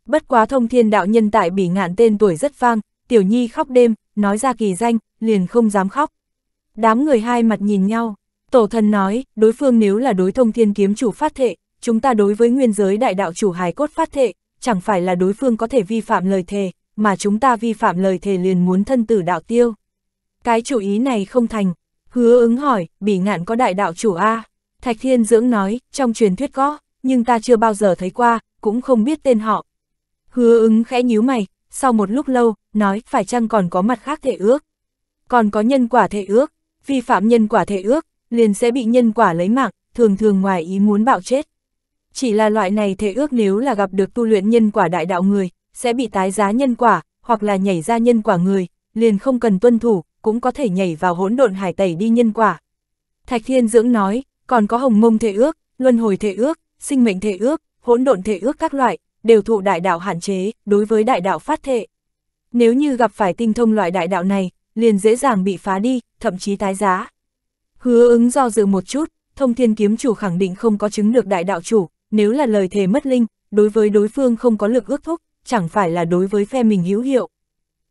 Bất quá thông thiên đạo nhân tại bỉ ngạn tên tuổi rất vang, tiểu nhi khóc đêm, nói ra kỳ danh, liền không dám khóc. Đám người hai mặt nhìn nhau, tổ thần nói, đối phương nếu là đối thông thiên kiếm chủ phát thệ, chúng ta đối với nguyên giới đại đạo chủ hài cốt phát thệ, chẳng phải là đối phương có thể vi phạm lời thề, mà chúng ta vi phạm lời thề liền muốn thân tử đạo tiêu. Cái chủ ý này không thành, hứa ứng hỏi, bị ngạn có đại đạo chủ A. Thạch Thiên Dưỡng nói, trong truyền thuyết có, nhưng ta chưa bao giờ thấy qua, cũng không biết tên họ. Hứa ứng khẽ nhíu mày, sau một lúc lâu, nói phải chăng còn có mặt khác thể ước. Còn có nhân quả thể ước, vi phạm nhân quả thể ước, liền sẽ bị nhân quả lấy mạng, thường thường ngoài ý muốn bạo chết. Chỉ là loại này thể ước nếu là gặp được tu luyện nhân quả đại đạo người, sẽ bị tái giá nhân quả, hoặc là nhảy ra nhân quả người, liền không cần tuân thủ, cũng có thể nhảy vào hỗn độn hải tẩy đi nhân quả. Thạch Thiên Dưỡng nói, còn có hồng mông thể ước, luân hồi thể ước, sinh mệnh thể ước, hỗn độn thể ước các loại, đều thụ đại đạo hạn chế, đối với đại đạo phát thể. Nếu như gặp phải tinh thông loại đại đạo này, liền dễ dàng bị phá đi, thậm chí tái giá. Hứa ứng do dự một chút, thông thiên kiếm chủ khẳng định không có chứng được đại đạo chủ, nếu là lời thề mất linh, đối với đối phương không có lực ước thúc, chẳng phải là đối với phe mình hữu hiệu.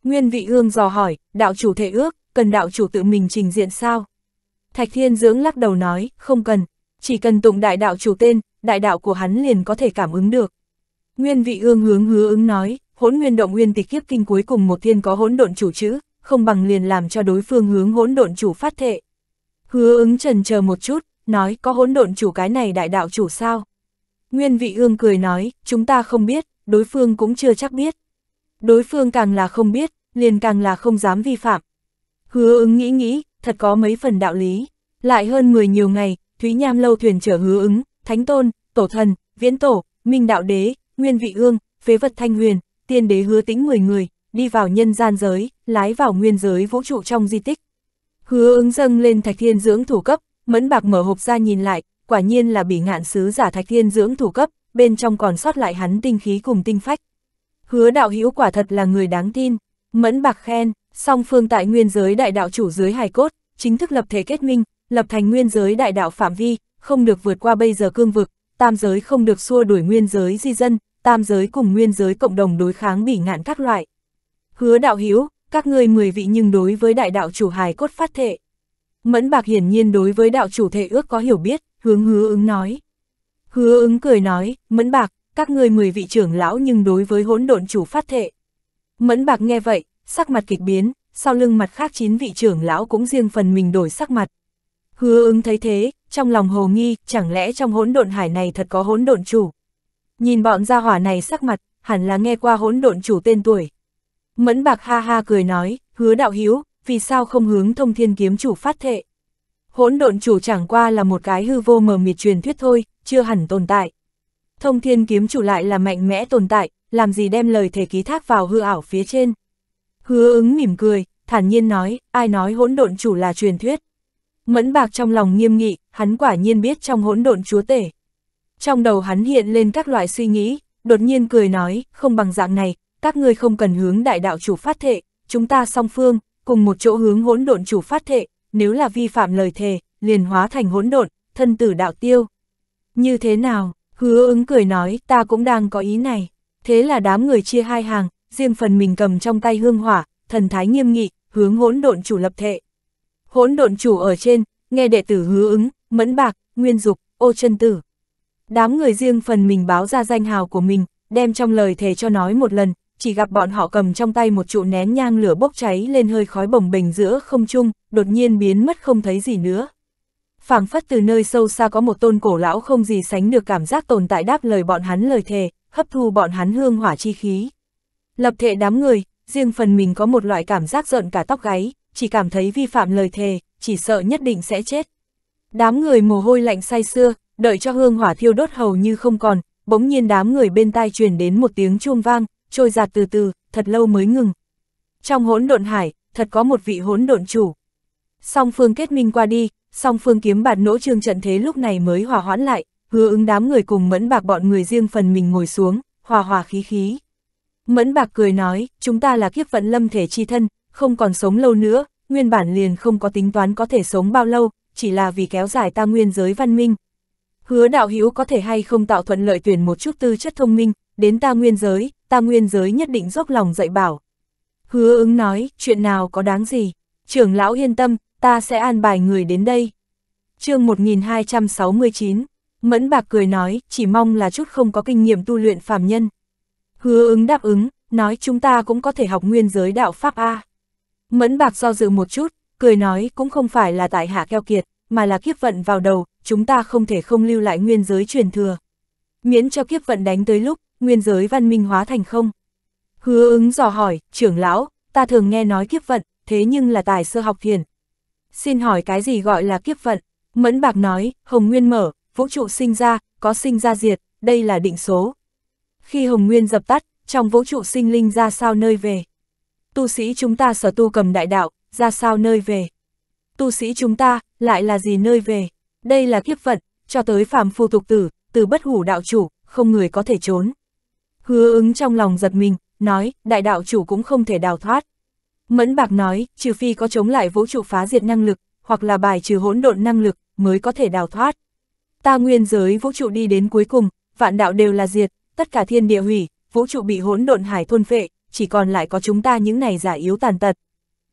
Nguyên vị ương dò hỏi, đạo chủ thể ước, cần đạo chủ tự mình trình diện sao? Thạch thiên dưỡng lắc đầu nói, không cần, chỉ cần tụng đại đạo chủ tên, đại đạo của hắn liền có thể cảm ứng được. Nguyên vị ương hướng hứa ứng nói, hỗn nguyên động nguyên tịch kiếp kinh cuối cùng một thiên có hỗn độn chủ chữ, không bằng liền làm cho đối phương hướng hỗn độn chủ phát thệ. Hứa ứng trần chờ một chút, nói có hỗn độn chủ cái này đại đạo chủ sao? Nguyên vị ương cười nói, chúng ta không biết, đối phương cũng chưa chắc biết. Đối phương càng là không biết, liền càng là không dám vi phạm. Hứa ứng nghĩ nghĩ, thật có mấy phần đạo lý. Lại hơn 10 nhiều ngày, Thúy Nham lâu thuyền chở hứa ứng, Thánh Tôn, Tổ Thần, Viễn Tổ, Minh Đạo Đế, Nguyên Vị Ương, Phế Vật Thanh Huyền, tiên đế hứa tính 10 người, đi vào nhân gian giới, lái vào nguyên giới vũ trụ trong di tích. Hứa ứng dâng lên thạch thiên dưỡng thủ cấp, mẫn bạc mở hộp ra nhìn lại, quả nhiên là bị ngạn sứ giả thạch thiên dưỡng thủ cấp, bên trong còn sót lại hắn tinh khí cùng tinh phách. Hứa đạo hữu quả thật là người đáng tin, mẫn bạc khen, song phương tại nguyên giới đại đạo chủ dưới hài cốt, chính thức lập thể kết minh, lập thành nguyên giới đại đạo phạm vi, không được vượt qua bây giờ cương vực, tam giới không được xua đuổi nguyên giới di dân, tam giới cùng nguyên giới cộng đồng đối kháng bỉ ngạn các loại. Hứa đạo hiếu, các ngươi mười vị nhưng đối với đại đạo chủ hài cốt phát thệ. Mẫn bạc hiển nhiên đối với đạo chủ thể ước có hiểu biết, hướng hứa ứng nói. Hứa ứng cười nói, mẫn bạc, các ngươi mười vị trưởng lão nhưng đối với hỗn độn chủ phát thệ. Mẫn bạc nghe vậy, sắc mặt kịch biến, sau lưng mặt khác chín vị trưởng lão cũng riêng phần mình đổi sắc mặt. Hứa ứng thấy thế, trong lòng hồ nghi, chẳng lẽ trong hỗn độn hải này thật có hỗn độn chủ. Nhìn bọn gia hỏa này sắc mặt, hẳn là nghe qua hỗn độn chủ tên tuổi. Mẫn bạc ha ha cười nói, hứa đạo hiếu, vì sao không hướng thông thiên kiếm chủ phát thệ. Hỗn độn chủ chẳng qua là một cái hư vô mờ mịt truyền thuyết thôi, chưa hẳn tồn tại. Thông thiên kiếm chủ lại là mạnh mẽ tồn tại, làm gì đem lời thể ký thác vào hư ảo phía trên. Hứa ứng mỉm cười, thản nhiên nói, ai nói hỗn độn chủ là truyền thuyết. Mẫn bạc trong lòng nghiêm nghị, hắn quả nhiên biết trong hỗn độn chúa tể trong đầu hắn hiện lên các loại suy nghĩ, đột nhiên cười nói, không bằng dạng này, các ngươi không cần hướng đại đạo chủ phát thệ, chúng ta song phương, cùng một chỗ hướng hỗn độn chủ phát thệ, nếu là vi phạm lời thề, liền hóa thành hỗn độn, thân tử đạo tiêu. Như thế nào, hứa ứng cười nói, ta cũng đang có ý này. Thế là đám người chia hai hàng, riêng phần mình cầm trong tay hương hỏa, thần thái nghiêm nghị, hướng hỗn độn chủ lập thệ. Hỗn độn chủ ở trên, nghe đệ tử hứa ứng, mẫn bạc, nguyên dục, ô chân tử. Đám người riêng phần mình báo ra danh hào của mình, đem trong lời thề cho nói một lần, chỉ gặp bọn họ cầm trong tay một trụ nén nhang lửa bốc cháy lên hơi khói bồng bềnh giữa không trung, đột nhiên biến mất không thấy gì nữa. phảng phất từ nơi sâu xa có một tôn cổ lão không gì sánh được cảm giác tồn tại đáp lời bọn hắn lời thề, hấp thu bọn hắn hương hỏa chi khí. Lập thể đám người, riêng phần mình có một loại cảm giác giận cả tóc gáy, chỉ cảm thấy vi phạm lời thề, chỉ sợ nhất định sẽ chết. Đám người mồ hôi lạnh say xưa, đợi cho hương hỏa thiêu đốt hầu như không còn, bỗng nhiên đám người bên tai truyền đến một tiếng chuông vang, trôi giạt từ từ, thật lâu mới ngừng. Trong hỗn độn hải, thật có một vị hỗn độn chủ. Song phương kết minh qua đi, song phương kiếm bạt nỗ trương trận thế lúc này mới hòa hoãn lại, hứa ứng đám người cùng mẫn bạc bọn người riêng phần mình ngồi xuống, hòa hòa khí khí. Mẫn bạc cười nói, chúng ta là kiếp vận lâm thể chi thân, không còn sống lâu nữa, nguyên bản liền không có tính toán có thể sống bao lâu, chỉ là vì kéo dài ta nguyên giới văn minh, hứa đạo hữu có thể hay không tạo thuận lợi tuyển một chút tư chất thông minh, đến ta nguyên giới, ta nguyên giới nhất định dốc lòng dạy bảo. Hứa ứng nói, chuyện nào có đáng gì, trưởng lão yên tâm, ta sẽ an bài người đến đây. chương 1269, Mẫn Bạc cười nói, chỉ mong là chút không có kinh nghiệm tu luyện phàm nhân. Hứa ứng đáp ứng, nói chúng ta cũng có thể học nguyên giới đạo Pháp A. Mẫn Bạc do dự một chút, cười nói cũng không phải là tại hạ keo kiệt, mà là kiếp vận vào đầu, chúng ta không thể không lưu lại nguyên giới truyền thừa. Miễn cho kiếp vận đánh tới lúc, nguyên giới văn minh hóa thành không. Hứa ứng dò hỏi, trưởng lão, ta thường nghe nói kiếp vận, thế nhưng là tài sơ học thiền. Xin hỏi cái gì gọi là kiếp vận? Mẫn bạc nói, hồng nguyên mở, vũ trụ sinh ra, có sinh ra diệt, đây là định số. Khi hồng nguyên dập tắt, trong vũ trụ sinh linh ra sao nơi về? Tu sĩ chúng ta sở tu cầm đại đạo, ra sao nơi về? Tu sĩ chúng ta, lại là gì nơi về? Đây là kiếp vận, cho tới phàm phu tục tử, từ bất hủ đạo chủ, không người có thể trốn. Hứa ứng trong lòng giật mình, nói, đại đạo chủ cũng không thể đào thoát. Mẫn bạc nói, trừ phi có chống lại vũ trụ phá diệt năng lực, hoặc là bài trừ hỗn độn năng lực, mới có thể đào thoát. Ta nguyên giới vũ trụ đi đến cuối cùng, vạn đạo đều là diệt, tất cả thiên địa hủy, vũ trụ bị hỗn độn hải thôn phệ, chỉ còn lại có chúng ta những này giả yếu tàn tật.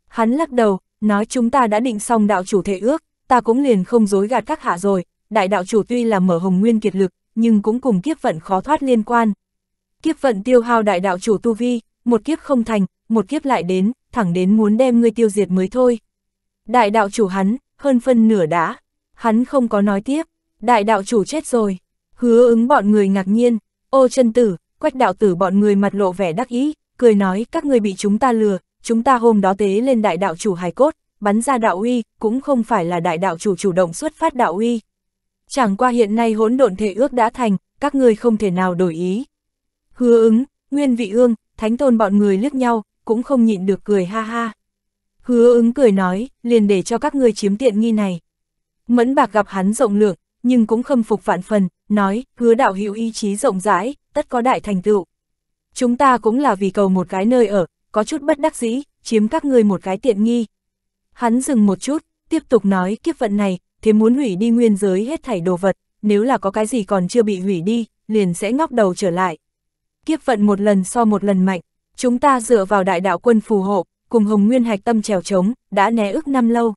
Hắn lắc đầu, nói chúng ta đã định xong đạo chủ thể ước, ta cũng liền không dối gạt các hạ rồi, đại đạo chủ tuy là mở hồng nguyên kiệt lực, nhưng cũng cùng kiếp vận khó thoát liên quan. Kiếp vận tiêu hao đại đạo chủ tu vi, một kiếp không thành, một kiếp lại đến, thẳng đến muốn đem ngươi tiêu diệt mới thôi. Đại đạo chủ hắn, hơn phân nửa đã, hắn không có nói tiếp, đại đạo chủ chết rồi, hứa ứng bọn người ngạc nhiên, ô chân tử, quách đạo tử bọn người mặt lộ vẻ đắc ý, cười nói các người bị chúng ta lừa, chúng ta hôm đó tế lên đại đạo chủ hài cốt, bắn ra đạo uy, cũng không phải là đại đạo chủ chủ động xuất phát đạo uy. Chẳng qua hiện nay hỗn độn thể ước đã thành, các ngươi không thể nào đổi ý. Hứa ứng, Nguyên Vị Ương, Thánh Tôn bọn người liếc nhau, cũng không nhịn được cười ha ha. Hứa ứng cười nói, liền để cho các ngươi chiếm tiện nghi này. Mẫn bạc gặp hắn rộng lượng, nhưng cũng khâm phục vạn phần, nói, hứa đạo hữu ý chí rộng rãi, tất có đại thành tựu. Chúng ta cũng là vì cầu một cái nơi ở, có chút bất đắc dĩ, chiếm các ngươi một cái tiện nghi, Hắn dừng một chút, tiếp tục nói kiếp vận này, thế muốn hủy đi nguyên giới hết thảy đồ vật, nếu là có cái gì còn chưa bị hủy đi, liền sẽ ngóc đầu trở lại. Kiếp vận một lần so một lần mạnh, chúng ta dựa vào đại đạo quân phù hộ, cùng hồng nguyên hạch tâm trèo trống, đã né ước năm lâu.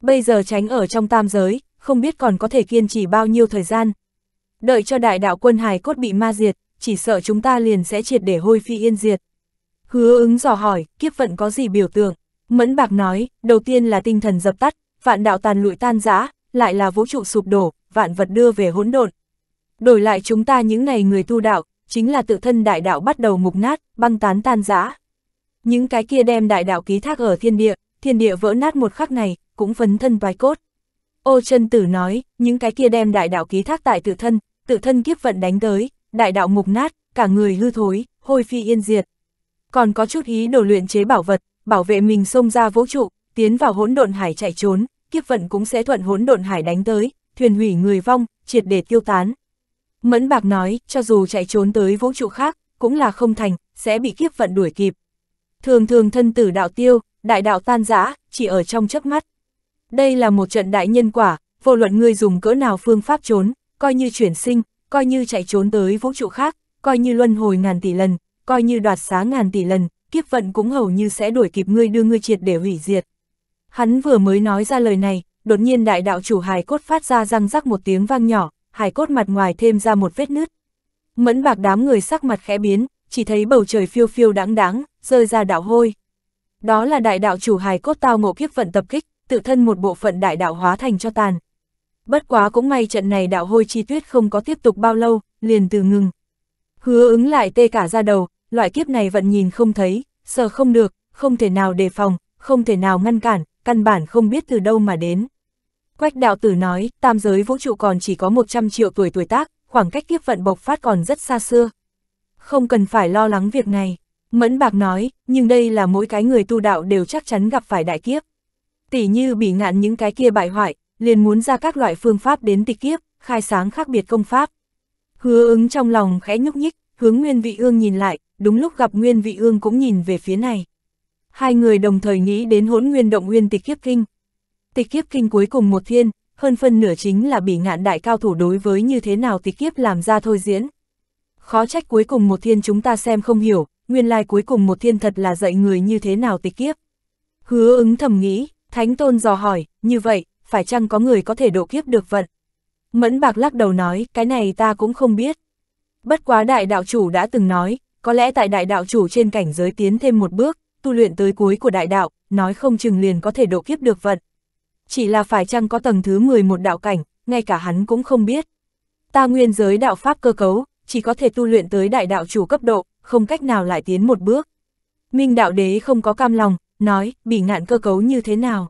Bây giờ tránh ở trong tam giới, không biết còn có thể kiên trì bao nhiêu thời gian. Đợi cho đại đạo quân hài cốt bị ma diệt, chỉ sợ chúng ta liền sẽ triệt để hôi phi yên diệt. Hứa ứng dò hỏi, kiếp vận có gì biểu tượng? Mẫn bạc nói, đầu tiên là tinh thần dập tắt, vạn đạo tàn lụi tan rã, lại là vũ trụ sụp đổ, vạn vật đưa về hỗn độn. Đổi lại chúng ta những này người tu đạo, chính là tự thân đại đạo bắt đầu mục nát, băng tán tan rã. Những cái kia đem đại đạo ký thác ở thiên địa, thiên địa vỡ nát một khắc này, cũng phấn thân toái cốt. Ô chân tử nói, những cái kia đem đại đạo ký thác tại tự thân, tự thân kiếp vận đánh tới, đại đạo mục nát, cả người hư thối, hôi phi yên diệt. Còn có chút ý đồ luyện chế bảo vật, bảo vệ mình xông ra vũ trụ, tiến vào hỗn độn hải chạy trốn, kiếp vận cũng sẽ thuận hỗn độn hải đánh tới, thuyền hủy người vong, triệt để tiêu tán. Mẫn Bạc nói, cho dù chạy trốn tới vũ trụ khác, cũng là không thành, sẽ bị kiếp vận đuổi kịp. Thường thường thân tử đạo tiêu, đại đạo tan rã, chỉ ở trong chớp mắt. Đây là một trận đại nhân quả, vô luận ngươi dùng cỡ nào phương pháp trốn, coi như chuyển sinh, coi như chạy trốn tới vũ trụ khác, coi như luân hồi ngàn tỷ lần, coi như đoạt xá ngàn tỷ lần, kiếp vận cũng hầu như sẽ đuổi kịp ngươi đưa ngươi triệt để hủy diệt. Hắn vừa mới nói ra lời này, đột nhiên đại đạo chủ hài cốt phát ra răng rắc một tiếng vang nhỏ, hài cốt mặt ngoài thêm ra một vết nứt. Mẫn bạc đám người sắc mặt khẽ biến, chỉ thấy bầu trời phiêu phiêu đáng đáng, rơi ra đạo hôi. Đó là đại đạo chủ hài cốt tao ngộ kiếp vận tập kích, tự thân một bộ phận đại đạo hóa thành cho tàn. Bất quá cũng may trận này đạo hôi chi tuyết không có tiếp tục bao lâu, liền từ ngừng. Hứa ứng lại tê cả ra đầu, loại kiếp này vẫn nhìn không thấy, sợ không được, không thể nào đề phòng, không thể nào ngăn cản, căn bản không biết từ đâu mà đến. Quách đạo tử nói, tam giới vũ trụ còn chỉ có 100 triệu tuổi tuổi tác, khoảng cách kiếp vận bộc phát còn rất xa xưa. Không cần phải lo lắng việc này. Mẫn Bạc nói, nhưng đây là mỗi cái người tu đạo đều chắc chắn gặp phải đại kiếp. Tỷ như bị ngạn những cái kia bại hoại, liền muốn ra các loại phương pháp đến tịch kiếp, khai sáng khác biệt công pháp. Hứa ứng trong lòng khẽ nhúc nhích, hướng Nguyên Vị Ương nhìn lại, đúng lúc gặp Nguyên Vị Ương cũng nhìn về phía này. Hai người đồng thời nghĩ đến hỗn nguyên động nguyên tịch kiếp kinh. Tịch kiếp kinh cuối cùng một thiên, hơn phân nửa chính là bị ngạn đại cao thủ đối với như thế nào tịch kiếp làm ra thôi diễn. Khó trách cuối cùng một thiên chúng ta xem không hiểu, nguyên lai cuối cùng một thiên thật là dạy người như thế nào tịch kiếp. Hứa ứng thầm nghĩ, Thánh Tôn dò hỏi, như vậy, phải chăng có người có thể độ kiếp được vận? Mẫn bạc lắc đầu nói, cái này ta cũng không biết. Bất quá đại đạo chủ đã từng nói, có lẽ tại đại đạo chủ trên cảnh giới tiến thêm một bước, tu luyện tới cuối của đại đạo, nói không chừng liền có thể độ kiếp được vận. Chỉ là phải chăng có tầng thứ 11 đạo cảnh, ngay cả hắn cũng không biết. Ta nguyên giới đạo pháp cơ cấu, chỉ có thể tu luyện tới đại đạo chủ cấp độ, không cách nào lại tiến một bước. Minh đạo đế không có cam lòng, nói, bị ngạn cơ cấu như thế nào?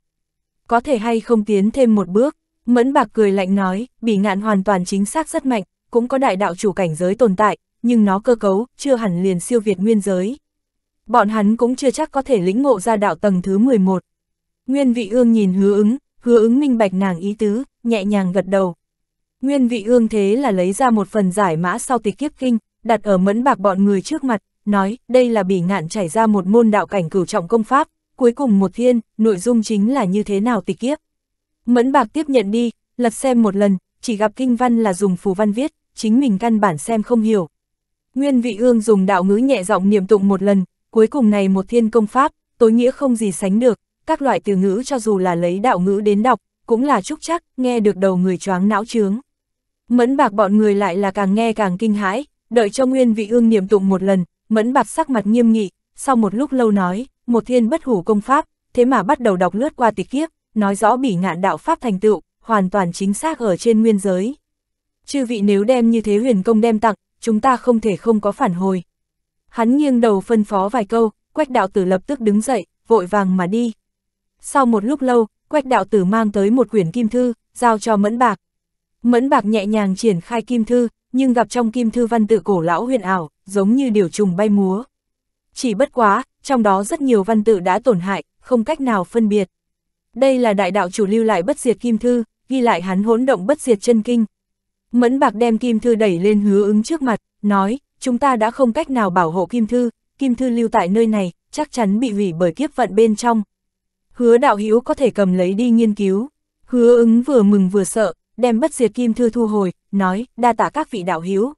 Có thể hay không tiến thêm một bước? Mẫn bạc cười lạnh nói, bị ngạn hoàn toàn chính xác rất mạnh, cũng có đại đạo chủ cảnh giới tồn tại, nhưng nó cơ cấu, chưa hẳn liền siêu việt nguyên giới. Bọn hắn cũng chưa chắc có thể lĩnh ngộ ra đạo tầng thứ 11. Nguyên vị ương nhìn hứa ứng, hứa ứng minh bạch nàng ý tứ, nhẹ nhàng gật đầu. Nguyên vị ương thế là lấy ra một phần giải mã sau tịch kiếp kinh, đặt ở mẫn bạc bọn người trước mặt, nói đây là bỉ ngạn chảy ra một môn đạo cảnh cửu trọng công pháp, cuối cùng một thiên, nội dung chính là như thế nào tịch kiếp. Mẫn bạc tiếp nhận đi, lật xem một lần, chỉ gặp kinh văn là dùng phù văn viết, chính mình căn bản xem không hiểu. Nguyên vị ương dùng đạo ngữ nhẹ giọng niệm tụng một lần, cuối cùng này một thiên công pháp, tối nghĩa không gì sánh được, các loại từ ngữ cho dù là lấy đạo ngữ đến đọc, cũng là trúc chắc, nghe được đầu người choáng não trướng. Mẫn bạc bọn người lại là càng nghe càng kinh hãi, đợi cho nguyên vị ương niệm tụng một lần, mẫn bạc sắc mặt nghiêm nghị, sau một lúc lâu nói, một thiên bất hủ công pháp, thế mà bắt đầu đọc lướt qua tịch kiếp, nói rõ bỉ ngạn đạo pháp thành tựu, hoàn toàn chính xác ở trên nguyên giới chư vị nếu đem như thế huyền công đem tặng, chúng ta không thể không có phản hồi. Hắn nghiêng đầu phân phó vài câu, quách đạo tử lập tức đứng dậy, vội vàng mà đi. Sau một lúc lâu, quách đạo tử mang tới một quyển kim thư, giao cho mẫn bạc. Mẫn bạc nhẹ nhàng triển khai kim thư, nhưng gặp trong kim thư văn tự cổ lão huyền ảo, giống như điều trùng bay múa. Chỉ bất quá, trong đó rất nhiều văn tự đã tổn hại, không cách nào phân biệt. Đây là đại đạo chủ lưu lại bất diệt kim thư, ghi lại hắn hỗn động bất diệt chân kinh, Mẫn bạc đem Kim Thư đẩy lên hứa ứng trước mặt, nói, chúng ta đã không cách nào bảo hộ Kim Thư, Kim Thư lưu tại nơi này, chắc chắn bị hủy bởi kiếp vận bên trong. Hứa đạo hữu có thể cầm lấy đi nghiên cứu. Hứa ứng vừa mừng vừa sợ, đem bất diệt Kim Thư thu hồi, nói, đa tạ các vị đạo hữu.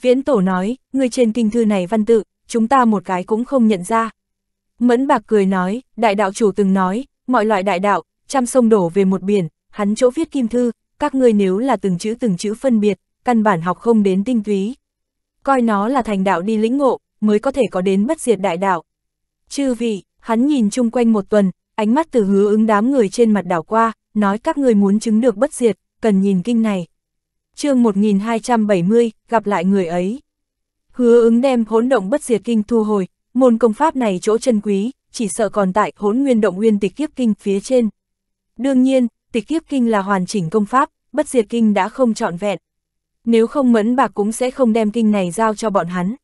Viễn Tổ nói, người trên kinh thư này văn tự, chúng ta một cái cũng không nhận ra. Mẫn bạc cười nói, đại đạo chủ từng nói, mọi loại đại đạo, trăm sông đổ về một biển, hắn chỗ viết Kim Thư, các ngươi nếu là từng chữ từng chữ phân biệt, căn bản học không đến tinh túy. Coi nó là thành đạo đi lĩnh ngộ, mới có thể có đến bất diệt đại đạo. Chư vị, hắn nhìn chung quanh một tuần, ánh mắt từ hứa ứng đám người trên mặt đảo qua, nói các ngươi muốn chứng được bất diệt, cần nhìn kinh này. chương 1270, gặp lại người ấy. Hứa ứng đem hỗn động bất diệt kinh thu hồi, môn công pháp này chỗ chân quý, chỉ sợ còn tại hỗn nguyên động nguyên tịch kiếp kinh phía trên. Đương nhiên, tịch kiếp kinh là hoàn chỉnh công pháp, bất diệt kinh đã không trọn vẹn. Nếu không mẫn bạc cũng sẽ không đem kinh này giao cho bọn hắn.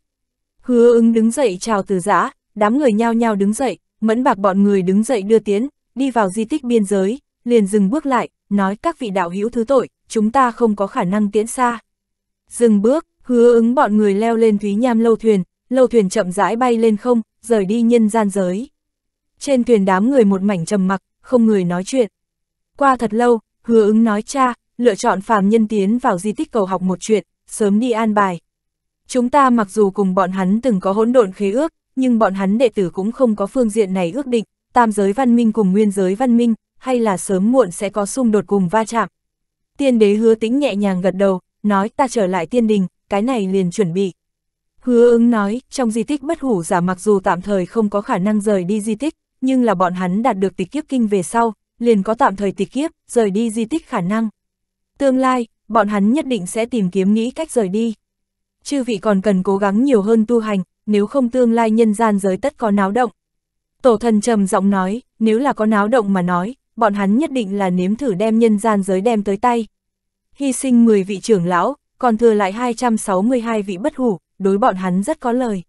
Hứa ứng đứng dậy chào từ giã, đám người nhao nhao đứng dậy, mẫn bạc bọn người đứng dậy đưa tiến, đi vào di tích biên giới, liền dừng bước lại, nói các vị đạo hữu thứ tội, chúng ta không có khả năng tiến xa. Dừng bước, hứa ứng bọn người leo lên thúy nham lâu thuyền, lâu thuyền chậm rãi bay lên không, rời đi nhân gian giới. Trên thuyền đám người một mảnh trầm mặc, không người nói chuyện. Qua thật lâu, hứa ứng nói cha, lựa chọn phàm nhân tiến vào di tích cầu học một chuyện, sớm đi an bài. Chúng ta mặc dù cùng bọn hắn từng có hỗn độn khế ước, nhưng bọn hắn đệ tử cũng không có phương diện này ước định, tam giới văn minh cùng nguyên giới văn minh, hay là sớm muộn sẽ có xung đột cùng va chạm. Tiên đế hứa tính nhẹ nhàng gật đầu, nói ta trở lại tiên đình, cái này liền chuẩn bị. Hứa ứng nói, trong di tích bất hủ giả mặc dù tạm thời không có khả năng rời đi di tích, nhưng là bọn hắn đạt được tịch kiếp kinh về sau, liền có tạm thời tịch kiếp, rời đi di tích khả năng. Tương lai, bọn hắn nhất định sẽ tìm kiếm nghĩ cách rời đi. Chư vị còn cần cố gắng nhiều hơn tu hành, nếu không tương lai nhân gian giới tất có náo động. Tổ thần trầm giọng nói, nếu là có náo động mà nói, bọn hắn nhất định là nếm thử đem nhân gian giới đem tới tay. Hy sinh 10 vị trưởng lão, còn thừa lại 262 vị bất hủ, đối bọn hắn rất có lời.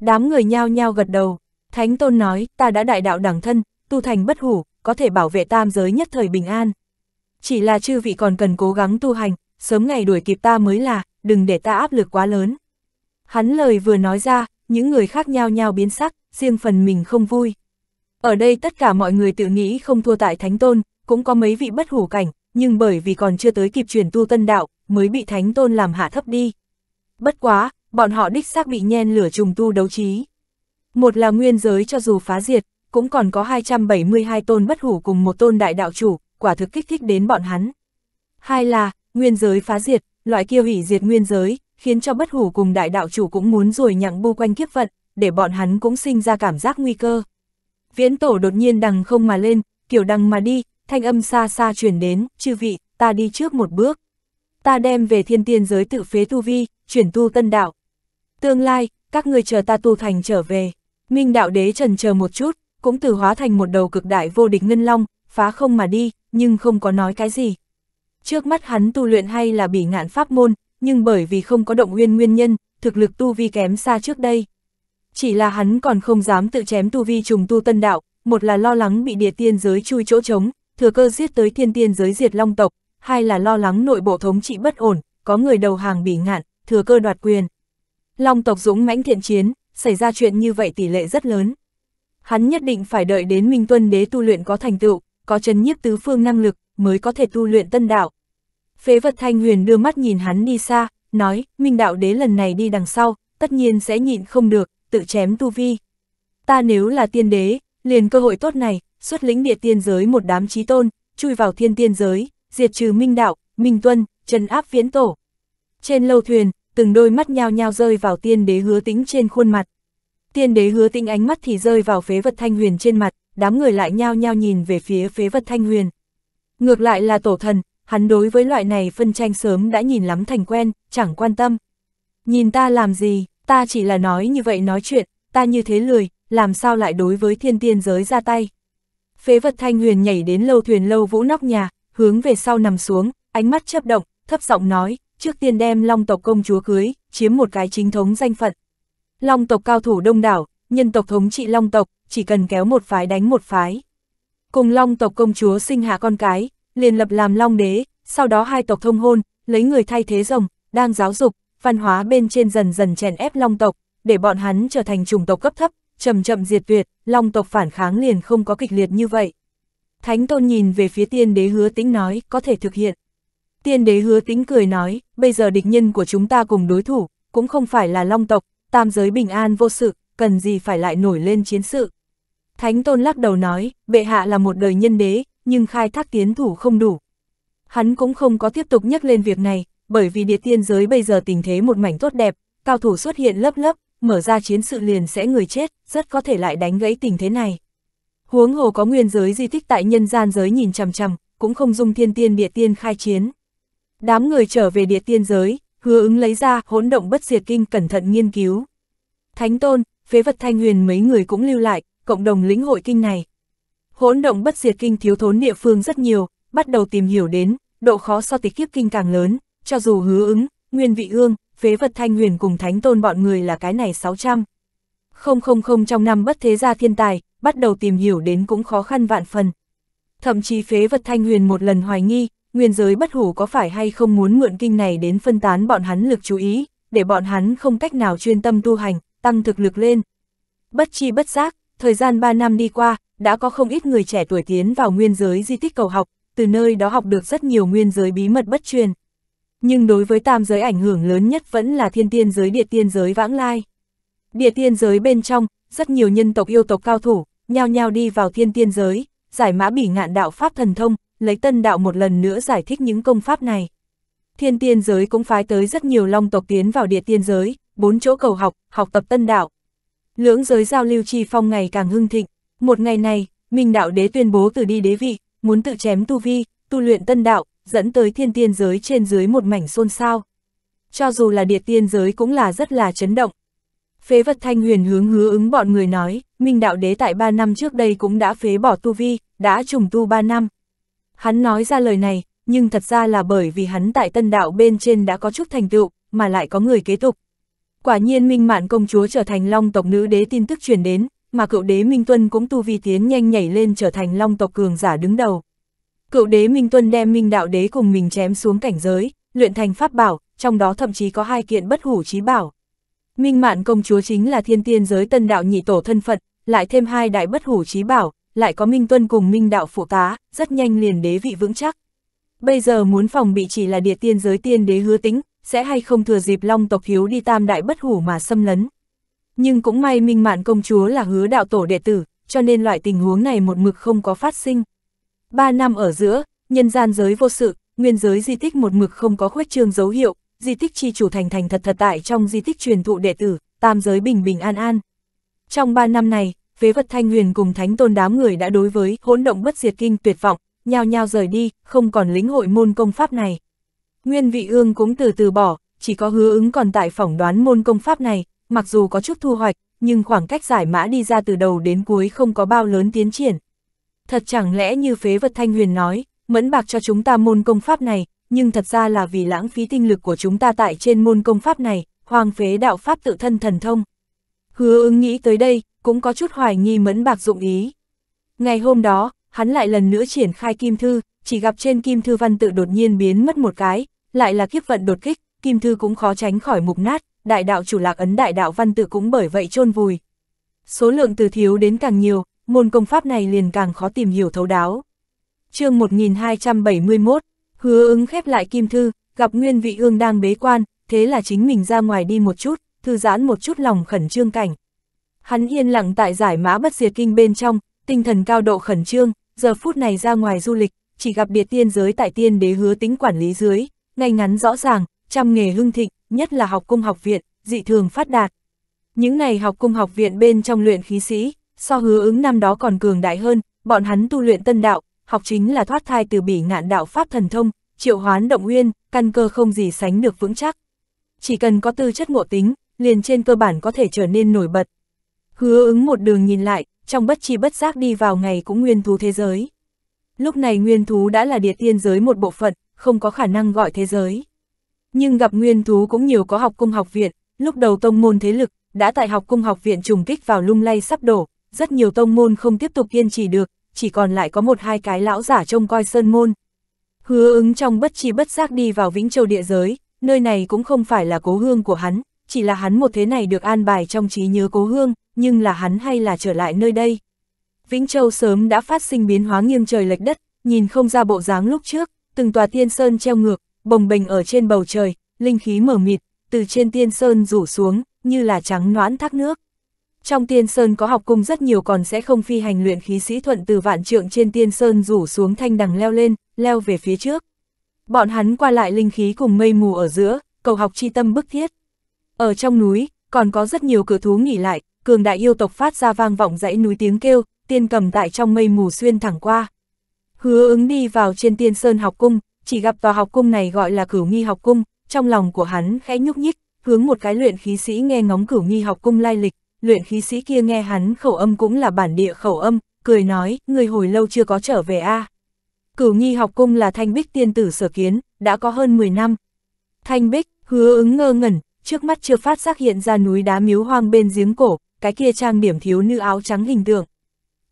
Đám người nhao nhao gật đầu, Thánh Tôn nói, ta đã đại đạo đẳng thân, tu thành bất hủ, có thể bảo vệ tam giới nhất thời bình an. Chỉ là chư vị còn cần cố gắng tu hành, sớm ngày đuổi kịp ta mới là, đừng để ta áp lực quá lớn. Hắn lời vừa nói ra, những người khác nhau nhau biến sắc, riêng phần mình không vui. Ở đây tất cả mọi người tự nghĩ không thua tại Thánh Tôn, cũng có mấy vị bất hủ cảnh, nhưng bởi vì còn chưa tới kịp truyền tu tân đạo, mới bị Thánh Tôn làm hạ thấp đi. Bất quá, bọn họ đích xác bị nhen lửa trùng tu đấu trí. Một là nguyên giới cho dù phá diệt, cũng còn có 272 tôn bất hủ cùng một tôn đại đạo chủ, quả thực kích thích đến bọn hắn. Hai là, nguyên giới phá diệt, loại kia hủy diệt nguyên giới, khiến cho bất hủ cùng đại đạo chủ cũng muốn rồi nhặng bu quanh kiếp vận, để bọn hắn cũng sinh ra cảm giác nguy cơ. Viễn tổ đột nhiên đằng không mà lên, kiểu đằng mà đi, thanh âm xa xa truyền đến, chư vị, ta đi trước một bước. Ta đem về thiên tiên giới tự phế tu vi, chuyển tu tân đạo. Tương lai, các người chờ ta tu thành trở về. Minh đạo đế trần chờ một chút, cũng từ hóa thành một đầu cực đại vô địch ngân long, phá không mà đi, nhưng không có nói cái gì. Trước mắt hắn tu luyện hay là bị ngạn pháp môn, nhưng bởi vì không có động nguyên nguyên nhân, thực lực tu vi kém xa trước đây. Chỉ là hắn còn không dám tự chém tu vi trùng tu tân đạo, một là lo lắng bị địa tiên giới chui chỗ trống, thừa cơ giết tới thiên tiên giới diệt long tộc, hai là lo lắng nội bộ thống trị bất ổn, có người đầu hàng bị ngạn, thừa cơ đoạt quyền. Long tộc dũng mãnh thiện chiến, xảy ra chuyện như vậy tỷ lệ rất lớn hắn nhất định phải đợi đến Minh Tuân Đế tu luyện có thành tựu, có chấn nhiếp tứ phương năng lực, mới có thể tu luyện tân đạo. Phế vật Thanh Huyền đưa mắt nhìn hắn đi xa, nói, Minh Đạo Đế lần này đi đằng sau, tất nhiên sẽ nhịn không được, tự chém tu vi. Ta nếu là tiên đế, liền cơ hội tốt này, xuất lĩnh địa tiên giới một đám trí tôn, chui vào thiên tiên giới, diệt trừ Minh Đạo, Minh Tuân, trần áp viễn tổ. Trên lâu thuyền, từng đôi mắt nhao nhao rơi vào tiên đế hứa tính trên khuôn mặt. Tiên đế hứa tinh ánh mắt thì rơi vào phế vật thanh huyền trên mặt, đám người lại nhao nhao nhìn về phía phế vật thanh huyền. Ngược lại là tổ thần, hắn đối với loại này phân tranh sớm đã nhìn lắm thành quen, chẳng quan tâm. Nhìn ta làm gì, ta chỉ là nói như vậy nói chuyện, ta như thế lười, làm sao lại đối với thiên tiên giới ra tay. Phế vật thanh huyền nhảy đến lâu thuyền lâu vũ nóc nhà, hướng về sau nằm xuống, ánh mắt chấp động, thấp giọng nói, trước tiên đem long tộc công chúa cưới, chiếm một cái chính thống danh phận. Long tộc cao thủ đông đảo, nhân tộc thống trị long tộc, chỉ cần kéo một phái đánh một phái. Cùng long tộc công chúa sinh hạ con cái, liền lập làm long đế, sau đó hai tộc thông hôn, lấy người thay thế rồng, đang giáo dục, văn hóa bên trên dần dần chèn ép long tộc, để bọn hắn trở thành chủng tộc cấp thấp, chậm chậm diệt tuyệt, long tộc phản kháng liền không có kịch liệt như vậy. Thánh tôn nhìn về phía tiên đế hứa tính nói, có thể thực hiện. Tiên đế hứa tính cười nói, bây giờ địch nhân của chúng ta cùng đối thủ, cũng không phải là long tộc, tam giới bình an vô sự, cần gì phải lại nổi lên chiến sự. Thánh tôn lắc đầu nói, bệ hạ là một đời nhân đế, nhưng khai thác tiến thủ không đủ. Hắn cũng không có tiếp tục nhắc lên việc này, bởi vì địa tiên giới bây giờ tình thế một mảnh tốt đẹp, cao thủ xuất hiện lấp lấp, mở ra chiến sự liền sẽ người chết, rất có thể lại đánh gãy tình thế này. Huống hồ có nguyên giới di tích tại nhân gian giới nhìn chằm chằm, cũng không dung thiên tiên địa tiên khai chiến. Đám người trở về địa tiên giới, Hứa ứng lấy ra, hỗn động bất diệt kinh cẩn thận nghiên cứu. Thánh tôn, phế vật thanh huyền mấy người cũng lưu lại, cộng đồng lĩnh hội kinh này. Hỗn động bất diệt kinh thiếu thốn địa phương rất nhiều, bắt đầu tìm hiểu đến, độ khó so tịch kiếp kinh càng lớn, cho dù hứa ứng, nguyên vị ương, phế vật thanh huyền cùng thánh tôn bọn người là cái này 600. Không không không trong năm bất thế gia thiên tài, bắt đầu tìm hiểu đến cũng khó khăn vạn phần. Thậm chí phế vật thanh huyền một lần hoài nghi, nguyên giới bất hủ có phải hay không muốn mượn kinh này đến phân tán bọn hắn lực chú ý, để bọn hắn không cách nào chuyên tâm tu hành, tăng thực lực lên. Bất chi bất giác, thời gian 3 năm đi qua, đã có không ít người trẻ tuổi tiến vào nguyên giới di tích cầu học, từ nơi đó học được rất nhiều nguyên giới bí mật bất truyền. Nhưng đối với tam giới ảnh hưởng lớn nhất vẫn là thiên tiên giới địa tiên giới vãng lai. Địa tiên giới bên trong, rất nhiều nhân tộc yêu tộc cao thủ, nhao nhao đi vào thiên tiên giới, giải mã bỉ ngạn đạo pháp thần thông, lấy tân đạo một lần nữa giải thích những công pháp này. Thiên tiên giới cũng phái tới rất nhiều long tộc tiến vào địa tiên giới, bốn chỗ cầu học, học tập tân đạo. Lưỡng giới giao lưu chi phong ngày càng hưng thịnh. Một ngày này, Minh đạo đế tuyên bố từ đi đế vị, muốn tự chém tu vi, tu luyện tân đạo, dẫn tới thiên tiên giới trên dưới một mảnh xôn xao. Cho dù là địa tiên giới cũng là rất là chấn động. Phế vật thanh huyền hướng hứa ứng bọn người nói, Minh đạo đế tại ba năm trước đây cũng đã phế bỏ tu vi, đã trùng tu ba năm. Hắn nói ra lời này, nhưng thật ra là bởi vì hắn tại tân đạo bên trên đã có chút thành tựu, mà lại có người kế tục. Quả nhiên Minh Mạn công chúa trở thành Long tộc nữ đế tin tức truyền đến, mà cựu đế Minh Tuân cũng tu vi tiến nhanh nhảy lên trở thành Long tộc cường giả đứng đầu. Cựu đế Minh Tuân đem Minh đạo đế cùng mình chém xuống cảnh giới, luyện thành pháp bảo, trong đó thậm chí có hai kiện bất hủ trí bảo. Minh Mạn công chúa chính là thiên tiên giới tân đạo nhị tổ thân phận, lại thêm hai đại bất hủ trí bảo, lại có Minh Tuân cùng Minh Đạo phụ tá, rất nhanh liền đế vị vững chắc. Bây giờ muốn phòng bị chỉ là địa tiên giới tiên đế hứa tính, sẽ hay không thừa dịp long tộc hiếu đi tam đại bất hủ mà xâm lấn. Nhưng cũng may Minh Mạn công chúa là hứa đạo tổ đệ tử, cho nên loại tình huống này một mực không có phát sinh. Ba năm ở giữa, nhân gian giới vô sự, nguyên giới di tích một mực không có khuếch trương dấu hiệu, di tích chi chủ thành thành thật thật tại trong di tích truyền thụ đệ tử, tam giới bình bình an an. Trong ba năm này, phế vật thanh huyền cùng thánh tôn đám người đã đối với hỗn động bất diệt kinh tuyệt vọng, nhao nhao rời đi, không còn lĩnh hội môn công pháp này. Nguyên vị ương cũng từ từ bỏ, chỉ có hứa ứng còn tại phỏng đoán môn công pháp này, mặc dù có chút thu hoạch, nhưng khoảng cách giải mã đi ra từ đầu đến cuối không có bao lớn tiến triển. Thật chẳng lẽ như phế vật thanh huyền nói, mẫn bạc cho chúng ta môn công pháp này, nhưng thật ra là vì lãng phí tinh lực của chúng ta tại trên môn công pháp này, hoàng phế đạo pháp tự thân thần thông. Hứa ứng nghĩ tới đây, cũng có chút hoài nghi mẫn bạc dụng ý. Ngày hôm đó, hắn lại lần nữa triển khai kim thư, chỉ gặp trên kim thư văn tự đột nhiên biến mất một cái, lại là kiếp vận đột kích, kim thư cũng khó tránh khỏi mục nát, đại đạo chủ lạc ấn đại đạo văn tự cũng bởi vậy chôn vùi. Số lượng từ thiếu đến càng nhiều, môn công pháp này liền càng khó tìm hiểu thấu đáo. chương 1271, hứa ứng khép lại kim thư, gặp nguyên vị ương đang bế quan, thế là chính mình ra ngoài đi một chút, thư giãn một chút lòng khẩn trương cảnh, Hắn yên lặng tại giải mã bất diệt kinh bên trong, tinh thần cao độ khẩn trương, giờ phút này ra ngoài du lịch, chỉ gặp biệt tiên giới tại tiên đế hứa tính quản lý dưới, ngay ngắn rõ ràng, trăm nghề hưng thịnh, nhất là học cung học viện, dị thường phát đạt. Những này học cung học viện bên trong luyện khí sĩ, so hứa ứng năm đó còn cường đại hơn, bọn hắn tu luyện tân đạo, học chính là thoát thai từ bỉ ngạn đạo pháp thần thông, triệu hoán động nguyên, căn cơ không gì sánh được vững chắc. Chỉ cần có tư chất ngộ tính, liền trên cơ bản có thể trở nên nổi bật, Hứa ứng một đường nhìn lại, trong bất chi bất giác đi vào ngày cũng nguyên thú thế giới. Lúc này nguyên thú đã là địa tiên giới một bộ phận, không có khả năng gọi thế giới. Nhưng gặp nguyên thú cũng nhiều có học cung học viện, lúc đầu tông môn thế lực, đã tại học cung học viện trùng kích vào lung lay sắp đổ, rất nhiều tông môn không tiếp tục kiên trì được, chỉ còn lại có một hai cái lão giả trông coi sơn môn. Hứa ứng trong bất chi bất giác đi vào Vĩnh Châu địa giới, nơi này cũng không phải là cố hương của hắn, chỉ là hắn một thế này được an bài trong trí nhớ cố hương, nhưng là hắn hay là trở lại nơi đây. Vĩnh Châu sớm đã phát sinh biến hóa nghiêng trời lệch đất, nhìn không ra bộ dáng lúc trước, từng tòa tiên sơn treo ngược, bồng bềnh ở trên bầu trời, linh khí mở mịt, từ trên tiên sơn rủ xuống, như là trắng noãn thác nước. Trong tiên sơn có học cung rất nhiều còn sẽ không phi hành luyện khí sĩ thuận từ vạn trượng trên tiên sơn rủ xuống thanh đằng leo lên, leo về phía trước. Bọn hắn qua lại linh khí cùng mây mù ở giữa, cầu học chi tâm bức thiết. Ở trong núi, còn có rất nhiều cửa thú nghỉ lại, cường đại yêu tộc phát ra vang vọng dãy núi tiếng kêu, tiên cầm tại trong mây mù xuyên thẳng qua. Hứa ứng đi vào trên tiên sơn học cung, chỉ gặp vào học cung này gọi là cửu nghi học cung, trong lòng của hắn khẽ nhúc nhích, hướng một cái luyện khí sĩ nghe ngóng cửu nghi học cung lai lịch, luyện khí sĩ kia nghe hắn khẩu âm cũng là bản địa khẩu âm, cười nói, người hồi lâu chưa có trở về a à. Cửu nghi học cung là thanh bích tiên tử sở kiến, đã có hơn 10 năm. Thanh bích, hứa ứng ngơ ngẩn, trước mắt chưa phát giác hiện ra núi đá miếu hoang bên giếng cổ, cái kia trang điểm thiếu nữ áo trắng hình tượng.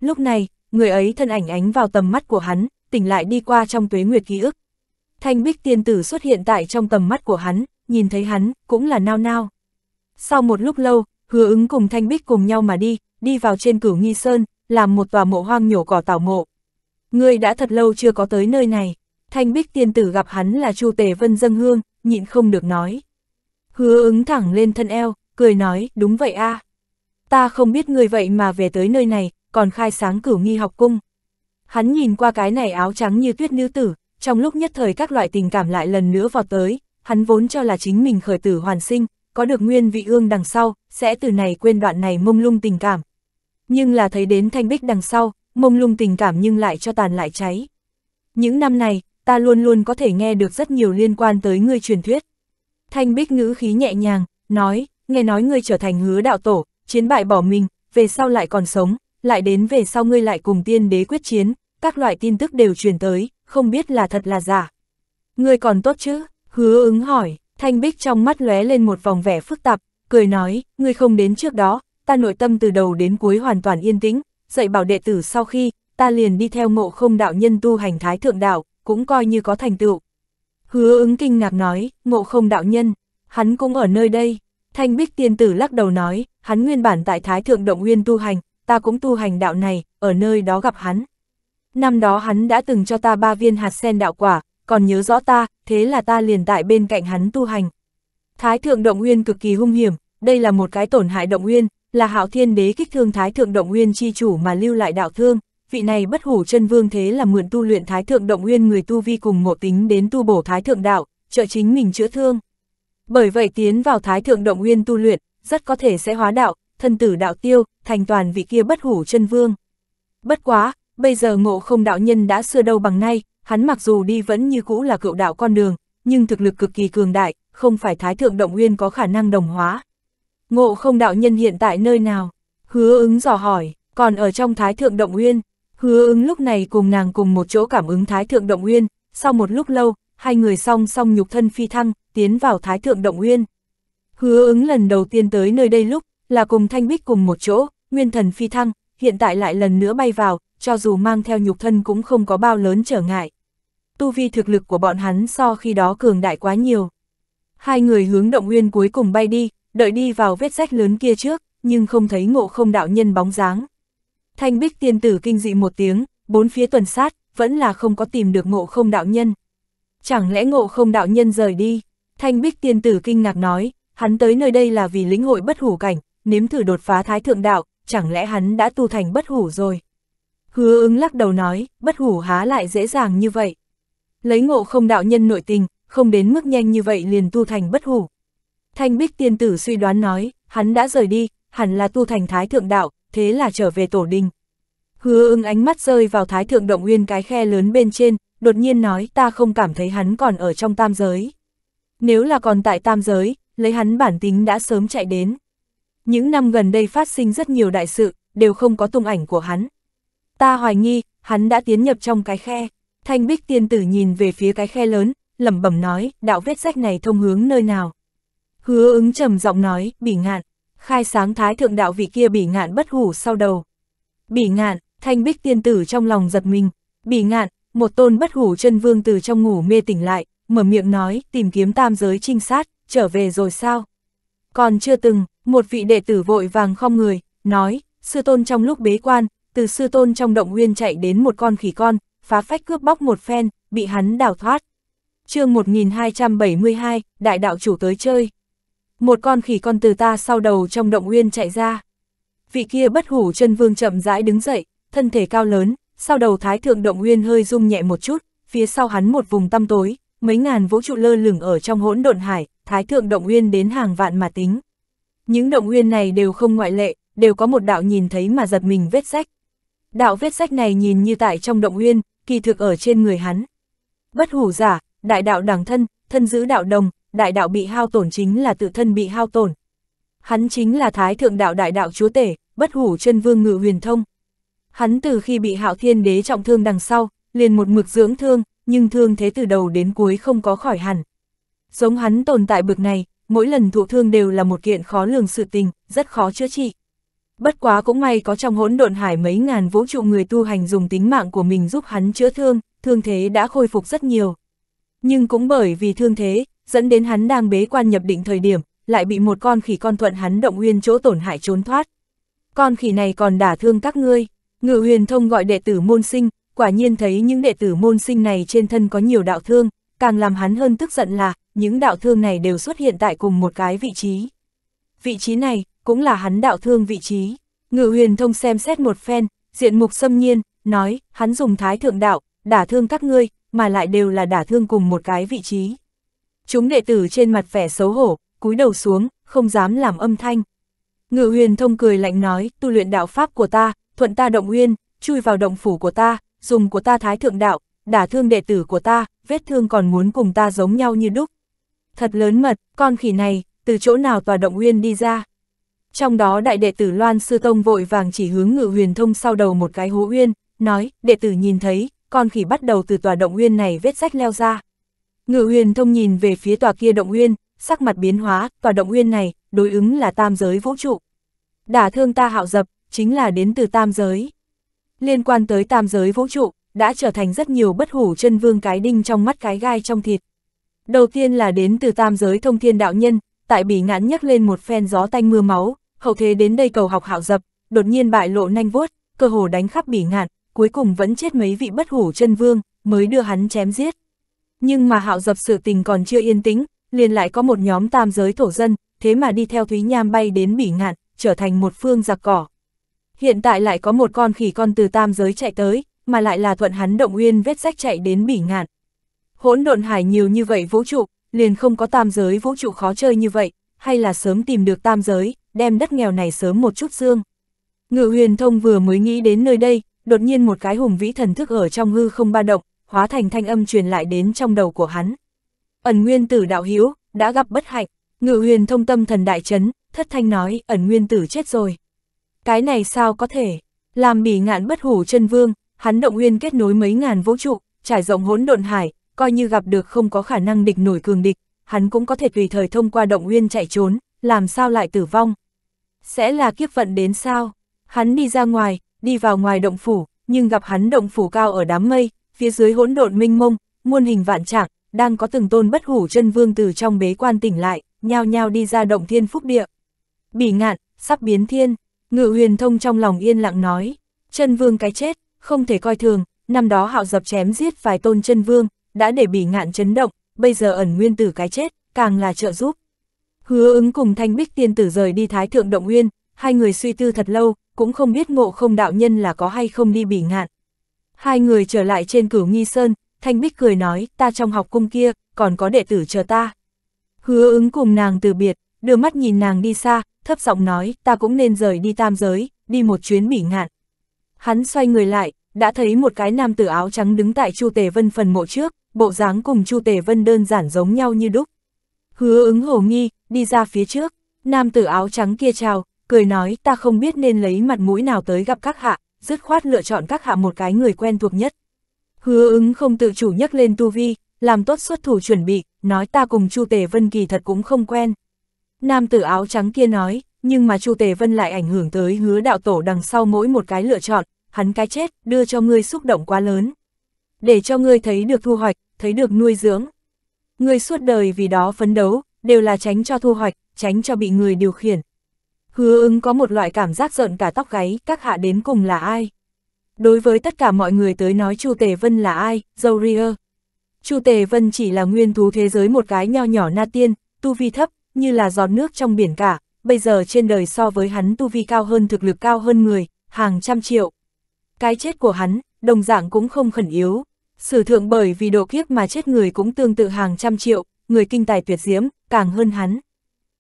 Lúc này, người ấy thân ảnh ánh vào tầm mắt của hắn, tỉnh lại đi qua trong tuế nguyệt ký ức. Thanh bích tiên tử xuất hiện tại trong tầm mắt của hắn, nhìn thấy hắn, cũng là nao nao. Sau một lúc lâu, hứa ứng cùng thanh bích cùng nhau mà đi, đi vào trên cửu nghi sơn, làm một tòa mộ hoang nhổ cỏ tảo mộ. Người đã thật lâu chưa có tới nơi này, thanh bích tiên tử gặp hắn là chu tề vân dâng hương, nhịn không được nói. Hứa ứng thẳng lên thân eo, cười nói, đúng vậy a Ta không biết người vậy mà về tới nơi này, còn khai sáng cửu nghi học cung. Hắn nhìn qua cái này áo trắng như tuyết nữ tử, trong lúc nhất thời các loại tình cảm lại lần nữa vọt tới, hắn vốn cho là chính mình khởi tử hoàn sinh, có được nguyên vị ương đằng sau, sẽ từ này quên đoạn này mông lung tình cảm. Nhưng là thấy đến thanh bích đằng sau, mông lung tình cảm nhưng lại cho tàn lại cháy. Những năm này, ta luôn luôn có thể nghe được rất nhiều liên quan tới ngươi truyền thuyết. Thanh Bích ngữ khí nhẹ nhàng, nói, nghe nói ngươi trở thành hứa đạo tổ, chiến bại bỏ mình, về sau lại còn sống, lại đến về sau ngươi lại cùng tiên đế quyết chiến, các loại tin tức đều truyền tới, không biết là thật là giả. Ngươi còn tốt chứ? Hứa ứng hỏi, Thanh Bích trong mắt lóe lên một vòng vẻ phức tạp, cười nói, ngươi không đến trước đó, ta nội tâm từ đầu đến cuối hoàn toàn yên tĩnh, dạy bảo đệ tử sau khi, ta liền đi theo ngộ không đạo nhân tu hành thái thượng đạo, cũng coi như có thành tựu. Hứa ứng kinh ngạc nói, ngộ không đạo nhân, hắn cũng ở nơi đây. Thanh bích tiên tử lắc đầu nói, hắn nguyên bản tại Thái Thượng Động Nguyên tu hành, ta cũng tu hành đạo này, ở nơi đó gặp hắn. Năm đó hắn đã từng cho ta ba viên hạt sen đạo quả, còn nhớ rõ ta, thế là ta liền tại bên cạnh hắn tu hành. Thái Thượng Động Nguyên cực kỳ hung hiểm, đây là một cái tổn hại Động Nguyên, là hạo thiên đế kích thương Thái Thượng Động Nguyên chi chủ mà lưu lại đạo thương vị này bất hủ chân vương thế là mượn tu luyện thái thượng động nguyên người tu vi cùng ngộ tính đến tu bổ thái thượng đạo, trợ chính mình chữa thương. Bởi vậy tiến vào thái thượng động nguyên tu luyện, rất có thể sẽ hóa đạo, thân tử đạo tiêu, thành toàn vị kia bất hủ chân vương. Bất quá, bây giờ ngộ không đạo nhân đã xưa đâu bằng nay, hắn mặc dù đi vẫn như cũ là cựu đạo con đường, nhưng thực lực cực kỳ cường đại, không phải thái thượng động nguyên có khả năng đồng hóa. Ngộ không đạo nhân hiện tại nơi nào? Hứa ứng dò hỏi, còn ở trong thái thượng động nguyên, Hứa ứng lúc này cùng nàng cùng một chỗ cảm ứng Thái Thượng Động Uyên, sau một lúc lâu, hai người song song nhục thân phi thăng, tiến vào Thái Thượng Động Uyên. Hứa ứng lần đầu tiên tới nơi đây lúc, là cùng Thanh Bích cùng một chỗ, nguyên thần phi thăng, hiện tại lại lần nữa bay vào, cho dù mang theo nhục thân cũng không có bao lớn trở ngại. Tu vi thực lực của bọn hắn so khi đó cường đại quá nhiều. Hai người hướng động nguyên cuối cùng bay đi, đợi đi vào vết rách lớn kia trước, nhưng không thấy ngộ không đạo nhân bóng dáng. Thanh bích tiên tử kinh dị một tiếng, bốn phía tuần sát, vẫn là không có tìm được ngộ không đạo nhân. Chẳng lẽ ngộ không đạo nhân rời đi? Thanh bích tiên tử kinh ngạc nói, hắn tới nơi đây là vì lĩnh hội bất hủ cảnh, nếm thử đột phá thái thượng đạo, chẳng lẽ hắn đã tu thành bất hủ rồi? Hứa ứng lắc đầu nói, bất hủ há lại dễ dàng như vậy. Lấy ngộ không đạo nhân nội tình, không đến mức nhanh như vậy liền tu thành bất hủ. Thanh bích tiên tử suy đoán nói, hắn đã rời đi, hẳn là tu thành thái thượng đạo, thế là trở về tổ đình. Hứa ưng ánh mắt rơi vào thái thượng động nguyên cái khe lớn bên trên, đột nhiên nói ta không cảm thấy hắn còn ở trong tam giới. Nếu là còn tại tam giới, lấy hắn bản tính đã sớm chạy đến. Những năm gần đây phát sinh rất nhiều đại sự, đều không có tung ảnh của hắn. Ta hoài nghi, hắn đã tiến nhập trong cái khe. Thanh bích tiên tử nhìn về phía cái khe lớn, lẩm bẩm nói, đạo vết rách này thông hướng nơi nào. Hứa ứng trầm giọng nói, bỉ ngạn, khai sáng thái thượng đạo vị kia bỉ ngạn bất hủ sau đầu. Bỉ ngạn, thanh bích tiên tử trong lòng giật mình, bỉ ngạn, một tôn bất hủ chân vương từ trong ngủ mê tỉnh lại, mở miệng nói, tìm kiếm tam giới trinh sát, trở về rồi sao? Còn chưa từng, một vị đệ tử vội vàng không người, nói, sư tôn trong lúc bế quan, từ sư tôn trong động nguyên chạy đến một con khỉ con, phá phách cướp bóc một phen, bị hắn đào thoát. chương 1272, đại đạo chủ tới chơi một con khỉ con từ ta sau đầu trong động uyên chạy ra. Vị kia bất hủ chân vương chậm rãi đứng dậy, thân thể cao lớn, sau đầu thái thượng động uyên hơi rung nhẹ một chút, phía sau hắn một vùng tăm tối, mấy ngàn vũ trụ lơ lửng ở trong hỗn độn hải, thái thượng động uyên đến hàng vạn mà tính. Những động uyên này đều không ngoại lệ, đều có một đạo nhìn thấy mà giật mình vết rách. Đạo vết rách này nhìn như tại trong động uyên, kỳ thực ở trên người hắn. Bất hủ giả, đại đạo đẳng thân, thân giữ đạo đồng, đại đạo bị hao tổn chính là tự thân bị hao tổn. Hắn chính là thái thượng đạo đại đạo chúa tể, bất hủ chân vương ngự huyền thông. Hắn từ khi bị hạo thiên đế trọng thương đằng sau, liền một mực dưỡng thương, nhưng thương thế từ đầu đến cuối không có khỏi hẳn. Giống hắn tồn tại bực này, mỗi lần thụ thương đều là một kiện khó lường sự tình, rất khó chữa trị. Bất quá cũng may có trong hỗn độn hải mấy ngàn vũ trụ người tu hành dùng tính mạng của mình giúp hắn chữa thương, thương thế đã khôi phục rất nhiều. Nhưng cũng bởi vì thương thế, dẫn đến hắn đang bế quan nhập định thời điểm, lại bị một con khỉ con thuận hắn động uyên chỗ tổn hại trốn thoát. Con khỉ này còn đả thương các ngươi, ngự huyền thông gọi đệ tử môn sinh, quả nhiên thấy những đệ tử môn sinh này trên thân có nhiều đạo thương, càng làm hắn hơn tức giận là, những đạo thương này đều xuất hiện tại cùng một cái vị trí. Vị trí này, cũng là hắn đạo thương vị trí. Ngự huyền thông xem xét một phen, diện mục xâm nhiên, nói, hắn dùng thái thượng đạo, đả thương các ngươi, mà lại đều là đả thương cùng một cái vị trí. Chúng đệ tử trên mặt vẻ xấu hổ, cúi đầu xuống, không dám làm âm thanh. Ngự huyền thông cười lạnh nói, tu luyện đạo pháp của ta, thuận ta động uyên, chui vào động phủ của ta, dùng của ta thái thượng đạo, đả thương đệ tử của ta, vết thương còn muốn cùng ta giống nhau như đúc. Thật lớn mật, con khỉ này, từ chỗ nào tòa động uyên đi ra. Trong đó đại đệ tử Loan Sư Tông vội vàng chỉ hướng ngự huyền thông sau đầu một cái hố uyên, nói, đệ tử nhìn thấy, con khỉ bắt đầu từ tòa động uyên này vết rách leo ra. Ngự huyền thông nhìn về phía tòa kia động uyên, sắc mặt biến hóa, tòa động uyên này, đối ứng là tam giới vũ trụ. Đả thương ta hạo dập, chính là đến từ tam giới. Liên quan tới tam giới vũ trụ, đã trở thành rất nhiều bất hủ chân vương cái đinh trong mắt cái gai trong thịt. Đầu tiên là đến từ tam giới thông thiên đạo nhân, tại bỉ ngạn nhấc lên một phen gió tanh mưa máu, hậu thế đến đây cầu học hạo dập, đột nhiên bại lộ nanh vuốt, cơ hồ đánh khắp bỉ ngạn, cuối cùng vẫn chết mấy vị bất hủ chân vương, mới đưa hắn chém giết. Nhưng mà hạo dập sự tình còn chưa yên tĩnh, liền lại có một nhóm tam giới thổ dân, thế mà đi theo Thúy Nham bay đến bỉ ngạn, trở thành một phương giặc cỏ. Hiện tại lại có một con khỉ con từ tam giới chạy tới, mà lại là thuận hắn động uyên vết rách chạy đến bỉ ngạn. Hỗn độn hải nhiều như vậy vũ trụ, liền không có tam giới vũ trụ khó chơi như vậy, hay là sớm tìm được tam giới, đem đất nghèo này sớm một chút dương. Ngự huyền thông vừa mới nghĩ đến nơi đây, đột nhiên một cái hùng vĩ thần thức ở trong hư không ba động, hóa thành thanh âm truyền lại đến trong đầu của hắn. Ẩn nguyên tử đạo hữu đã gặp bất hạnh, ngự huyền thông tâm thần đại chấn, thất thanh nói ẩn nguyên tử chết rồi. Cái này sao có thể, làm bỉ ngạn bất hủ chân vương, hắn động nguyên kết nối mấy ngàn vũ trụ, trải rộng hỗn độn hải, coi như gặp được không có khả năng địch nổi cường địch, hắn cũng có thể tùy thời thông qua động nguyên chạy trốn, làm sao lại tử vong. Sẽ là kiếp vận đến sao? Hắn đi ra ngoài, đi vào ngoài động phủ, nhưng gặp hắn động phủ cao ở đám mây, phía dưới hỗn độn minh mông, muôn hình vạn trạng, đang có từng tôn bất hủ chân vương từ trong bế quan tỉnh lại, nhao nhao đi ra động thiên phúc địa. Bỉ ngạn, sắp biến thiên, ngự huyền thông trong lòng yên lặng nói, chân vương cái chết, không thể coi thường, năm đó hạo dập chém giết vài tôn chân vương, đã để bỉ ngạn chấn động, bây giờ ẩn nguyên tử cái chết, càng là trợ giúp. Hứa ứng cùng thanh bích tiên tử rời đi thái thượng động nguyên, hai người suy tư thật lâu, cũng không biết ngộ không đạo nhân là có hay không đi bỉ ngạn, Hai người trở lại trên cửu nghi sơn, Thanh Bích cười nói, ta trong học cung kia, còn có đệ tử chờ ta. Hứa ứng cùng nàng từ biệt, đưa mắt nhìn nàng đi xa, thấp giọng nói, ta cũng nên rời đi tam giới, đi một chuyến bỉ ngạn. Hắn xoay người lại, đã thấy một cái nam tử áo trắng đứng tại Chu Tề Vân phần mộ trước, bộ dáng cùng Chu Tề Vân đơn giản giống nhau như đúc. Hứa ứng hồ nghi, đi ra phía trước, nam tử áo trắng kia chào, cười nói ta không biết nên lấy mặt mũi nào tới gặp các hạ, dứt khoát lựa chọn các hạ một cái người quen thuộc nhất. Hứa ứng không tự chủ nhắc lên tu vi, làm tốt xuất thủ chuẩn bị, nói ta cùng Chu Tề Vân kỳ thật cũng không quen. Nam tử áo trắng kia nói, nhưng mà Chu Tề Vân lại ảnh hưởng tới hứa đạo tổ đằng sau mỗi một cái lựa chọn, hắn cái chết đưa cho ngươi xúc động quá lớn. Để cho ngươi thấy được thu hoạch, thấy được nuôi dưỡng. Ngươi suốt đời vì đó phấn đấu, đều là tránh cho thu hoạch, tránh cho bị người điều khiển, Hứa ứng có một loại cảm giác giận cả tóc gáy, các hạ đến cùng là ai? Đối với tất cả mọi người tới nói Chu Tề Vân là ai, dâu ria. Chu Tề Vân chỉ là nguyên thú thế giới một cái nho nhỏ na tiên, tu vi thấp, như là giọt nước trong biển cả, bây giờ trên đời so với hắn tu vi cao hơn thực lực cao hơn người, hàng trăm triệu. Cái chết của hắn, đồng dạng cũng không khẩn yếu. Sử thượng bởi vì độ kiếp mà chết người cũng tương tự hàng trăm triệu, người kinh tài tuyệt diễm, càng hơn hắn.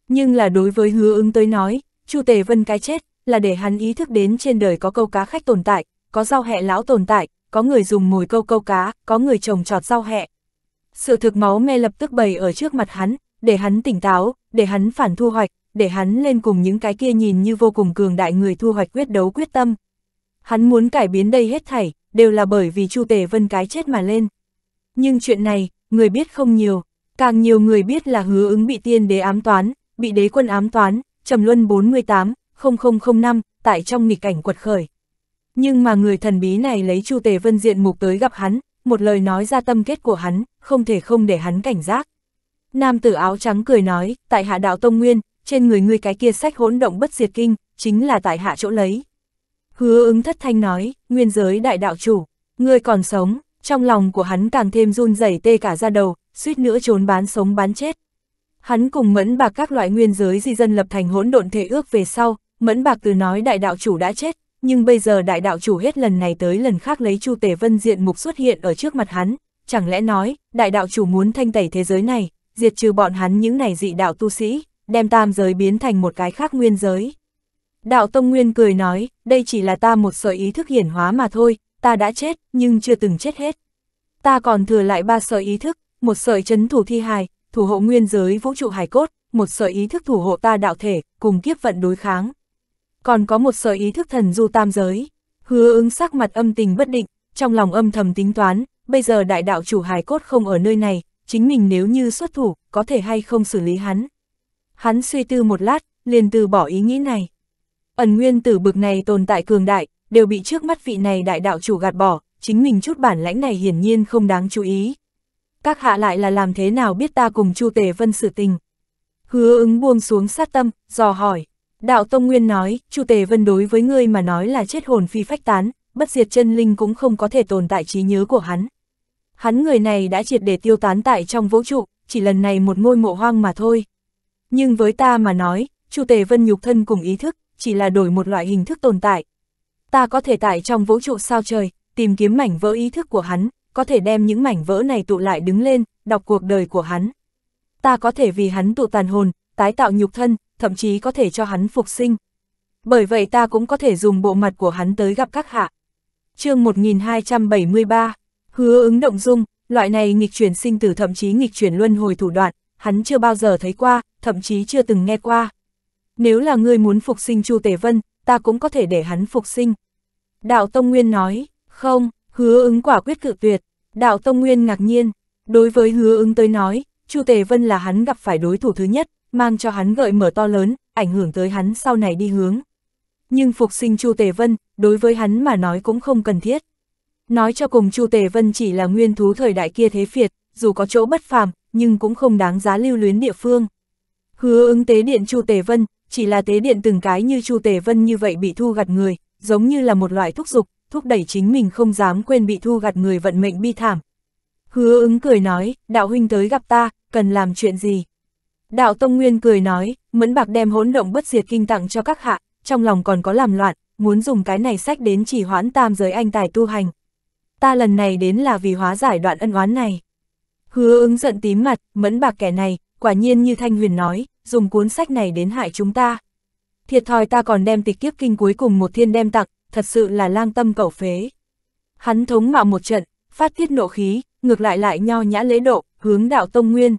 Nhưng là đối với hứa ứng tới nói, Chu Tề Vân cái chết, là để hắn ý thức đến trên đời có câu cá khách tồn tại, có rau hẹ lão tồn tại, có người dùng mồi câu câu cá, có người trồng trọt rau hẹ. Sự thực máu me lập tức bày ở trước mặt hắn, để hắn tỉnh táo, để hắn phản thu hoạch, để hắn lên cùng những cái kia nhìn như vô cùng cường đại người thu hoạch quyết đấu quyết tâm. Hắn muốn cải biến đây hết thảy, đều là bởi vì Chu Tề Vân cái chết mà lên. Nhưng chuyện này, người biết không nhiều, càng nhiều người biết là hứa ứng bị tiên đế ám toán, bị đế quân ám toán, trầm luân 48, 0005, tại trong nghịch cảnh quật khởi. Nhưng mà người thần bí này lấy Chu Tề Vân diện mục tới gặp hắn, một lời nói ra tâm kết của hắn, không thể không để hắn cảnh giác. Nam tử áo trắng cười nói, tại hạ đạo Tông Nguyên, trên người ngươi cái kia sách hỗn động bất diệt kinh, chính là tại hạ chỗ lấy. Hứa ứng thất thanh nói, nguyên giới đại đạo chủ, ngươi còn sống, trong lòng của hắn càng thêm run rẩy tê cả ra đầu, suýt nữa trốn bán sống bán chết. Hắn cùng mẫn bạc các loại nguyên giới di dân lập thành hỗn độn thể ước về sau, mẫn bạc từ nói đại đạo chủ đã chết, nhưng bây giờ đại đạo chủ hết lần này tới lần khác lấy Chu Tể Vân diện mục xuất hiện ở trước mặt hắn, chẳng lẽ nói, đại đạo chủ muốn thanh tẩy thế giới này, diệt trừ bọn hắn những này dị đạo tu sĩ, đem tam giới biến thành một cái khác nguyên giới. Đạo Tông Nguyên cười nói, đây chỉ là ta một sợi ý thức hiển hóa mà thôi, ta đã chết, nhưng chưa từng chết hết. Ta còn thừa lại ba sợi ý thức, một sợi chấn thủ thi hài, thủ hộ nguyên giới vũ trụ hải cốt, một sợi ý thức thủ hộ ta đạo thể, cùng kiếp vận đối kháng. Còn có một sợi ý thức thần du tam giới, hứa ứng sắc mặt âm tình bất định, trong lòng âm thầm tính toán, bây giờ đại đạo chủ hải cốt không ở nơi này, chính mình nếu như xuất thủ, có thể hay không xử lý hắn. Hắn suy tư một lát, liền từ bỏ ý nghĩ này. Ẩn nguyên tử bực này tồn tại cường đại, đều bị trước mắt vị này đại đạo chủ gạt bỏ, chính mình chút bản lãnh này hiển nhiên không đáng chú ý các hạ lại là làm thế nào biết ta cùng Chu Tề Vân sự tình. Hứa ứng buông xuống sát tâm, dò hỏi. Đạo Tông Nguyên nói, Chu Tề Vân đối với ngươi mà nói là chết hồn phi phách tán, bất diệt chân linh cũng không có thể tồn tại trí nhớ của hắn. Hắn người này đã triệt để tiêu tán tại trong vũ trụ, chỉ lần này một ngôi mộ hoang mà thôi. Nhưng với ta mà nói, Chu Tề Vân nhục thân cùng ý thức, chỉ là đổi một loại hình thức tồn tại. Ta có thể tại trong vũ trụ sao trời, tìm kiếm mảnh vỡ ý thức của hắn, có thể đem những mảnh vỡ này tụ lại đứng lên, đọc cuộc đời của hắn. Ta có thể vì hắn tụ tàn hồn, tái tạo nhục thân, thậm chí có thể cho hắn phục sinh. Bởi vậy ta cũng có thể dùng bộ mặt của hắn tới gặp các hạ. chương 1273, hứa ứng động dung, loại này nghịch chuyển sinh tử thậm chí nghịch chuyển luân hồi thủ đoạn, hắn chưa bao giờ thấy qua, thậm chí chưa từng nghe qua. Nếu là ngươi muốn phục sinh Chu Tề Vân, ta cũng có thể để hắn phục sinh. Đạo Tông Nguyên nói, không, Hứa ứng quả quyết cự tuyệt, đạo Tông Nguyên ngạc nhiên, đối với hứa ứng tới nói, Chu Tề Vân là hắn gặp phải đối thủ thứ nhất, mang cho hắn gợi mở to lớn, ảnh hưởng tới hắn sau này đi hướng. Nhưng phục sinh Chu Tề Vân, đối với hắn mà nói cũng không cần thiết. Nói cho cùng Chu Tề Vân chỉ là nguyên thú thời đại kia thế phiệt, dù có chỗ bất phàm, nhưng cũng không đáng giá lưu luyến địa phương. Hứa ứng tế điện Chu Tề Vân, chỉ là tế điện từng cái như Chu Tề Vân như vậy bị thu gặt người, giống như là một loại thúc dục, thúc đẩy chính mình không dám quên bị thu gặt người vận mệnh bi thảm. Hứa ứng cười nói, đạo huynh tới gặp ta, cần làm chuyện gì? Đạo Tông Nguyên cười nói, mẫn bạc đem hỗn động bất diệt kinh tặng cho các hạ, trong lòng còn có làm loạn, muốn dùng cái này sách đến chỉ hoãn tam giới anh tài tu hành. Ta lần này đến là vì hóa giải đoạn ân oán này. Hứa ứng giận tím mặt, mẫn bạc kẻ này, quả nhiên như Thanh Huyền nói, dùng cuốn sách này đến hại chúng ta. Thiệt thòi ta còn đem tịch kiếp kinh cuối cùng một thiên đem tặng, thật sự là lang tâm cẩu phế. Hắn thống mạo một trận, phát tiết nộ khí, ngược lại lại nho nhã lễ độ, hướng đạo Tông Nguyên,